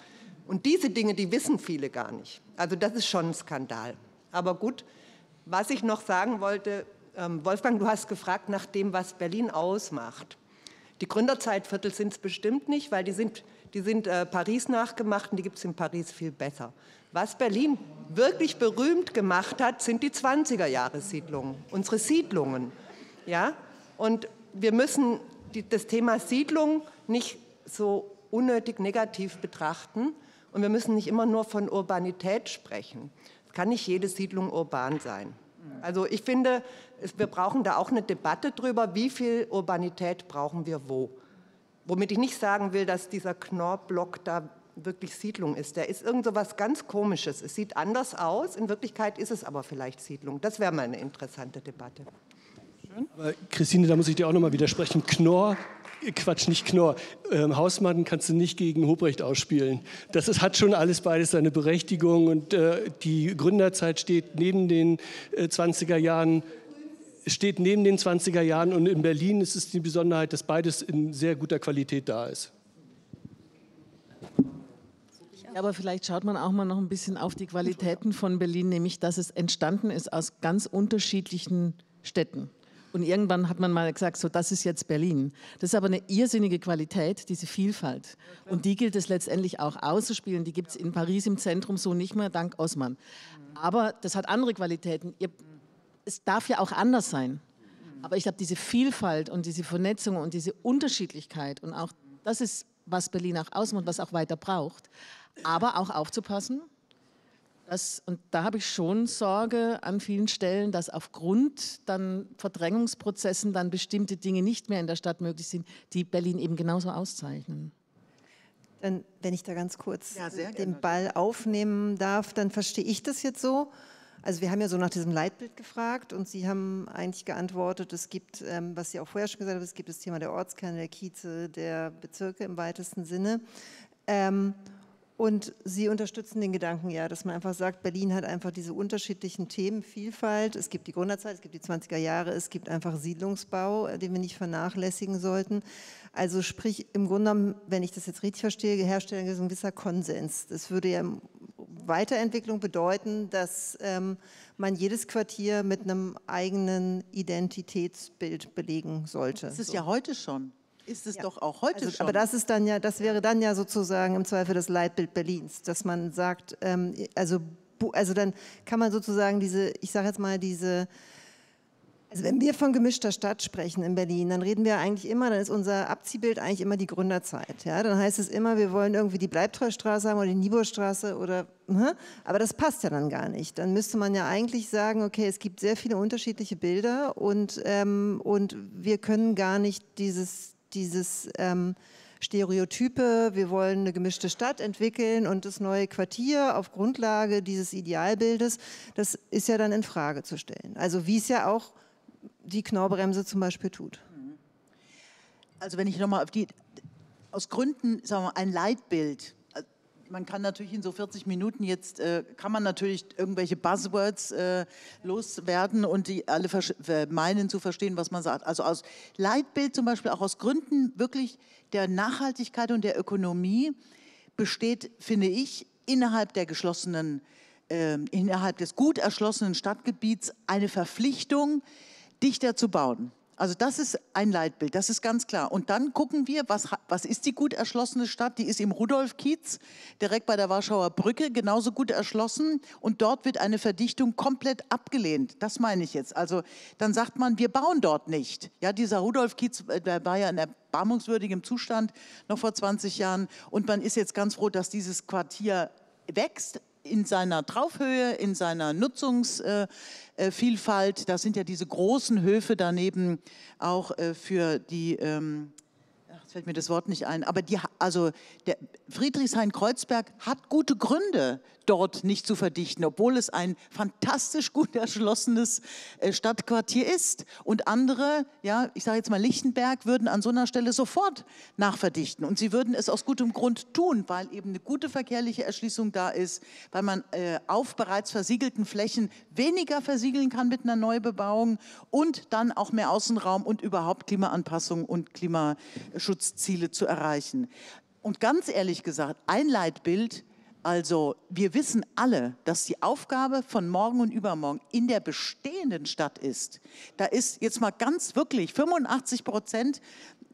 Und diese Dinge, die wissen viele gar nicht. Also das ist schon ein Skandal. Aber gut, was ich noch sagen wollte, ähm, Wolfgang, du hast gefragt nach dem, was Berlin ausmacht. Die Gründerzeitviertel sind es bestimmt nicht, weil die sind, die sind äh, Paris nachgemacht und die gibt es in Paris viel besser. Was Berlin wirklich berühmt gemacht hat, sind die 20er-Jahre-Siedlungen, unsere Siedlungen. Ja? Und wir müssen die, das Thema Siedlung nicht so unnötig negativ betrachten. Und wir müssen nicht immer nur von Urbanität sprechen. Es kann nicht jede Siedlung urban sein. Also ich finde, wir brauchen da auch eine Debatte darüber, wie viel Urbanität brauchen wir wo. Womit ich nicht sagen will, dass dieser Knorrblock da wirklich Siedlung ist. Der ist irgend so was ganz Komisches. Es sieht anders aus, in Wirklichkeit ist es aber vielleicht Siedlung. Das wäre mal eine interessante Debatte. Aber Christine, da muss ich dir auch nochmal widersprechen. Knorr Quatsch, nicht Knorr. Ähm, Hausmann kannst du nicht gegen Hobrecht ausspielen. Das ist, hat schon alles beides seine Berechtigung und äh, die Gründerzeit steht neben den äh, 20er Jahren steht neben den 20er Jahren und in Berlin ist es die Besonderheit, dass beides in sehr guter Qualität da ist. Aber vielleicht schaut man auch mal noch ein bisschen auf die Qualitäten von Berlin, nämlich dass es entstanden ist aus ganz unterschiedlichen Städten. Und irgendwann hat man mal gesagt, so das ist jetzt Berlin. Das ist aber eine irrsinnige Qualität, diese Vielfalt. Und die gilt es letztendlich auch auszuspielen. Die gibt es in Paris im Zentrum so nicht mehr, dank Osman. Aber das hat andere Qualitäten. Ihr, es darf ja auch anders sein. Aber ich glaube, diese Vielfalt und diese Vernetzung und diese Unterschiedlichkeit und auch das ist, was Berlin auch ausmacht, was auch weiter braucht. Aber auch aufzupassen, das, und da habe ich schon Sorge an vielen Stellen, dass aufgrund dann Verdrängungsprozessen dann bestimmte Dinge nicht mehr in der Stadt möglich sind, die Berlin eben genauso auszeichnen. Dann, wenn ich da ganz kurz ja, den Ball aufnehmen darf, dann verstehe ich das jetzt so. Also wir haben ja so nach diesem Leitbild gefragt und Sie haben eigentlich geantwortet, es gibt, ähm, was Sie auch vorher schon gesagt haben, es gibt das Thema der Ortskerne, der Kieze, der Bezirke im weitesten Sinne. Ähm, und Sie unterstützen den Gedanken ja, dass man einfach sagt, Berlin hat einfach diese unterschiedlichen Themenvielfalt. Es gibt die Gründerzeit, es gibt die 20er Jahre, es gibt einfach Siedlungsbau, äh, den wir nicht vernachlässigen sollten. Also sprich, im Grunde, genommen, wenn ich das jetzt richtig verstehe, herstellen wir so ein gewisser Konsens. Das würde ja Weiterentwicklung bedeuten, dass ähm, man jedes Quartier mit einem eigenen Identitätsbild belegen sollte. Das ist so. ja heute schon ist es ja. doch auch heute also, schon. Aber das ist dann ja, das wäre dann ja sozusagen im Zweifel das Leitbild Berlins, dass man sagt, ähm, also, also dann kann man sozusagen diese, ich sage jetzt mal diese also wenn wir von gemischter Stadt sprechen in Berlin, dann reden wir eigentlich immer, dann ist unser Abziehbild eigentlich immer die Gründerzeit. Ja? Dann heißt es immer, wir wollen irgendwie die Bleibtreustraße haben oder die Nieburgstraße oder. Ne? Aber das passt ja dann gar nicht. Dann müsste man ja eigentlich sagen, okay, es gibt sehr viele unterschiedliche Bilder und, ähm, und wir können gar nicht dieses, dieses ähm, Stereotype, wir wollen eine gemischte Stadt entwickeln und das neue Quartier auf Grundlage dieses Idealbildes, das ist ja dann in Frage zu stellen. Also wie es ja auch die Knorbremse zum Beispiel tut. Also wenn ich nochmal auf die, aus Gründen, sagen wir mal, ein Leitbild man kann natürlich in so 40 Minuten jetzt, äh, kann man natürlich irgendwelche Buzzwords äh, loswerden und die alle äh, meinen zu verstehen, was man sagt. Also aus Leitbild zum Beispiel, auch aus Gründen wirklich der Nachhaltigkeit und der Ökonomie besteht, finde ich, innerhalb der geschlossenen, äh, innerhalb des gut erschlossenen Stadtgebiets eine Verpflichtung, dichter zu bauen. Also das ist ein Leitbild, das ist ganz klar. Und dann gucken wir, was, was ist die gut erschlossene Stadt? Die ist im Rudolfkiez, direkt bei der Warschauer Brücke, genauso gut erschlossen. Und dort wird eine Verdichtung komplett abgelehnt. Das meine ich jetzt. Also dann sagt man, wir bauen dort nicht. Ja, dieser Rudolfkiez, äh, der war ja in erbarmungswürdigem Zustand noch vor 20 Jahren. Und man ist jetzt ganz froh, dass dieses Quartier wächst, in seiner Traufhöhe, in seiner Nutzungsvielfalt. Äh, äh, da sind ja diese großen Höfe daneben auch äh, für die ähm, fällt mir das Wort nicht ein, aber die, also der Friedrichshain-Kreuzberg hat gute Gründe, dort nicht zu verdichten, obwohl es ein fantastisch gut erschlossenes äh, Stadtquartier ist. Und andere, ja, ich sage jetzt mal Lichtenberg, würden an so einer Stelle sofort nachverdichten. Und sie würden es aus gutem Grund tun, weil eben eine gute verkehrliche Erschließung da ist, weil man äh, auf bereits versiegelten Flächen weniger versiegeln kann mit einer Neubebauung und dann auch mehr Außenraum und überhaupt Klimaanpassung und Klimaschutz Schutzziele zu erreichen. Und ganz ehrlich gesagt, ein Leitbild, also wir wissen alle, dass die Aufgabe von morgen und übermorgen in der bestehenden Stadt ist. Da ist jetzt mal ganz wirklich 85 Prozent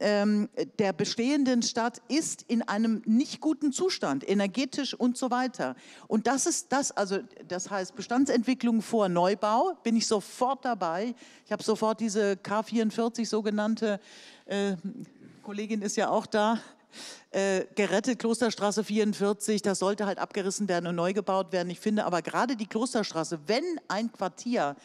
ähm, der bestehenden Stadt ist in einem nicht guten Zustand, energetisch und so weiter. Und das ist das, also das heißt Bestandsentwicklung vor Neubau, bin ich sofort dabei. Ich habe sofort diese K44 sogenannte äh, Kollegin ist ja auch da, äh, gerettet, Klosterstraße 44, das sollte halt abgerissen werden und neu gebaut werden. Ich finde aber gerade die Klosterstraße, wenn ein Quartier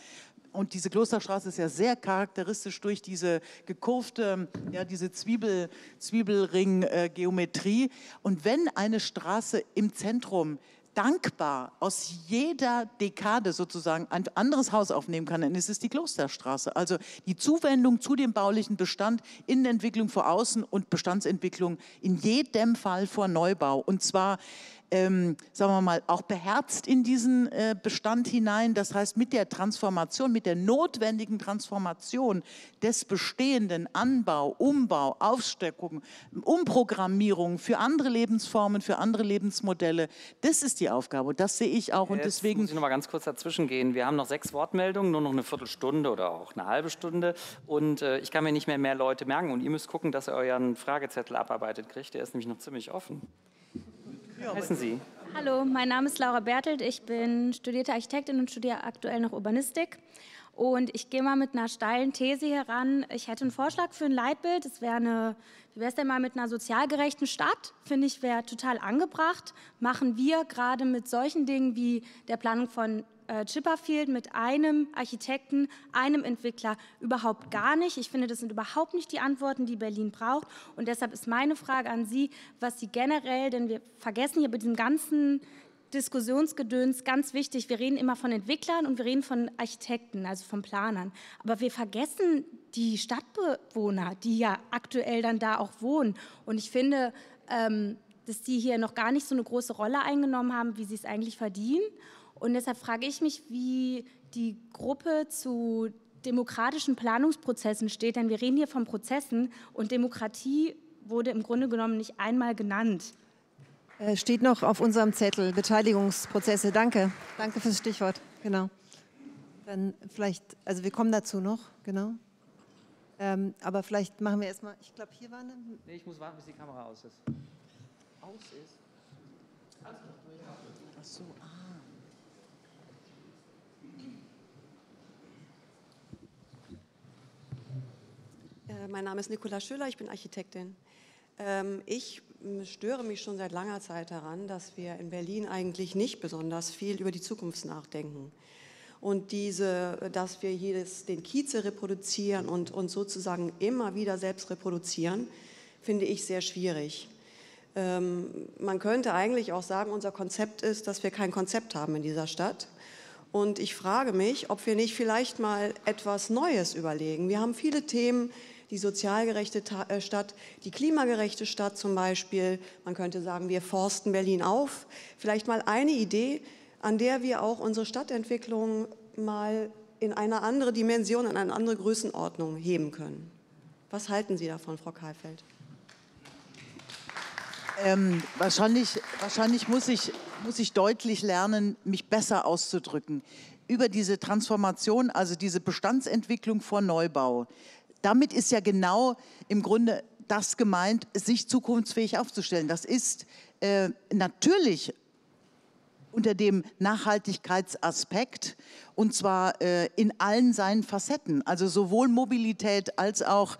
und diese Klosterstraße ist ja sehr charakteristisch durch diese gekurfte, ja, diese Zwiebel, Zwiebelring-Geometrie. Äh, und wenn eine Straße im Zentrum äh, dankbar aus jeder Dekade sozusagen ein anderes Haus aufnehmen kann, dann ist es die Klosterstraße. Also die Zuwendung zu dem baulichen Bestand, Innenentwicklung vor Außen und Bestandsentwicklung in jedem Fall vor Neubau. Und zwar ähm, sagen wir mal, auch beherzt in diesen äh, Bestand hinein. Das heißt, mit der Transformation, mit der notwendigen Transformation des bestehenden Anbau, Umbau, Aufsteckung, Umprogrammierung für andere Lebensformen, für andere Lebensmodelle, das ist die Aufgabe. Und das sehe ich auch. Und Jetzt deswegen. Muss ich noch mal ganz kurz dazwischen gehen. Wir haben noch sechs Wortmeldungen, nur noch eine Viertelstunde oder auch eine halbe Stunde. Und äh, ich kann mir nicht mehr mehr Leute merken. Und ihr müsst gucken, dass ihr euren Fragezettel abarbeitet kriegt. Der ist nämlich noch ziemlich offen heißen Sie? Hallo, mein Name ist Laura Bertelt. Ich bin studierte Architektin und studiere aktuell noch Urbanistik. Und ich gehe mal mit einer steilen These heran. Ich hätte einen Vorschlag für ein Leitbild. Es wäre eine, wie wäre es denn mal mit einer sozialgerechten Stadt? Finde ich, wäre total angebracht. Machen wir gerade mit solchen Dingen wie der Planung von äh, Chipperfield mit einem Architekten, einem Entwickler überhaupt gar nicht. Ich finde, das sind überhaupt nicht die Antworten, die Berlin braucht. Und deshalb ist meine Frage an Sie, was Sie generell, denn wir vergessen hier bei diesem ganzen Diskussionsgedöns ganz wichtig. Wir reden immer von Entwicklern und wir reden von Architekten, also von Planern. Aber wir vergessen die Stadtbewohner, die ja aktuell dann da auch wohnen. Und ich finde, ähm, dass die hier noch gar nicht so eine große Rolle eingenommen haben, wie sie es eigentlich verdienen. Und deshalb frage ich mich, wie die Gruppe zu demokratischen Planungsprozessen steht, denn wir reden hier von Prozessen und Demokratie wurde im Grunde genommen nicht einmal genannt. Äh, steht noch auf unserem Zettel, Beteiligungsprozesse. Danke. Danke fürs Stichwort. Genau. Dann vielleicht, also wir kommen dazu noch, genau. Ähm, aber vielleicht machen wir erstmal, ich glaube, hier war eine. Nee, ich muss warten, bis die Kamera aus ist. Aus ist? Ach so, ah. Äh, mein Name ist Nicola Schüller, ich bin Architektin. Ähm, ich störe mich schon seit langer Zeit daran, dass wir in Berlin eigentlich nicht besonders viel über die Zukunft nachdenken. Und diese, dass wir jedes, den Kieze reproduzieren und uns sozusagen immer wieder selbst reproduzieren, finde ich sehr schwierig. Ähm, man könnte eigentlich auch sagen, unser Konzept ist, dass wir kein Konzept haben in dieser Stadt. Und ich frage mich, ob wir nicht vielleicht mal etwas Neues überlegen. Wir haben viele Themen, die sozialgerechte äh, Stadt, die klimagerechte Stadt zum Beispiel. Man könnte sagen, wir forsten Berlin auf. Vielleicht mal eine Idee, an der wir auch unsere Stadtentwicklung mal in eine andere Dimension, in eine andere Größenordnung heben können. Was halten Sie davon, Frau Kahlfeld? Ähm, wahrscheinlich, wahrscheinlich muss, ich, muss ich deutlich lernen, mich besser auszudrücken. Über diese Transformation, also diese Bestandsentwicklung vor Neubau, damit ist ja genau im Grunde das gemeint, sich zukunftsfähig aufzustellen. Das ist äh, natürlich unter dem Nachhaltigkeitsaspekt und zwar äh, in allen seinen Facetten, also sowohl Mobilität als auch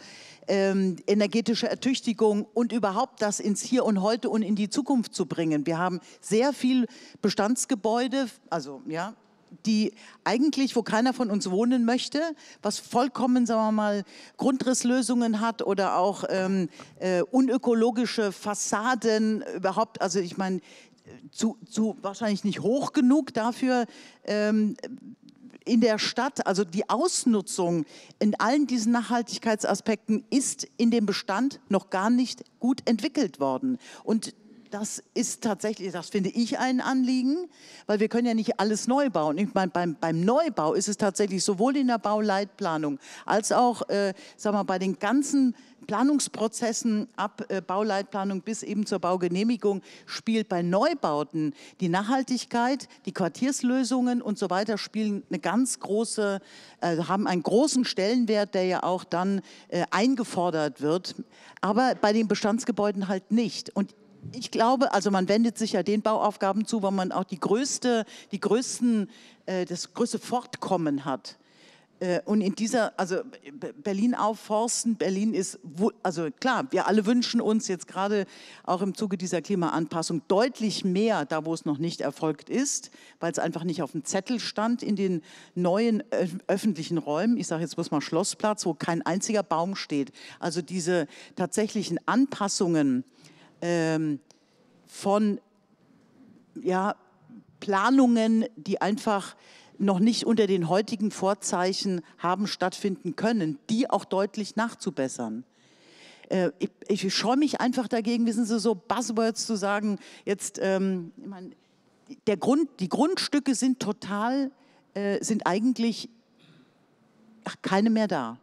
ähm, energetische Ertüchtigung und überhaupt das ins Hier und Heute und in die Zukunft zu bringen. Wir haben sehr viel Bestandsgebäude, also ja, die eigentlich, wo keiner von uns wohnen möchte, was vollkommen, sagen wir mal, Grundrisslösungen hat oder auch ähm, äh, unökologische Fassaden überhaupt. Also ich meine, zu, zu, wahrscheinlich nicht hoch genug dafür. Ähm, in der Stadt, also die Ausnutzung in allen diesen Nachhaltigkeitsaspekten ist in dem Bestand noch gar nicht gut entwickelt worden. Und das ist tatsächlich, das finde ich ein Anliegen, weil wir können ja nicht alles neu bauen. Ich meine, beim, beim Neubau ist es tatsächlich sowohl in der Bauleitplanung als auch, äh, sagen wir, bei den ganzen Planungsprozessen ab äh, Bauleitplanung bis eben zur Baugenehmigung spielt bei Neubauten die Nachhaltigkeit, die Quartierslösungen und so weiter spielen eine ganz große, äh, haben einen großen Stellenwert, der ja auch dann äh, eingefordert wird, aber bei den Bestandsgebäuden halt nicht. Und ich glaube, also man wendet sich ja den Bauaufgaben zu, wo man auch die größte, die größten, äh, das größte Fortkommen hat. Äh, und in dieser, also Berlin aufforsten, Berlin ist, also klar, wir alle wünschen uns jetzt gerade auch im Zuge dieser Klimaanpassung deutlich mehr, da wo es noch nicht erfolgt ist, weil es einfach nicht auf dem Zettel stand in den neuen öffentlichen Räumen. Ich sage jetzt bloß mal Schlossplatz, wo kein einziger Baum steht. Also diese tatsächlichen Anpassungen ähm, von ja, Planungen, die einfach noch nicht unter den heutigen Vorzeichen haben stattfinden können, die auch deutlich nachzubessern. Äh, ich, ich scheue mich einfach dagegen, wissen Sie, so Buzzwords zu sagen. Jetzt, ähm, ich mein, der Grund, die Grundstücke sind total, äh, sind eigentlich ach, keine mehr da.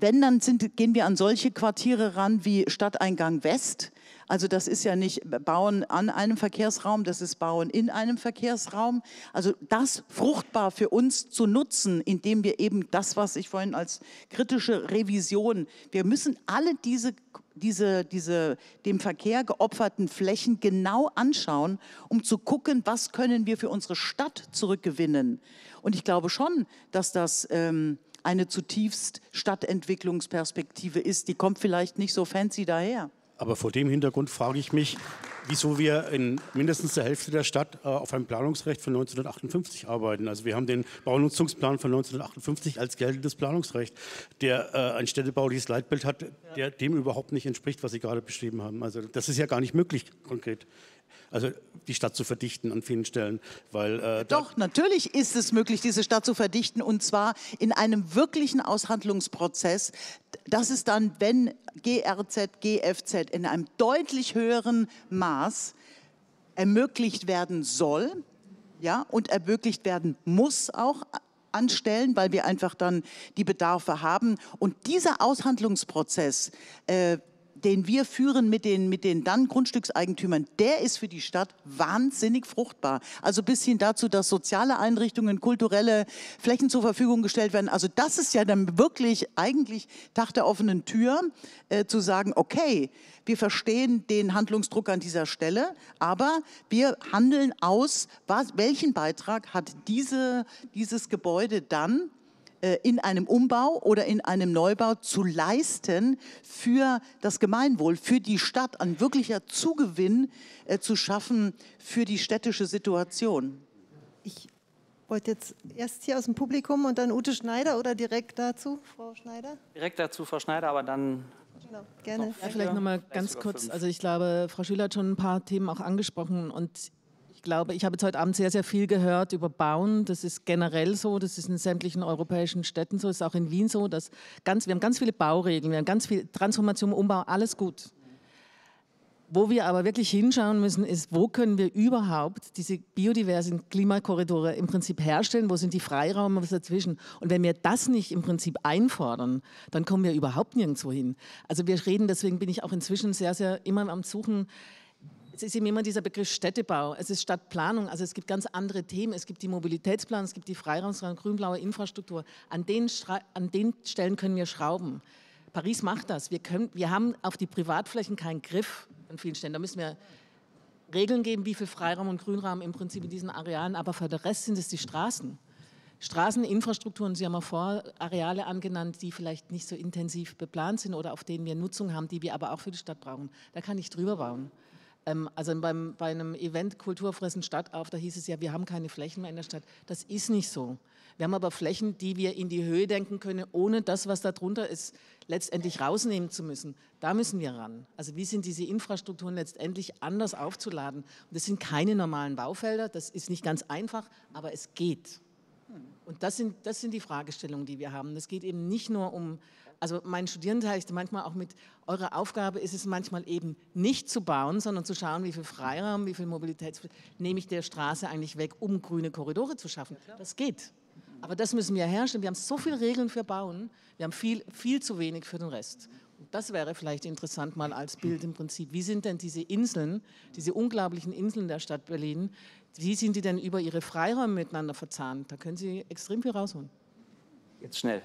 Wenn, dann sind, gehen wir an solche Quartiere ran wie Stadteingang West. Also das ist ja nicht Bauen an einem Verkehrsraum, das ist Bauen in einem Verkehrsraum. Also das fruchtbar für uns zu nutzen, indem wir eben das, was ich vorhin als kritische Revision, wir müssen alle diese diese, diese dem Verkehr geopferten Flächen genau anschauen, um zu gucken, was können wir für unsere Stadt zurückgewinnen. Und ich glaube schon, dass das ähm, eine zutiefst Stadtentwicklungsperspektive ist. Die kommt vielleicht nicht so fancy daher. Aber vor dem Hintergrund frage ich mich, wieso wir in mindestens der Hälfte der Stadt äh, auf einem Planungsrecht von 1958 arbeiten. Also wir haben den Baunutzungsplan von 1958 als geltendes Planungsrecht, der äh, ein städtebauliches Leitbild hat, der dem überhaupt nicht entspricht, was Sie gerade beschrieben haben. Also das ist ja gar nicht möglich konkret also die Stadt zu verdichten an vielen Stellen, weil äh, doch natürlich ist es möglich, diese Stadt zu verdichten und zwar in einem wirklichen Aushandlungsprozess. Das ist dann, wenn GRZ, GFZ in einem deutlich höheren Maß ermöglicht werden soll, ja und ermöglicht werden muss auch anstellen, weil wir einfach dann die Bedarfe haben. Und dieser Aushandlungsprozess, äh, den wir führen mit den, mit den dann Grundstückseigentümern, der ist für die Stadt wahnsinnig fruchtbar. Also bis hin dazu, dass soziale Einrichtungen, kulturelle Flächen zur Verfügung gestellt werden. Also das ist ja dann wirklich eigentlich Tag der offenen Tür, äh, zu sagen, okay, wir verstehen den Handlungsdruck an dieser Stelle, aber wir handeln aus, was, welchen Beitrag hat diese, dieses Gebäude dann äh, in einem Umbau oder in einem Neubau zu leisten für das Gemeinwohl, für die Stadt, ein wirklicher Zugewinn äh, zu schaffen für die städtische Situation. Ich wollte jetzt erst hier aus dem Publikum und dann Ute Schneider oder direkt dazu, Frau Schneider? Direkt dazu, Frau Schneider, aber dann Genau, gerne. Ja, vielleicht nochmal ganz kurz. Also ich glaube, Frau Schüler hat schon ein paar Themen auch angesprochen und ich glaube, ich habe jetzt heute Abend sehr, sehr viel gehört über Bauen. Das ist generell so, das ist in sämtlichen europäischen Städten so, das ist auch in Wien so. Dass ganz, wir haben ganz viele Bauregeln, wir haben ganz viel Transformation, Umbau, alles gut. Wo wir aber wirklich hinschauen müssen, ist, wo können wir überhaupt diese biodiversen Klimakorridore im Prinzip herstellen? Wo sind die Freiraume was dazwischen? Und wenn wir das nicht im Prinzip einfordern, dann kommen wir überhaupt nirgendwo hin. Also wir reden, deswegen bin ich auch inzwischen sehr, sehr immer am Suchen es ist eben immer dieser Begriff Städtebau, es ist Stadtplanung, also es gibt ganz andere Themen. Es gibt die Mobilitätsplanung, es gibt die Freiraumsplanung, grünblaue Infrastruktur. An den, an den Stellen können wir schrauben. Paris macht das. Wir, können, wir haben auf die Privatflächen keinen Griff an vielen Stellen. Da müssen wir Regeln geben, wie viel Freiraum und Grünraum im Prinzip in diesen Arealen, aber für den Rest sind es die Straßen. Straßeninfrastrukturen, Sie haben ja vor Areale angenannt, die vielleicht nicht so intensiv beplant sind oder auf denen wir Nutzung haben, die wir aber auch für die Stadt brauchen. Da kann ich drüber bauen. Ähm, also beim, bei einem Event Kulturfressen Stadt auf, da hieß es ja, wir haben keine Flächen mehr in der Stadt. Das ist nicht so. Wir haben aber Flächen, die wir in die Höhe denken können, ohne das, was da drunter ist, letztendlich rausnehmen zu müssen. Da müssen wir ran. Also wie sind diese Infrastrukturen letztendlich anders aufzuladen? Und das sind keine normalen Baufelder, das ist nicht ganz einfach, aber es geht. Hm. Und das sind, das sind die Fragestellungen, die wir haben. Es geht eben nicht nur um also meinen Studierenden teile ich manchmal auch mit, eure Aufgabe ist es manchmal eben nicht zu bauen, sondern zu schauen, wie viel Freiraum, wie viel Mobilität nehme ich der Straße eigentlich weg, um grüne Korridore zu schaffen. Ja, das geht. Aber das müssen wir herstellen. Wir haben so viele Regeln für Bauen, wir haben viel, viel zu wenig für den Rest. Und das wäre vielleicht interessant mal als Bild im Prinzip. Wie sind denn diese Inseln, diese unglaublichen Inseln der Stadt Berlin, wie sind die denn über ihre Freiräume miteinander verzahnt? Da können Sie extrem viel rausholen. Jetzt schnell.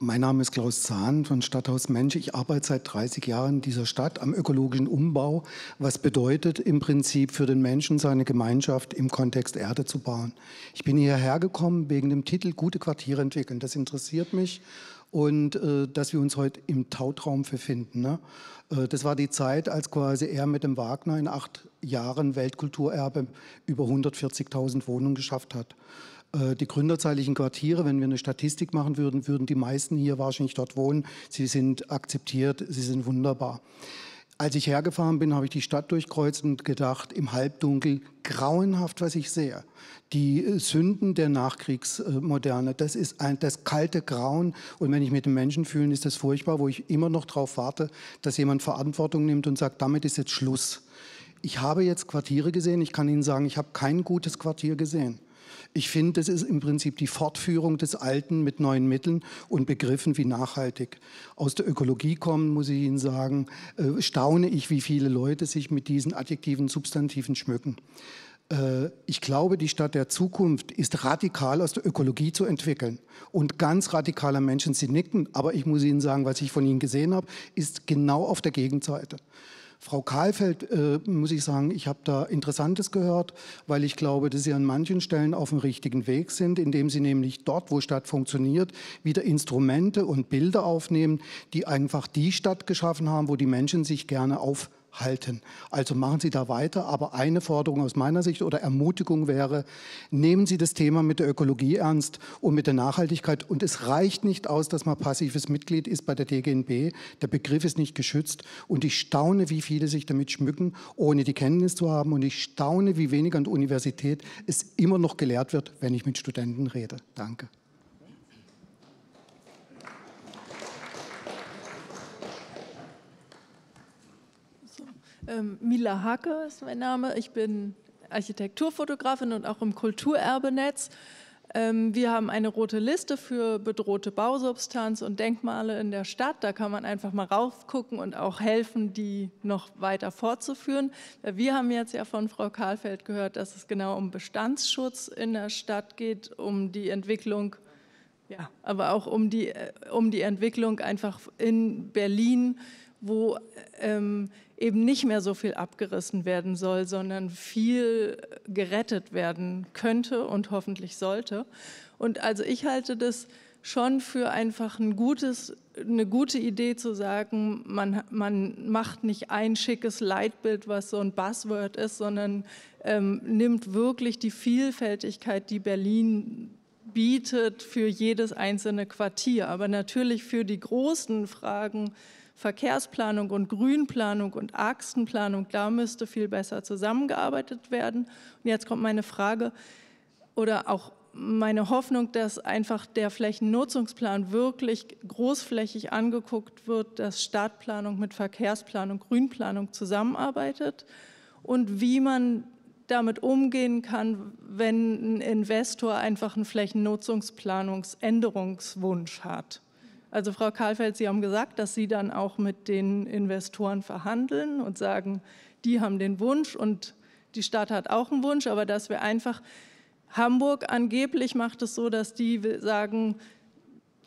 Mein Name ist Klaus Zahn von Stadthaus Mensch. Ich arbeite seit 30 Jahren in dieser Stadt am ökologischen Umbau, was bedeutet im Prinzip für den Menschen seine Gemeinschaft im Kontext Erde zu bauen. Ich bin hierher gekommen wegen dem Titel Gute Quartiere entwickeln. Das interessiert mich und äh, dass wir uns heute im Tautraum befinden. Ne? Äh, das war die Zeit, als quasi er mit dem Wagner in acht Jahren Weltkulturerbe über 140.000 Wohnungen geschafft hat. Äh, die gründerzeitlichen Quartiere, wenn wir eine Statistik machen würden, würden die meisten hier wahrscheinlich dort wohnen. Sie sind akzeptiert, sie sind wunderbar. Als ich hergefahren bin, habe ich die Stadt durchkreuzt und gedacht, im Halbdunkel, grauenhaft, was ich sehe. Die äh, Sünden der Nachkriegsmoderne, das ist ein, das kalte Grauen. Und wenn ich mit den Menschen fühle, ist das furchtbar, wo ich immer noch darauf warte, dass jemand Verantwortung nimmt und sagt, damit ist jetzt Schluss. Ich habe jetzt Quartiere gesehen, ich kann Ihnen sagen, ich habe kein gutes Quartier gesehen. Ich finde, das ist im Prinzip die Fortführung des Alten mit neuen Mitteln und Begriffen wie nachhaltig. Aus der Ökologie kommen, muss ich Ihnen sagen, äh, staune ich, wie viele Leute sich mit diesen Adjektiven, Substantiven schmücken. Äh, ich glaube, die Stadt der Zukunft ist radikal aus der Ökologie zu entwickeln. Und ganz radikaler Menschen, sie nicken. Aber ich muss Ihnen sagen, was ich von Ihnen gesehen habe, ist genau auf der Gegenseite. Frau Kahlfeld äh, muss ich sagen, ich habe da Interessantes gehört, weil ich glaube, dass Sie an manchen Stellen auf dem richtigen Weg sind, indem Sie nämlich dort, wo Stadt funktioniert, wieder Instrumente und Bilder aufnehmen, die einfach die Stadt geschaffen haben, wo die Menschen sich gerne aufhalten halten. Also machen Sie da weiter. Aber eine Forderung aus meiner Sicht oder Ermutigung wäre, nehmen Sie das Thema mit der Ökologie ernst und mit der Nachhaltigkeit. Und es reicht nicht aus, dass man passives Mitglied ist bei der DGNB. Der Begriff ist nicht geschützt. Und ich staune, wie viele sich damit schmücken, ohne die Kenntnis zu haben. Und ich staune, wie wenig an der Universität es immer noch gelehrt wird, wenn ich mit Studenten rede. Danke. Ähm, Mila Hake ist mein Name. Ich bin Architekturfotografin und auch im Kulturerbenetz. Ähm, wir haben eine rote Liste für bedrohte Bausubstanz und Denkmale in der Stadt. Da kann man einfach mal raufgucken und auch helfen, die noch weiter fortzuführen. Wir haben jetzt ja von Frau Kahlfeld gehört, dass es genau um Bestandsschutz in der Stadt geht, um die Entwicklung ja, aber auch um die, äh, um die Entwicklung einfach in Berlin, wo ähm, eben nicht mehr so viel abgerissen werden soll, sondern viel gerettet werden könnte und hoffentlich sollte. Und also ich halte das schon für einfach ein gutes, eine gute Idee zu sagen, man, man macht nicht ein schickes Leitbild, was so ein Buzzword ist, sondern ähm, nimmt wirklich die Vielfältigkeit, die Berlin bietet für jedes einzelne Quartier. Aber natürlich für die großen Fragen Verkehrsplanung und Grünplanung und Achsenplanung, da müsste viel besser zusammengearbeitet werden. Und jetzt kommt meine Frage oder auch meine Hoffnung, dass einfach der Flächennutzungsplan wirklich großflächig angeguckt wird, dass Stadtplanung mit Verkehrsplanung, Grünplanung zusammenarbeitet und wie man damit umgehen kann, wenn ein Investor einfach einen Flächennutzungsplanungsänderungswunsch hat. Also Frau Karlfeld, Sie haben gesagt, dass Sie dann auch mit den Investoren verhandeln und sagen, die haben den Wunsch und die Stadt hat auch einen Wunsch, aber dass wir einfach Hamburg angeblich macht es so, dass die sagen,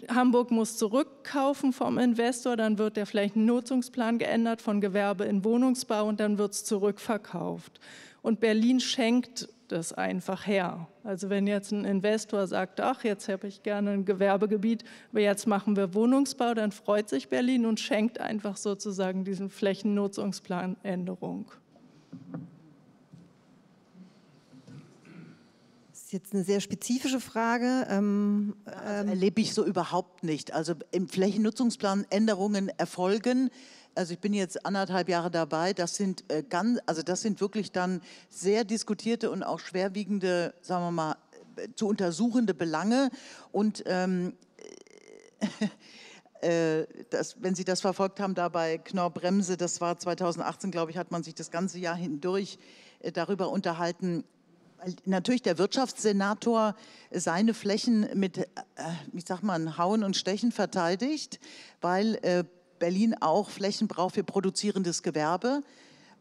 Hamburg muss zurückkaufen vom Investor, dann wird der vielleicht ein Nutzungsplan geändert von Gewerbe in Wohnungsbau und dann wird es zurückverkauft. Und Berlin schenkt das einfach her. Also wenn jetzt ein Investor sagt, ach, jetzt habe ich gerne ein Gewerbegebiet, aber jetzt machen wir Wohnungsbau, dann freut sich Berlin und schenkt einfach sozusagen diesen Flächennutzungsplan Änderung. jetzt eine sehr spezifische Frage. Ähm, also ähm, erlebe ich so überhaupt nicht. Also im Flächennutzungsplan Änderungen erfolgen also ich bin jetzt anderthalb Jahre dabei, das sind äh, ganz, also das sind wirklich dann sehr diskutierte und auch schwerwiegende, sagen wir mal, äh, zu untersuchende Belange und ähm, äh, äh, Das, wenn Sie das verfolgt haben, da bei Knorr Bremse, das war 2018, glaube ich, hat man sich das ganze Jahr hindurch darüber unterhalten. weil Natürlich der Wirtschaftssenator seine Flächen mit, ich sag mal, Hauen und Stechen verteidigt, weil Berlin auch Flächen braucht für produzierendes Gewerbe.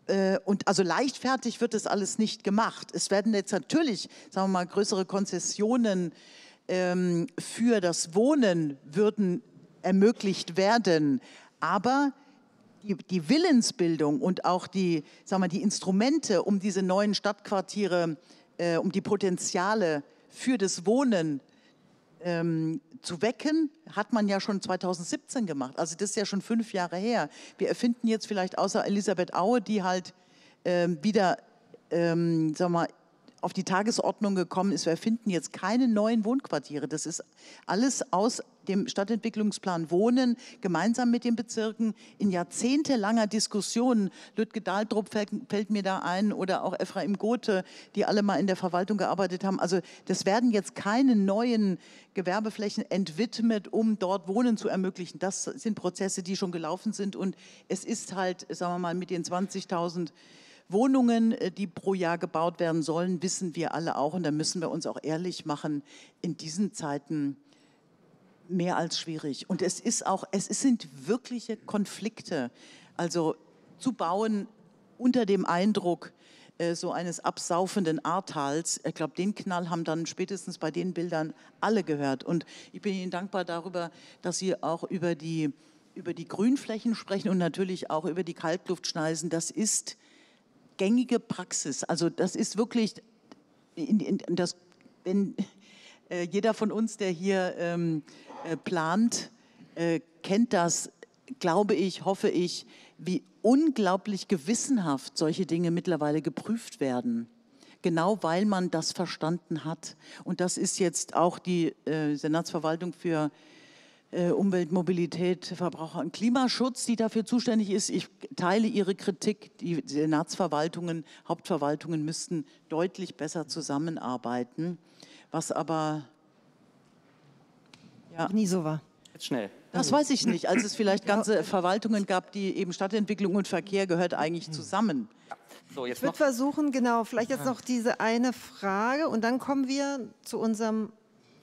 Äh, und also leichtfertig wird das alles nicht gemacht. Es werden jetzt natürlich, sagen wir mal, größere Konzessionen ähm, für das Wohnen würden ermöglicht werden. Aber die, die, Willensbildung und auch die, sagen wir, die Instrumente, um diese neuen Stadtquartiere, äh, um die Potenziale für das Wohnen ähm, zu wecken, hat man ja schon 2017 gemacht. Also das ist ja schon fünf Jahre her. Wir erfinden jetzt vielleicht außer Elisabeth Aue, die halt ähm, wieder ähm, sag mal, auf die Tagesordnung gekommen ist, wir finden jetzt keine neuen Wohnquartiere. Das ist alles aus dem Stadtentwicklungsplan Wohnen gemeinsam mit den Bezirken in jahrzehntelanger Diskussion. Lütke Dahltrup fällt, fällt, mir da ein oder auch Ephraim Gothe, die alle mal in der Verwaltung gearbeitet haben. Also das werden jetzt keine neuen Gewerbeflächen entwidmet, um dort Wohnen zu ermöglichen. Das sind Prozesse, die schon gelaufen sind und es ist halt, sagen wir mal, mit den 20.000 Wohnungen, äh, die pro Jahr gebaut werden sollen, wissen wir alle auch. Und da müssen wir uns auch ehrlich machen, in diesen Zeiten mehr als schwierig. Und es ist auch, es sind wirkliche Konflikte. Also zu bauen unter dem Eindruck äh, so eines absaufenden Ahrtals. Ich glaube, den Knall haben dann spätestens bei den Bildern alle gehört. Und ich bin Ihnen dankbar darüber, dass Sie auch über die, über die Grünflächen sprechen und natürlich auch über die Kaltluftschneisen. Das ist gängige Praxis. Also das ist wirklich, in, in, das, wenn äh, jeder von uns, der hier ähm, äh, plant, äh, kennt das, glaube ich, hoffe ich, wie unglaublich gewissenhaft solche Dinge mittlerweile geprüft werden. Genau weil man das verstanden hat. Und das ist jetzt auch die äh, Senatsverwaltung für äh, Umwelt, Mobilität, Verbraucher und Klimaschutz, die dafür zuständig ist. Ich teile Ihre Kritik, die Senatsverwaltungen, Hauptverwaltungen müssten deutlich besser zusammenarbeiten, was aber ja, nie so war. Jetzt schnell. Das weiß ich nicht, als es vielleicht ganze Verwaltungen gab, die eben Stadtentwicklung und Verkehr gehört eigentlich zusammen. So, ich würde versuchen, genau, vielleicht jetzt noch diese eine Frage und dann kommen wir zu unserem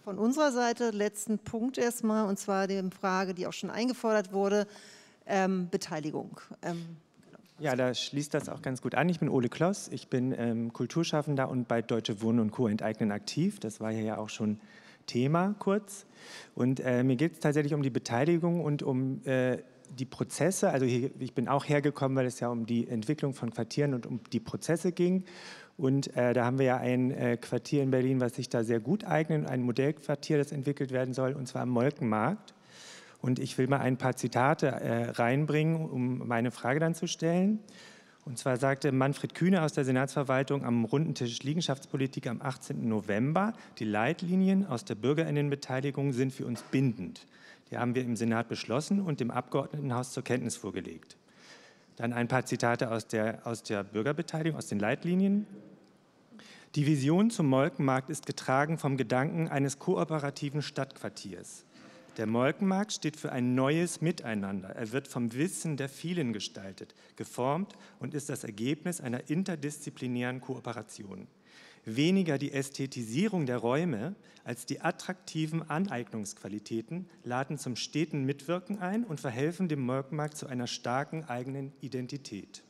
von unserer Seite letzten Punkt erstmal, und zwar die Frage, die auch schon eingefordert wurde, ähm, Beteiligung. Ähm, genau. ja, da schließt das auch ganz gut an. Ich bin Ole Kloss, ich bin ähm, Kulturschaffender und bei Deutsche Wohnen und Co. enteignen aktiv. Das war ja auch schon Thema kurz. Und äh, mir geht es tatsächlich um die Beteiligung und um äh, die Prozesse. Also hier, ich bin auch hergekommen, weil es ja um die Entwicklung von Quartieren und um die Prozesse ging. Und äh, da haben wir ja ein äh, Quartier in Berlin, was sich da sehr gut eignet, ein Modellquartier, das entwickelt werden soll, und zwar am Molkenmarkt. Und ich will mal ein paar Zitate äh, reinbringen, um meine Frage dann zu stellen. Und zwar sagte Manfred Kühne aus der Senatsverwaltung am runden Tisch Liegenschaftspolitik am 18. November, die Leitlinien aus der Bürgerinnenbeteiligung sind für uns bindend. Die haben wir im Senat beschlossen und dem Abgeordnetenhaus zur Kenntnis vorgelegt. Dann ein paar Zitate aus der, aus der Bürgerbeteiligung, aus den Leitlinien. Die Vision zum Molkenmarkt ist getragen vom Gedanken eines kooperativen Stadtquartiers. Der Molkenmarkt steht für ein neues Miteinander. Er wird vom Wissen der vielen gestaltet, geformt und ist das Ergebnis einer interdisziplinären Kooperation. Weniger die Ästhetisierung der Räume als die attraktiven Aneignungsqualitäten laden zum steten Mitwirken ein und verhelfen dem Molkenmarkt zu einer starken eigenen Identität.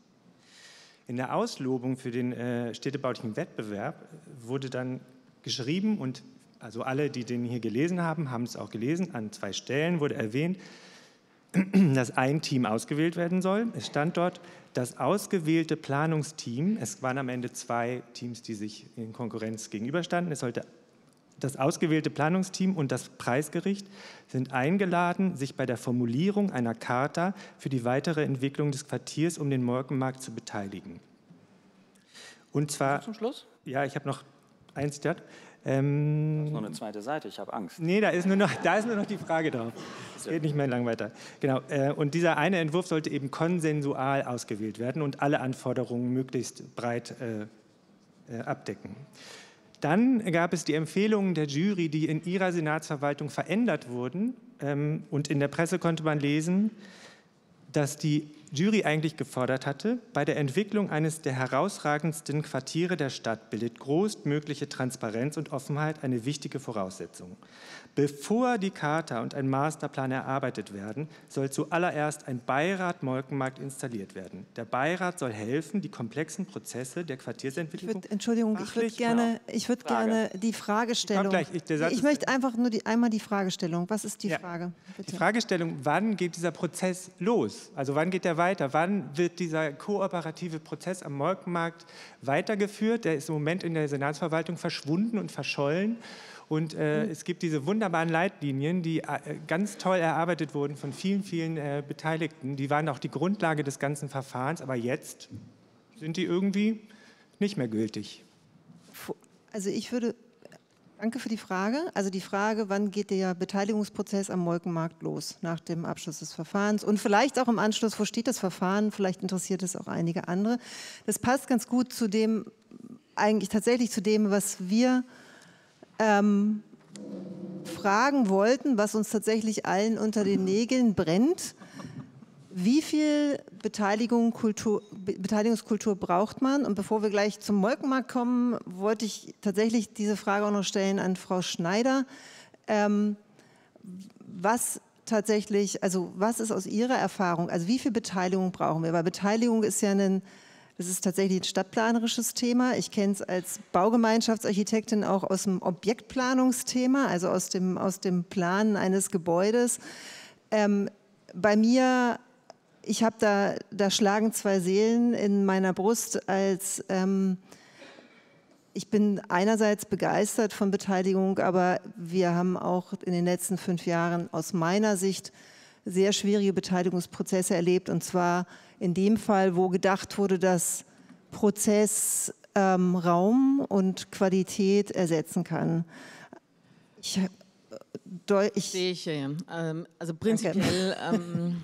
In der Auslobung für den äh, städtebaulichen Wettbewerb wurde dann geschrieben und also alle, die den hier gelesen haben, haben es auch gelesen. An zwei Stellen wurde erwähnt, dass ein Team ausgewählt werden soll. Es stand dort, das ausgewählte Planungsteam, es waren am Ende zwei Teams, die sich in Konkurrenz gegenüberstanden, es sollte das ausgewählte Planungsteam und das Preisgericht sind eingeladen, sich bei der Formulierung einer Charta für die weitere Entwicklung des Quartiers um den Morgenmarkt zu beteiligen. Und zwar. Zum Schluss? Ja, ich habe noch ein Zitat. Ähm, das ist noch eine zweite Seite, ich habe Angst. Nee, da ist, nur noch, da ist nur noch die Frage drauf. Es geht nicht mehr lang weiter. Genau. Äh, und dieser eine Entwurf sollte eben konsensual ausgewählt werden und alle Anforderungen möglichst breit äh, äh abdecken. Dann gab es die Empfehlungen der Jury, die in ihrer Senatsverwaltung verändert wurden. Ähm, und in der Presse konnte man lesen, dass die Jury eigentlich gefordert hatte, bei der Entwicklung eines der herausragendsten Quartiere der Stadt bildet großmögliche Transparenz und Offenheit eine wichtige Voraussetzung. Bevor die Charta und ein Masterplan erarbeitet werden, soll zuallererst ein Beirat Molkenmarkt installiert werden. Der Beirat soll helfen, die komplexen Prozesse der Quartiersentwicklung... Ich würd, Entschuldigung, ich würde gerne, genau würd gerne die Fragestellung... Gleich, ich, ich möchte einfach nur die, einmal die Fragestellung. Was ist die ja. Frage? Bitte. Die Fragestellung, wann geht dieser Prozess los? Also wann geht der weiter. Wann wird dieser kooperative Prozess am Molkenmarkt weitergeführt? Der ist im Moment in der Senatsverwaltung verschwunden und verschollen. Und äh, mhm. es gibt diese wunderbaren Leitlinien, die äh, ganz toll erarbeitet wurden von vielen, vielen äh, Beteiligten. Die waren auch die Grundlage des ganzen Verfahrens. Aber jetzt sind die irgendwie nicht mehr gültig. Also ich würde Danke für die Frage. Also die Frage, wann geht der Beteiligungsprozess am Molkenmarkt los nach dem Abschluss des Verfahrens und vielleicht auch im Anschluss, wo steht das Verfahren? Vielleicht interessiert es auch einige andere. Das passt ganz gut zu dem, eigentlich tatsächlich zu dem, was wir ähm, fragen wollten, was uns tatsächlich allen unter den Nägeln brennt. Wie viel Beteiligung, Kultur, Beteiligungskultur braucht man? Und bevor wir gleich zum Molkenmarkt kommen, wollte ich tatsächlich diese Frage auch noch stellen an Frau Schneider. Ähm, was tatsächlich, also was ist aus Ihrer Erfahrung, also wie viel Beteiligung brauchen wir? Weil Beteiligung ist ja ein, das ist tatsächlich ein stadtplanerisches Thema. Ich kenne es als Baugemeinschaftsarchitektin auch aus dem Objektplanungsthema, also aus dem, aus dem Planen eines Gebäudes. Ähm, bei mir ich habe da, da schlagen zwei Seelen in meiner Brust als... Ähm, ich bin einerseits begeistert von Beteiligung, aber wir haben auch in den letzten fünf Jahren aus meiner Sicht sehr schwierige Beteiligungsprozesse erlebt. Und zwar in dem Fall, wo gedacht wurde, dass Prozess ähm, Raum und Qualität ersetzen kann. Ich, äh, ich, ich, ähm, also prinzipiell okay. ähm,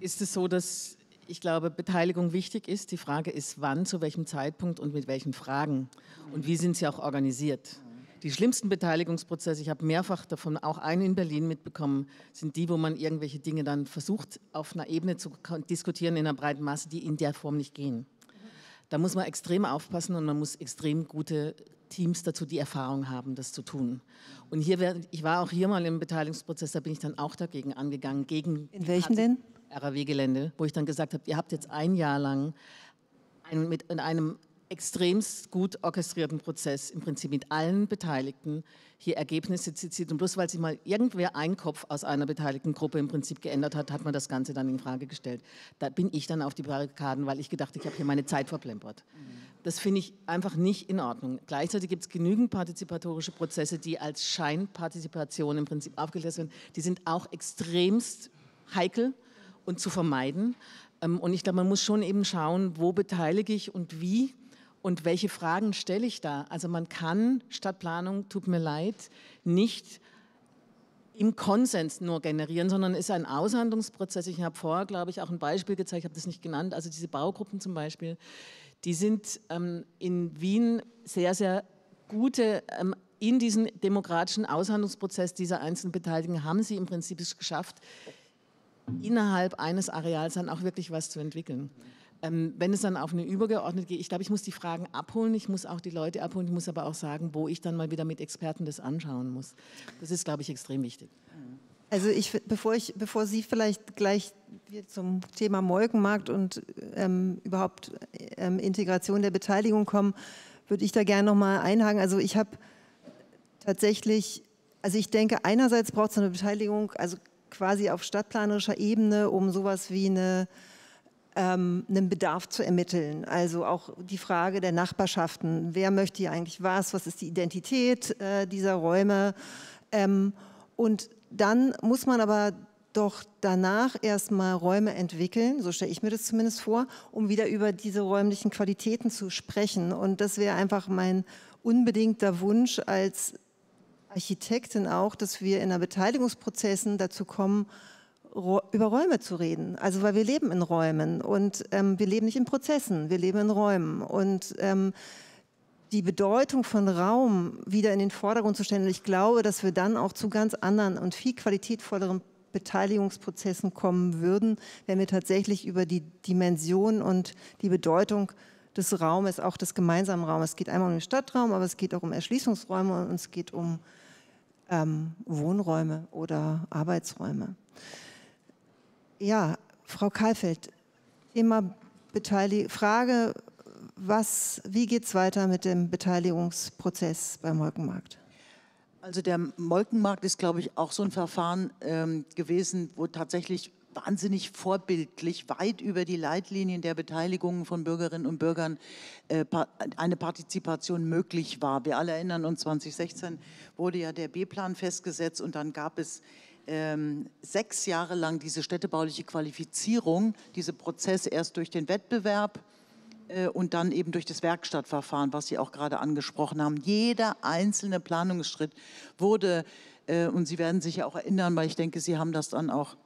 ist es so, dass ich glaube, Beteiligung wichtig ist. Die Frage ist, wann, zu welchem Zeitpunkt und mit welchen Fragen und wie sind sie auch organisiert. Die schlimmsten Beteiligungsprozesse, ich habe mehrfach davon auch einen in Berlin mitbekommen, sind die, wo man irgendwelche Dinge dann versucht, auf einer Ebene zu diskutieren in einer breiten Masse, die in der Form nicht gehen. Da muss man extrem aufpassen und man muss extrem gute Teams dazu die Erfahrung haben, das zu tun. Und hier, ich war auch hier mal im Beteiligungsprozess, da bin ich dann auch dagegen angegangen. Gegen in welchen denn? RAW-Gelände, wo ich dann gesagt habe, ihr habt jetzt ein Jahr lang einen, mit in einem extremst gut orchestrierten Prozess, im Prinzip mit allen Beteiligten, hier Ergebnisse zitiert. Und bloß weil sich mal irgendwer ein Kopf aus einer beteiligten Gruppe im Prinzip geändert hat, hat man das Ganze dann in Frage gestellt. Da bin ich dann auf die Barrikaden, weil ich gedacht, ich habe hier meine Zeit verplempert. Das finde ich einfach nicht in Ordnung. Gleichzeitig gibt es genügend partizipatorische Prozesse, die als Scheinpartizipation im Prinzip aufgelöst werden. Die sind auch extremst heikel und zu vermeiden. Ähm, und ich glaube, man muss schon eben schauen, wo beteilige ich und wie und welche Fragen stelle ich da. Also man kann Stadtplanung, tut mir leid, nicht im Konsens nur generieren, sondern ist ein Aushandlungsprozess. Ich habe vorher, glaube ich, auch ein Beispiel gezeigt, ich habe das nicht genannt, also diese Baugruppen zum Beispiel, die sind ähm, in Wien sehr, sehr gute ähm, in diesem demokratischen Aushandlungsprozess dieser einzelnen Beteiligten haben sie im Prinzip es geschafft, innerhalb eines Areals dann auch wirklich was zu entwickeln. Ähm, wenn es dann auf eine übergeordnete geht, ich glaube, ich muss die Fragen abholen, ich muss auch die Leute abholen, ich muss aber auch sagen, wo ich dann mal wieder mit Experten das anschauen muss. Das ist, glaube ich, extrem wichtig. Also ich, bevor, ich, bevor Sie vielleicht gleich zum Thema Molkenmarkt und ähm, überhaupt ähm, Integration der Beteiligung kommen, würde ich da gerne nochmal einhaken. Also ich habe tatsächlich, also ich denke, einerseits braucht es eine Beteiligung, also quasi auf stadtplanerischer Ebene, um sowas wie eine, ähm, einen Bedarf zu ermitteln. Also auch die Frage der Nachbarschaften. Wer möchte hier eigentlich was? Was ist die Identität äh, dieser Räume? Ähm, und dann muss man aber doch danach erstmal Räume entwickeln, so stelle ich mir das zumindest vor, um wieder über diese räumlichen Qualitäten zu sprechen. Und das wäre einfach mein unbedingter Wunsch als Architektin auch, dass wir in der Beteiligungsprozessen dazu kommen, über Räume zu reden. Also weil wir leben in Räumen und ähm, wir leben nicht in Prozessen, wir leben in Räumen. Und ähm, die Bedeutung von Raum wieder in den Vordergrund zu stellen. ich glaube, dass wir dann auch zu ganz anderen und viel qualitätvolleren Beteiligungsprozessen kommen würden, wenn wir tatsächlich über die Dimension und die Bedeutung des Raumes, auch des gemeinsamen Raumes. Es geht einmal um den Stadtraum, aber es geht auch um Erschließungsräume und es geht um ähm, Wohnräume oder Arbeitsräume. Ja, Frau Kalfeld, immer beteiligt. Frage, was, wie geht es weiter mit dem Beteiligungsprozess beim Molkenmarkt? Also der Molkenmarkt ist, glaube ich, auch so ein Verfahren ähm, gewesen, wo tatsächlich wahnsinnig vorbildlich weit über die Leitlinien der Beteiligung von Bürgerinnen und Bürgern äh, eine Partizipation möglich war. Wir alle erinnern uns, 2016 wurde ja der B-Plan festgesetzt und dann gab es ähm, sechs Jahre lang diese städtebauliche Qualifizierung, diese Prozesse erst durch den Wettbewerb äh, und dann eben durch das Werkstattverfahren, was Sie auch gerade angesprochen haben. Jeder einzelne Planungsschritt wurde, äh, und Sie werden sich ja auch erinnern, weil ich denke, Sie haben das dann auch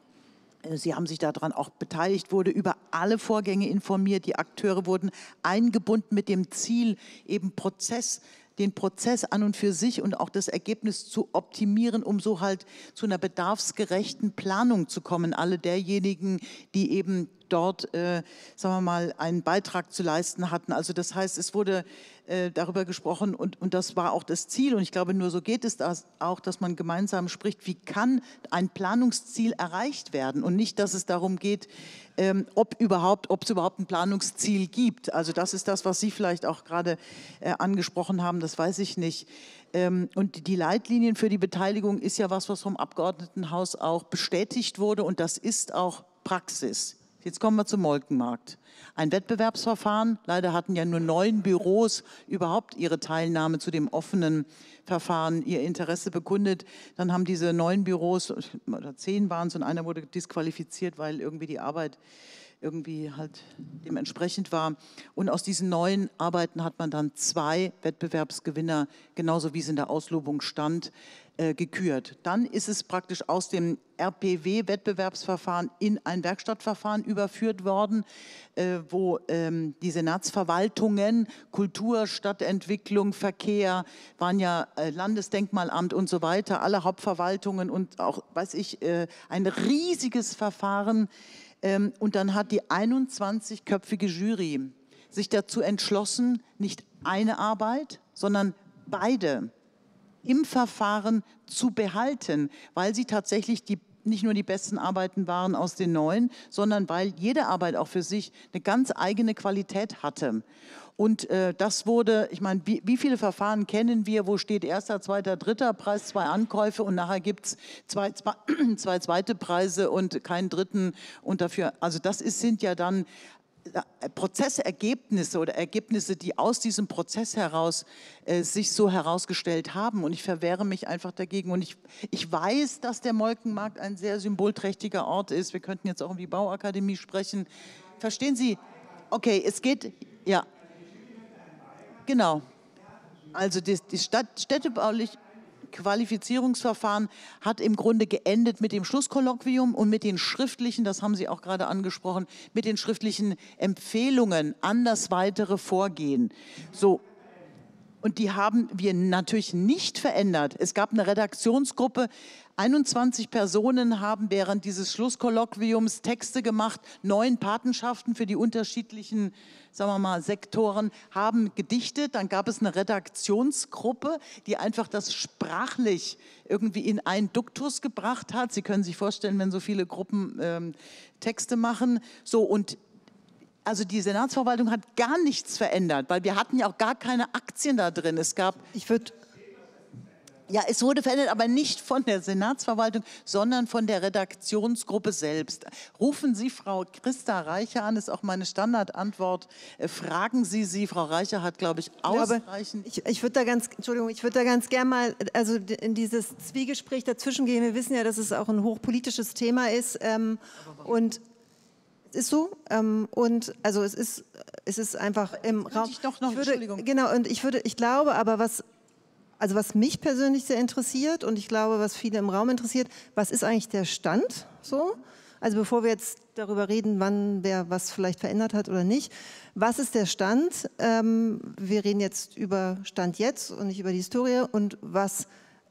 äh, sie haben sich daran auch beteiligt, wurde über alle Vorgänge informiert. Die Akteure wurden eingebunden mit dem Ziel, eben Prozess, den Prozess an und für sich und auch das Ergebnis zu optimieren, um so halt zu einer bedarfsgerechten Planung zu kommen. Alle derjenigen, die eben dort, äh, sagen wir mal, einen Beitrag zu leisten hatten. Also das heißt, es wurde äh, darüber gesprochen und, und das war auch das Ziel. Und ich glaube, nur so geht es das auch, dass man gemeinsam spricht, wie kann ein Planungsziel erreicht werden und nicht, dass es darum geht, ähm, ob überhaupt, ob es überhaupt ein Planungsziel gibt. Also das ist das, was Sie vielleicht auch gerade äh, angesprochen haben, das weiß ich nicht. Ähm, und die Leitlinien für die Beteiligung ist ja was, was vom Abgeordnetenhaus auch bestätigt wurde und das ist auch Praxis. Jetzt kommen wir zum Molkenmarkt. Ein Wettbewerbsverfahren. Leider hatten ja nur neun Büros überhaupt ihre Teilnahme zu dem offenen Verfahren, ihr Interesse bekundet. Dann haben diese neun Büros, oder zehn waren es, und einer wurde disqualifiziert, weil irgendwie die Arbeit irgendwie halt dementsprechend war. Und aus diesen neuen Arbeiten hat man dann zwei Wettbewerbsgewinner, genauso wie es in der Auslobung stand, äh, gekürt. Dann ist es praktisch aus dem RPW-Wettbewerbsverfahren in ein Werkstattverfahren überführt worden, äh, wo ähm, die Senatsverwaltungen, Kultur, Stadtentwicklung, Verkehr, waren ja äh, Landesdenkmalamt und so weiter, alle Hauptverwaltungen und auch, weiß ich, äh, ein riesiges Verfahren. Ähm, und dann hat die 21-köpfige Jury sich dazu entschlossen, nicht eine Arbeit, sondern beide im Verfahren zu behalten, weil sie tatsächlich die nicht nur die besten Arbeiten waren aus den neuen, sondern weil jede Arbeit auch für sich eine ganz eigene Qualität hatte. Und äh, das wurde, ich meine, wie, wie, viele Verfahren kennen wir, wo steht erster, zweiter, dritter Preis, zwei Ankäufe und nachher gibt es zwei, zwei, zwei, zweite Preise und keinen dritten und dafür, also das ist, sind ja dann äh, Prozessergebnisse oder Ergebnisse, die aus diesem Prozess heraus äh, sich so herausgestellt haben. Und ich verwehre mich einfach dagegen. Und ich, ich weiß, dass der Molkenmarkt ein sehr symbolträchtiger Ort ist. Wir könnten jetzt auch über die Bauakademie sprechen. Verstehen Sie? Okay, es geht, ja. Genau. Also die, die Stadt, städtebaulich, Qualifizierungsverfahren hat im Grunde geendet mit dem Schlusskolloquium und mit den schriftlichen, das haben Sie auch gerade angesprochen, mit den schriftlichen Empfehlungen an das weitere Vorgehen. So, und die haben wir natürlich nicht verändert. Es gab eine Redaktionsgruppe, 21 Personen haben während dieses Schlusskolloquiums Texte gemacht, neun Patenschaften für die unterschiedlichen, sagen wir mal, Sektoren haben gedichtet. Dann gab es eine Redaktionsgruppe, die einfach das sprachlich irgendwie in einen Duktus gebracht hat. Sie können sich vorstellen, wenn so viele Gruppen ähm, Texte machen. So und also die Senatsverwaltung hat gar nichts verändert, weil wir hatten ja auch gar keine Aktien da drin. Es gab, ich würde, ja, es wurde verändert, aber nicht von der Senatsverwaltung, sondern von der Redaktionsgruppe selbst. Rufen Sie Frau Christa Reicher an, ist auch meine Standardantwort. Äh, fragen Sie sie, Frau Reicher hat, glaube ich, ausreichend. Ich, ich würde da ganz, Entschuldigung, ich würde da ganz gern mal, also in dieses Zwiegespräch dazwischen gehen. Wir wissen ja, dass es auch ein hochpolitisches Thema ist ähm, und ist so. Ähm, und also es ist, es ist einfach im Raum. Ich doch noch, ich würde, Entschuldigung. Genau, und ich würde, ich glaube aber, was, also was mich persönlich sehr interessiert und ich glaube, was viele im Raum interessiert, was ist eigentlich der Stand so? Also bevor wir jetzt darüber reden, wann wer was vielleicht verändert hat oder nicht, was ist der Stand? Ähm, wir reden jetzt über Stand jetzt und nicht über die Historie und was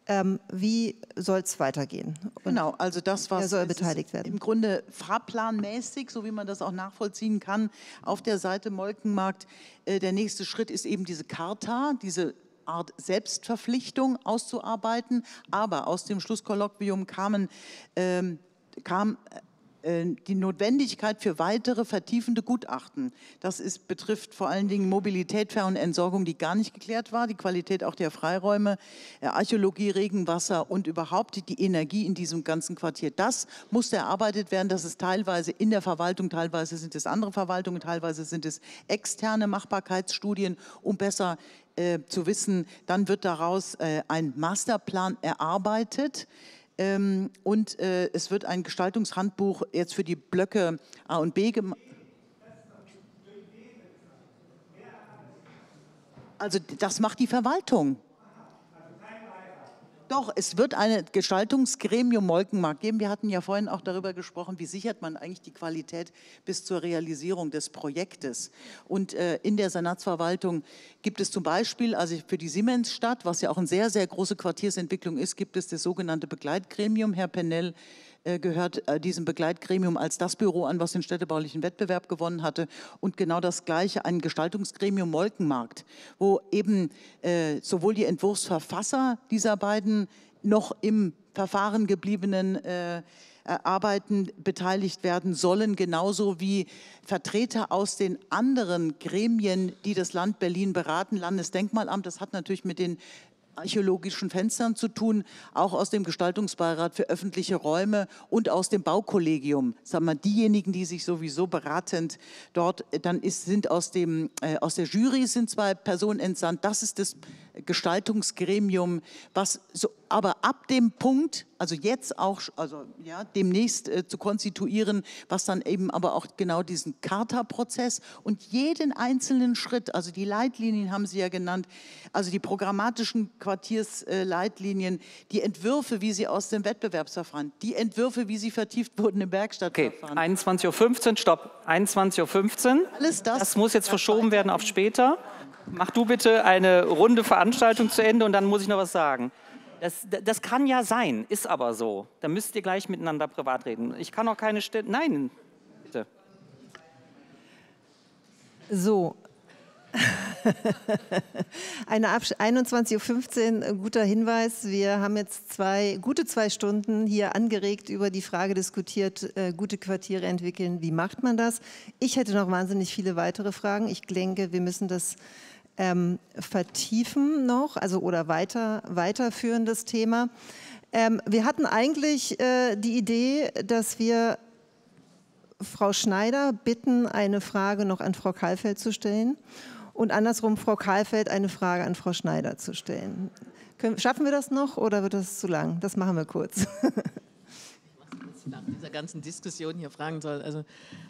ähm, wie soll es weitergehen? Und genau, also das, was soll beteiligt werden. im Grunde fahrplanmäßig, so wie man das auch nachvollziehen kann, auf der Seite Molkenmarkt. Äh, der nächste Schritt ist eben diese Charta, diese Art Selbstverpflichtung auszuarbeiten. Aber aus dem Schlusskolloquium kamen ähm, kam äh, äh, die Notwendigkeit für weitere vertiefende Gutachten. Das ist, betrifft vor allen Dingen Mobilität, Ver- und Entsorgung, die gar nicht geklärt war, die Qualität auch der Freiräume, äh, Archäologie, Regenwasser und überhaupt die Energie in diesem ganzen Quartier. Das musste erarbeitet werden. Das ist teilweise in der Verwaltung, teilweise sind es andere Verwaltungen, teilweise sind es externe Machbarkeitsstudien, um besser äh, zu wissen, dann wird daraus äh, ein Masterplan erarbeitet. Ähm, und äh, es wird ein Gestaltungshandbuch jetzt für die Blöcke A und B gemacht. Also das macht die Verwaltung doch, es wird ein Gestaltungsgremium Molkenmarkt geben. Wir hatten ja vorhin auch darüber gesprochen, wie sichert man eigentlich die Qualität bis zur Realisierung des Projektes. Und äh, in der Senatsverwaltung gibt es zum Beispiel, also für die Siemensstadt, was ja auch eine sehr, sehr große Quartiersentwicklung ist, gibt es das sogenannte Begleitgremium, Herr Pennell, äh, gehört äh, diesem Begleitgremium als das Büro an, was den städtebaulichen Wettbewerb gewonnen hatte. Und genau das Gleiche, ein Gestaltungsgremium Molkenmarkt, wo eben äh, sowohl die Entwurfsverfasser dieser beiden noch im Verfahren gebliebenen Arbeiten beteiligt werden sollen, genauso wie Vertreter aus den anderen Gremien, die das Land Berlin beraten, Landesdenkmalamt. Das hat natürlich mit den archäologischen Fenstern zu tun, auch aus dem Gestaltungsbeirat für öffentliche Räume und aus dem Baukollegium. Sagen wir, diejenigen, die sich sowieso beratend dort, äh, dann ist, sind aus, dem, äh, aus der Jury sind zwei Personen entsandt. Das ist das Gestaltungsgremium, was so, aber ab dem Punkt, also jetzt auch, also ja, demnächst äh, zu konstituieren, was dann eben aber auch genau diesen Charta-Prozess und jeden einzelnen Schritt, also die Leitlinien haben Sie ja genannt, also die programmatischen Quartiersleitlinien, äh, die Entwürfe, wie sie aus dem Wettbewerbsverfahren, die Entwürfe, wie sie vertieft wurden im Bergstadtverfahren. Okay, 21.15 Uhr, stopp, 21.15 Uhr. Alles das. Das muss jetzt verschoben werden auf später. Mach du bitte eine runde Veranstaltung zu Ende und dann muss ich noch was sagen. Das, das kann ja sein, ist aber so. Da müsst ihr gleich miteinander privat reden. Ich kann auch keine Stelle. Nein, bitte. So, Eine 21.15 Uhr, äh, guter Hinweis. Wir haben jetzt zwei, gute zwei Stunden hier angeregt über die Frage diskutiert, äh, gute Quartiere entwickeln. Wie macht man das? Ich hätte noch wahnsinnig viele weitere Fragen. Ich denke, wir müssen das ähm, vertiefen noch, also oder weiter, weiterführen, das Thema. Ähm, wir hatten eigentlich äh, die Idee, dass wir Frau Schneider bitten, eine Frage noch an Frau Kalfeld zu stellen und andersrum Frau Kahlfeld eine Frage an Frau Schneider zu stellen. Können, schaffen wir das noch oder wird das zu lang? Das machen wir kurz. nach dieser ganzen Diskussion hier fragen soll. Also,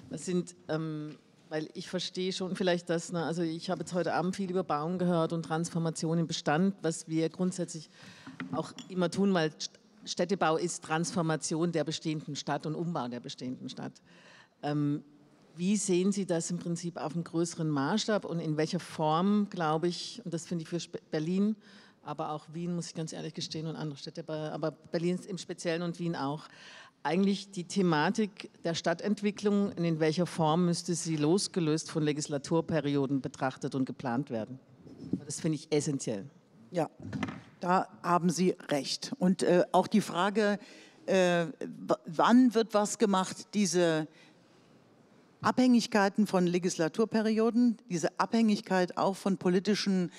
was sind, ähm, weil ich verstehe schon vielleicht das, ne, also ich habe jetzt heute Abend viel über Bauen gehört und Transformation im Bestand, was wir grundsätzlich auch immer tun, weil Städtebau ist Transformation der bestehenden Stadt und Umbau der bestehenden Stadt. Ähm, wie sehen Sie das im Prinzip auf einem größeren Maßstab und in welcher Form, glaube ich, und das finde ich für Berlin, aber auch Wien, muss ich ganz ehrlich gestehen, und andere Städte, aber Berlin im Speziellen und Wien auch, eigentlich die Thematik der Stadtentwicklung, in welcher Form müsste sie losgelöst von Legislaturperioden betrachtet und geplant werden? Das finde ich essentiell. Ja, da haben Sie recht. Und äh, auch die Frage, äh, wann wird was gemacht, diese Abhängigkeiten von Legislaturperioden, diese Abhängigkeit auch von politischen,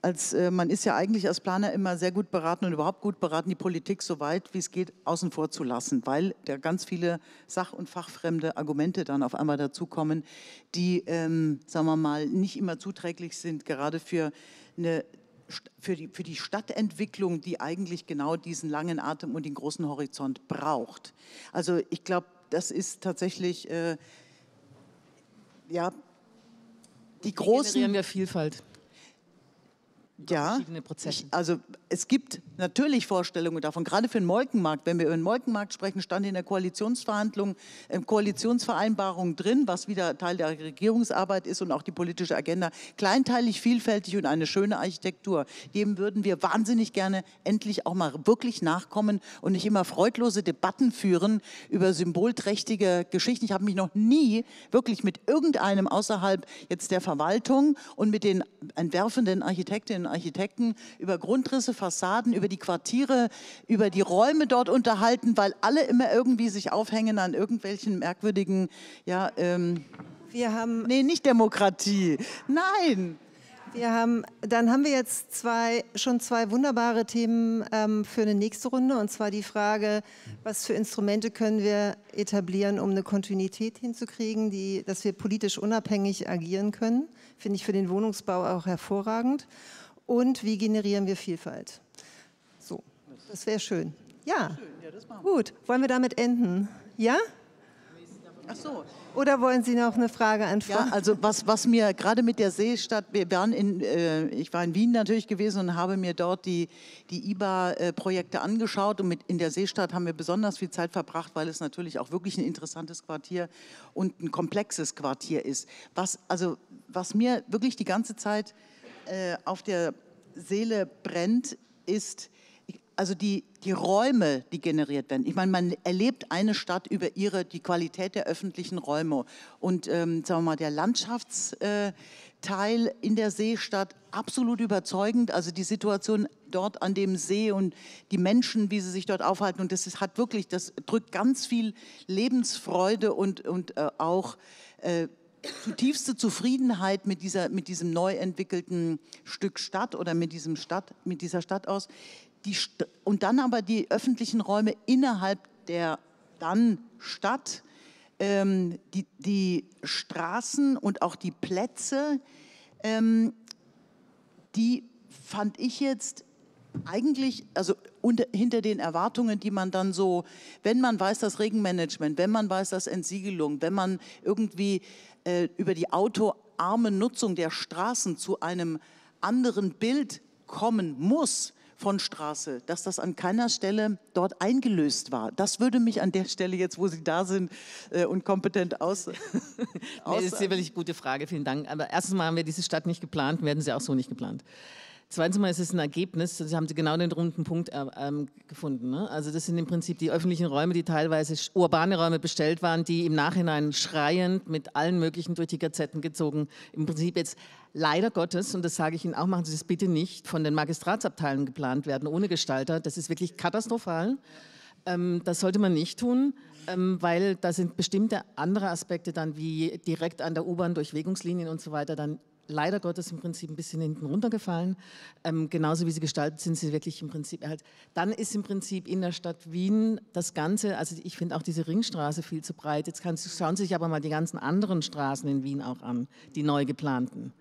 als äh, man ist ja eigentlich als Planer immer sehr gut beraten und überhaupt gut beraten, die Politik so weit wie es geht außen vor zu lassen, weil da ganz viele sach- und fachfremde Argumente dann auf einmal dazukommen, die, ähm, sagen wir mal, nicht immer zuträglich sind, gerade für eine für die, für die Stadtentwicklung, die eigentlich genau diesen langen Atem und den großen Horizont braucht. Also ich glaube, das ist tatsächlich äh, ja, die, die großen. Generieren wir Vielfalt ja, ich, also es gibt natürlich Vorstellungen davon, gerade für den Molkenmarkt. Wenn wir über den Molkenmarkt sprechen, stand in der Koalitionsverhandlung, ähm, Koalitionsvereinbarung drin, was wieder Teil der Regierungsarbeit ist und auch die politische Agenda. Kleinteilig, vielfältig und eine schöne Architektur. Dem würden wir wahnsinnig gerne endlich auch mal wirklich nachkommen und nicht immer freudlose Debatten führen über symbolträchtige Geschichten. Ich habe mich noch nie wirklich mit irgendeinem außerhalb jetzt der Verwaltung und mit den entwerfenden Architektinnen Architekten über Grundrisse, Fassaden, über die Quartiere, über die Räume dort unterhalten, weil alle immer irgendwie sich aufhängen an irgendwelchen merkwürdigen, ja, ähm, wir haben nee, nicht Demokratie. Nein, wir haben, dann haben wir jetzt zwei, schon zwei wunderbare Themen ähm, für eine nächste Runde. Und zwar die Frage, was für Instrumente können wir etablieren, um eine Kontinuität hinzukriegen, die, dass wir politisch unabhängig agieren können. Finde ich für den Wohnungsbau auch hervorragend und wie generieren wir Vielfalt. So, das wäre schön. Ja, gut. Wollen wir damit enden? Ja? Ach so. Oder wollen Sie noch eine Frage antworten? Ja, also was, was mir gerade mit der Seestadt, wir waren in, äh, ich war in Wien natürlich gewesen und habe mir dort die, die IBA-Projekte angeschaut und mit, in der Seestadt haben wir besonders viel Zeit verbracht, weil es natürlich auch wirklich ein interessantes Quartier und ein komplexes Quartier ist. Was, also, was mir wirklich die ganze Zeit äh, auf der Seele brennt, ist also die, die Räume, die generiert werden. Ich meine, man erlebt eine Stadt über ihre, die Qualität der öffentlichen Räume. Und ähm, sagen wir mal, der Landschaftsteil äh, in der Seestadt absolut überzeugend. Also die Situation dort an dem See und die Menschen, wie sie sich dort aufhalten. Und das ist, hat wirklich, das drückt ganz viel Lebensfreude und, und äh, auch äh, zutiefste Zufriedenheit mit, dieser, mit diesem neu entwickelten Stück Stadt oder mit, diesem Stadt, mit dieser Stadt aus. Die St und dann aber die öffentlichen Räume innerhalb der dann Stadt, ähm, die, die Straßen und auch die Plätze, ähm, die fand ich jetzt eigentlich, also unter, hinter den Erwartungen, die man dann so, wenn man weiß, das Regenmanagement, wenn man weiß, das Entsiegelung, wenn man irgendwie äh, über die autoarme Nutzung der Straßen zu einem anderen Bild kommen muss von Straße, dass das an keiner Stelle dort eingelöst war. Das würde mich an der Stelle jetzt, wo Sie da sind äh, und kompetent aus. aus nee, das ist sicherlich eine gute Frage, vielen Dank. Aber erstens mal haben wir diese Stadt nicht geplant, werden sie auch so nicht geplant. Zweitens mal ist es ein Ergebnis, also haben Sie genau den runden Punkt äh, ähm, gefunden. Ne? Also das sind im Prinzip die öffentlichen Räume, die teilweise urbane Räume bestellt waren, die im Nachhinein schreiend mit allen möglichen durch die Gazetten gezogen, im Prinzip jetzt leider Gottes, und das sage ich Ihnen auch, machen Sie das bitte nicht, von den Magistratsabteilen geplant werden, ohne Gestalter. Das ist wirklich katastrophal. Ähm, das sollte man nicht tun, ähm, weil da sind bestimmte andere Aspekte dann, wie direkt an der U-Bahn, Durchwegungslinien und so weiter, dann leider Gottes im Prinzip ein bisschen hinten runtergefallen. Ähm, genauso wie sie gestaltet sind, sie wirklich im Prinzip halt. Dann ist im Prinzip in der Stadt Wien das Ganze, also ich finde auch diese Ringstraße viel zu breit. Jetzt kann, schauen Sie sich aber mal die ganzen anderen Straßen in Wien auch an, die neu geplanten.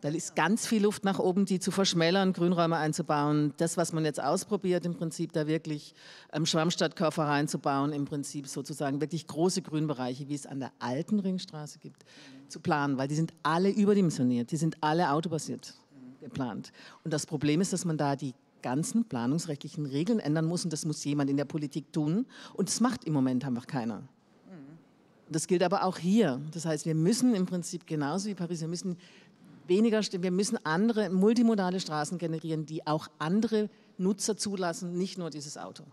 Da ist ganz viel Luft nach oben, die zu verschmälern, Grünräume einzubauen. Das, was man jetzt ausprobiert, im Prinzip da wirklich ähm, Schwammstadtkörper reinzubauen, im Prinzip sozusagen wirklich große Grünbereiche, wie es an der alten Ringstraße gibt, mhm. zu planen, weil die sind alle überdimensioniert, die sind alle autobasiert mhm. geplant. Und das Problem ist, dass man da die ganzen planungsrechtlichen Regeln ändern muss und das muss jemand in der Politik tun und das macht im Moment einfach keiner. Mhm. Das gilt aber auch hier. Das heißt, wir müssen im Prinzip genauso wie Paris, wir müssen weniger, wir müssen andere multimodale Straßen generieren, die auch andere Nutzer zulassen, nicht nur dieses Auto.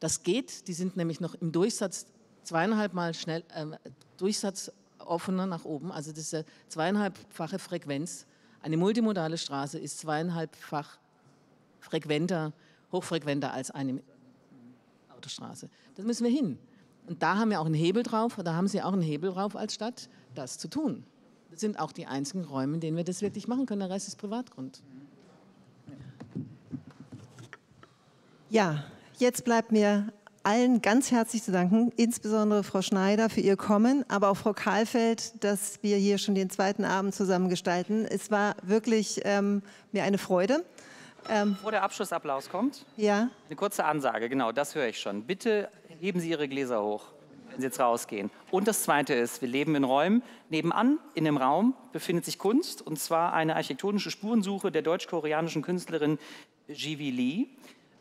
Das geht, die sind nämlich noch im Durchsatz zweieinhalb Mal schnell, äh, Durchsatz offener nach oben, also das ist eine zweieinhalbfache Frequenz. Eine multimodale Straße ist zweieinhalbfach frequenter, hochfrequenter als eine Autostraße. Das müssen wir hin. Und da haben wir auch einen Hebel drauf, da haben Sie auch einen Hebel drauf als Stadt, das zu tun sind auch die einzigen Räume, in denen wir das wirklich machen können. Der Rest ist Privatgrund. Ja, jetzt bleibt mir allen ganz herzlich zu danken, insbesondere Frau Schneider für ihr Kommen, aber auch Frau Kahlfeld, dass wir hier schon den zweiten Abend zusammen gestalten. Es war wirklich ähm, mir eine Freude. Ähm, Bevor der Abschlussapplaus kommt, ja. eine kurze Ansage, genau, das höre ich schon. Bitte heben Sie Ihre Gläser hoch wenn Sie jetzt rausgehen. Und das Zweite ist, wir leben in Räumen. Nebenan, in dem Raum, befindet sich Kunst, und zwar eine architektonische Spurensuche der deutsch-koreanischen Künstlerin Jivi Lee.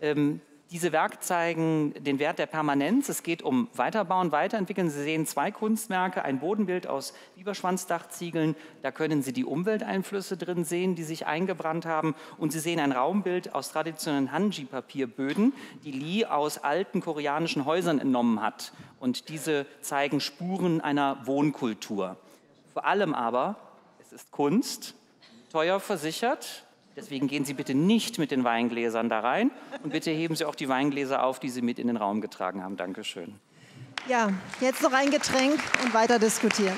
Ähm, diese Werke zeigen den Wert der Permanenz. Es geht um Weiterbauen, Weiterentwickeln. Sie sehen zwei Kunstwerke, ein Bodenbild aus Bieberschwanzdachziegeln. Da können Sie die Umwelteinflüsse drin sehen, die sich eingebrannt haben. Und Sie sehen ein Raumbild aus traditionellen Hanji-Papierböden, die Lee aus alten koreanischen Häusern entnommen hat und diese zeigen Spuren einer Wohnkultur. Vor allem aber, es ist Kunst, teuer versichert, deswegen gehen Sie bitte nicht mit den Weingläsern da rein und bitte heben Sie auch die Weingläser auf, die Sie mit in den Raum getragen haben. Dankeschön. Ja, jetzt noch ein Getränk und weiter diskutieren.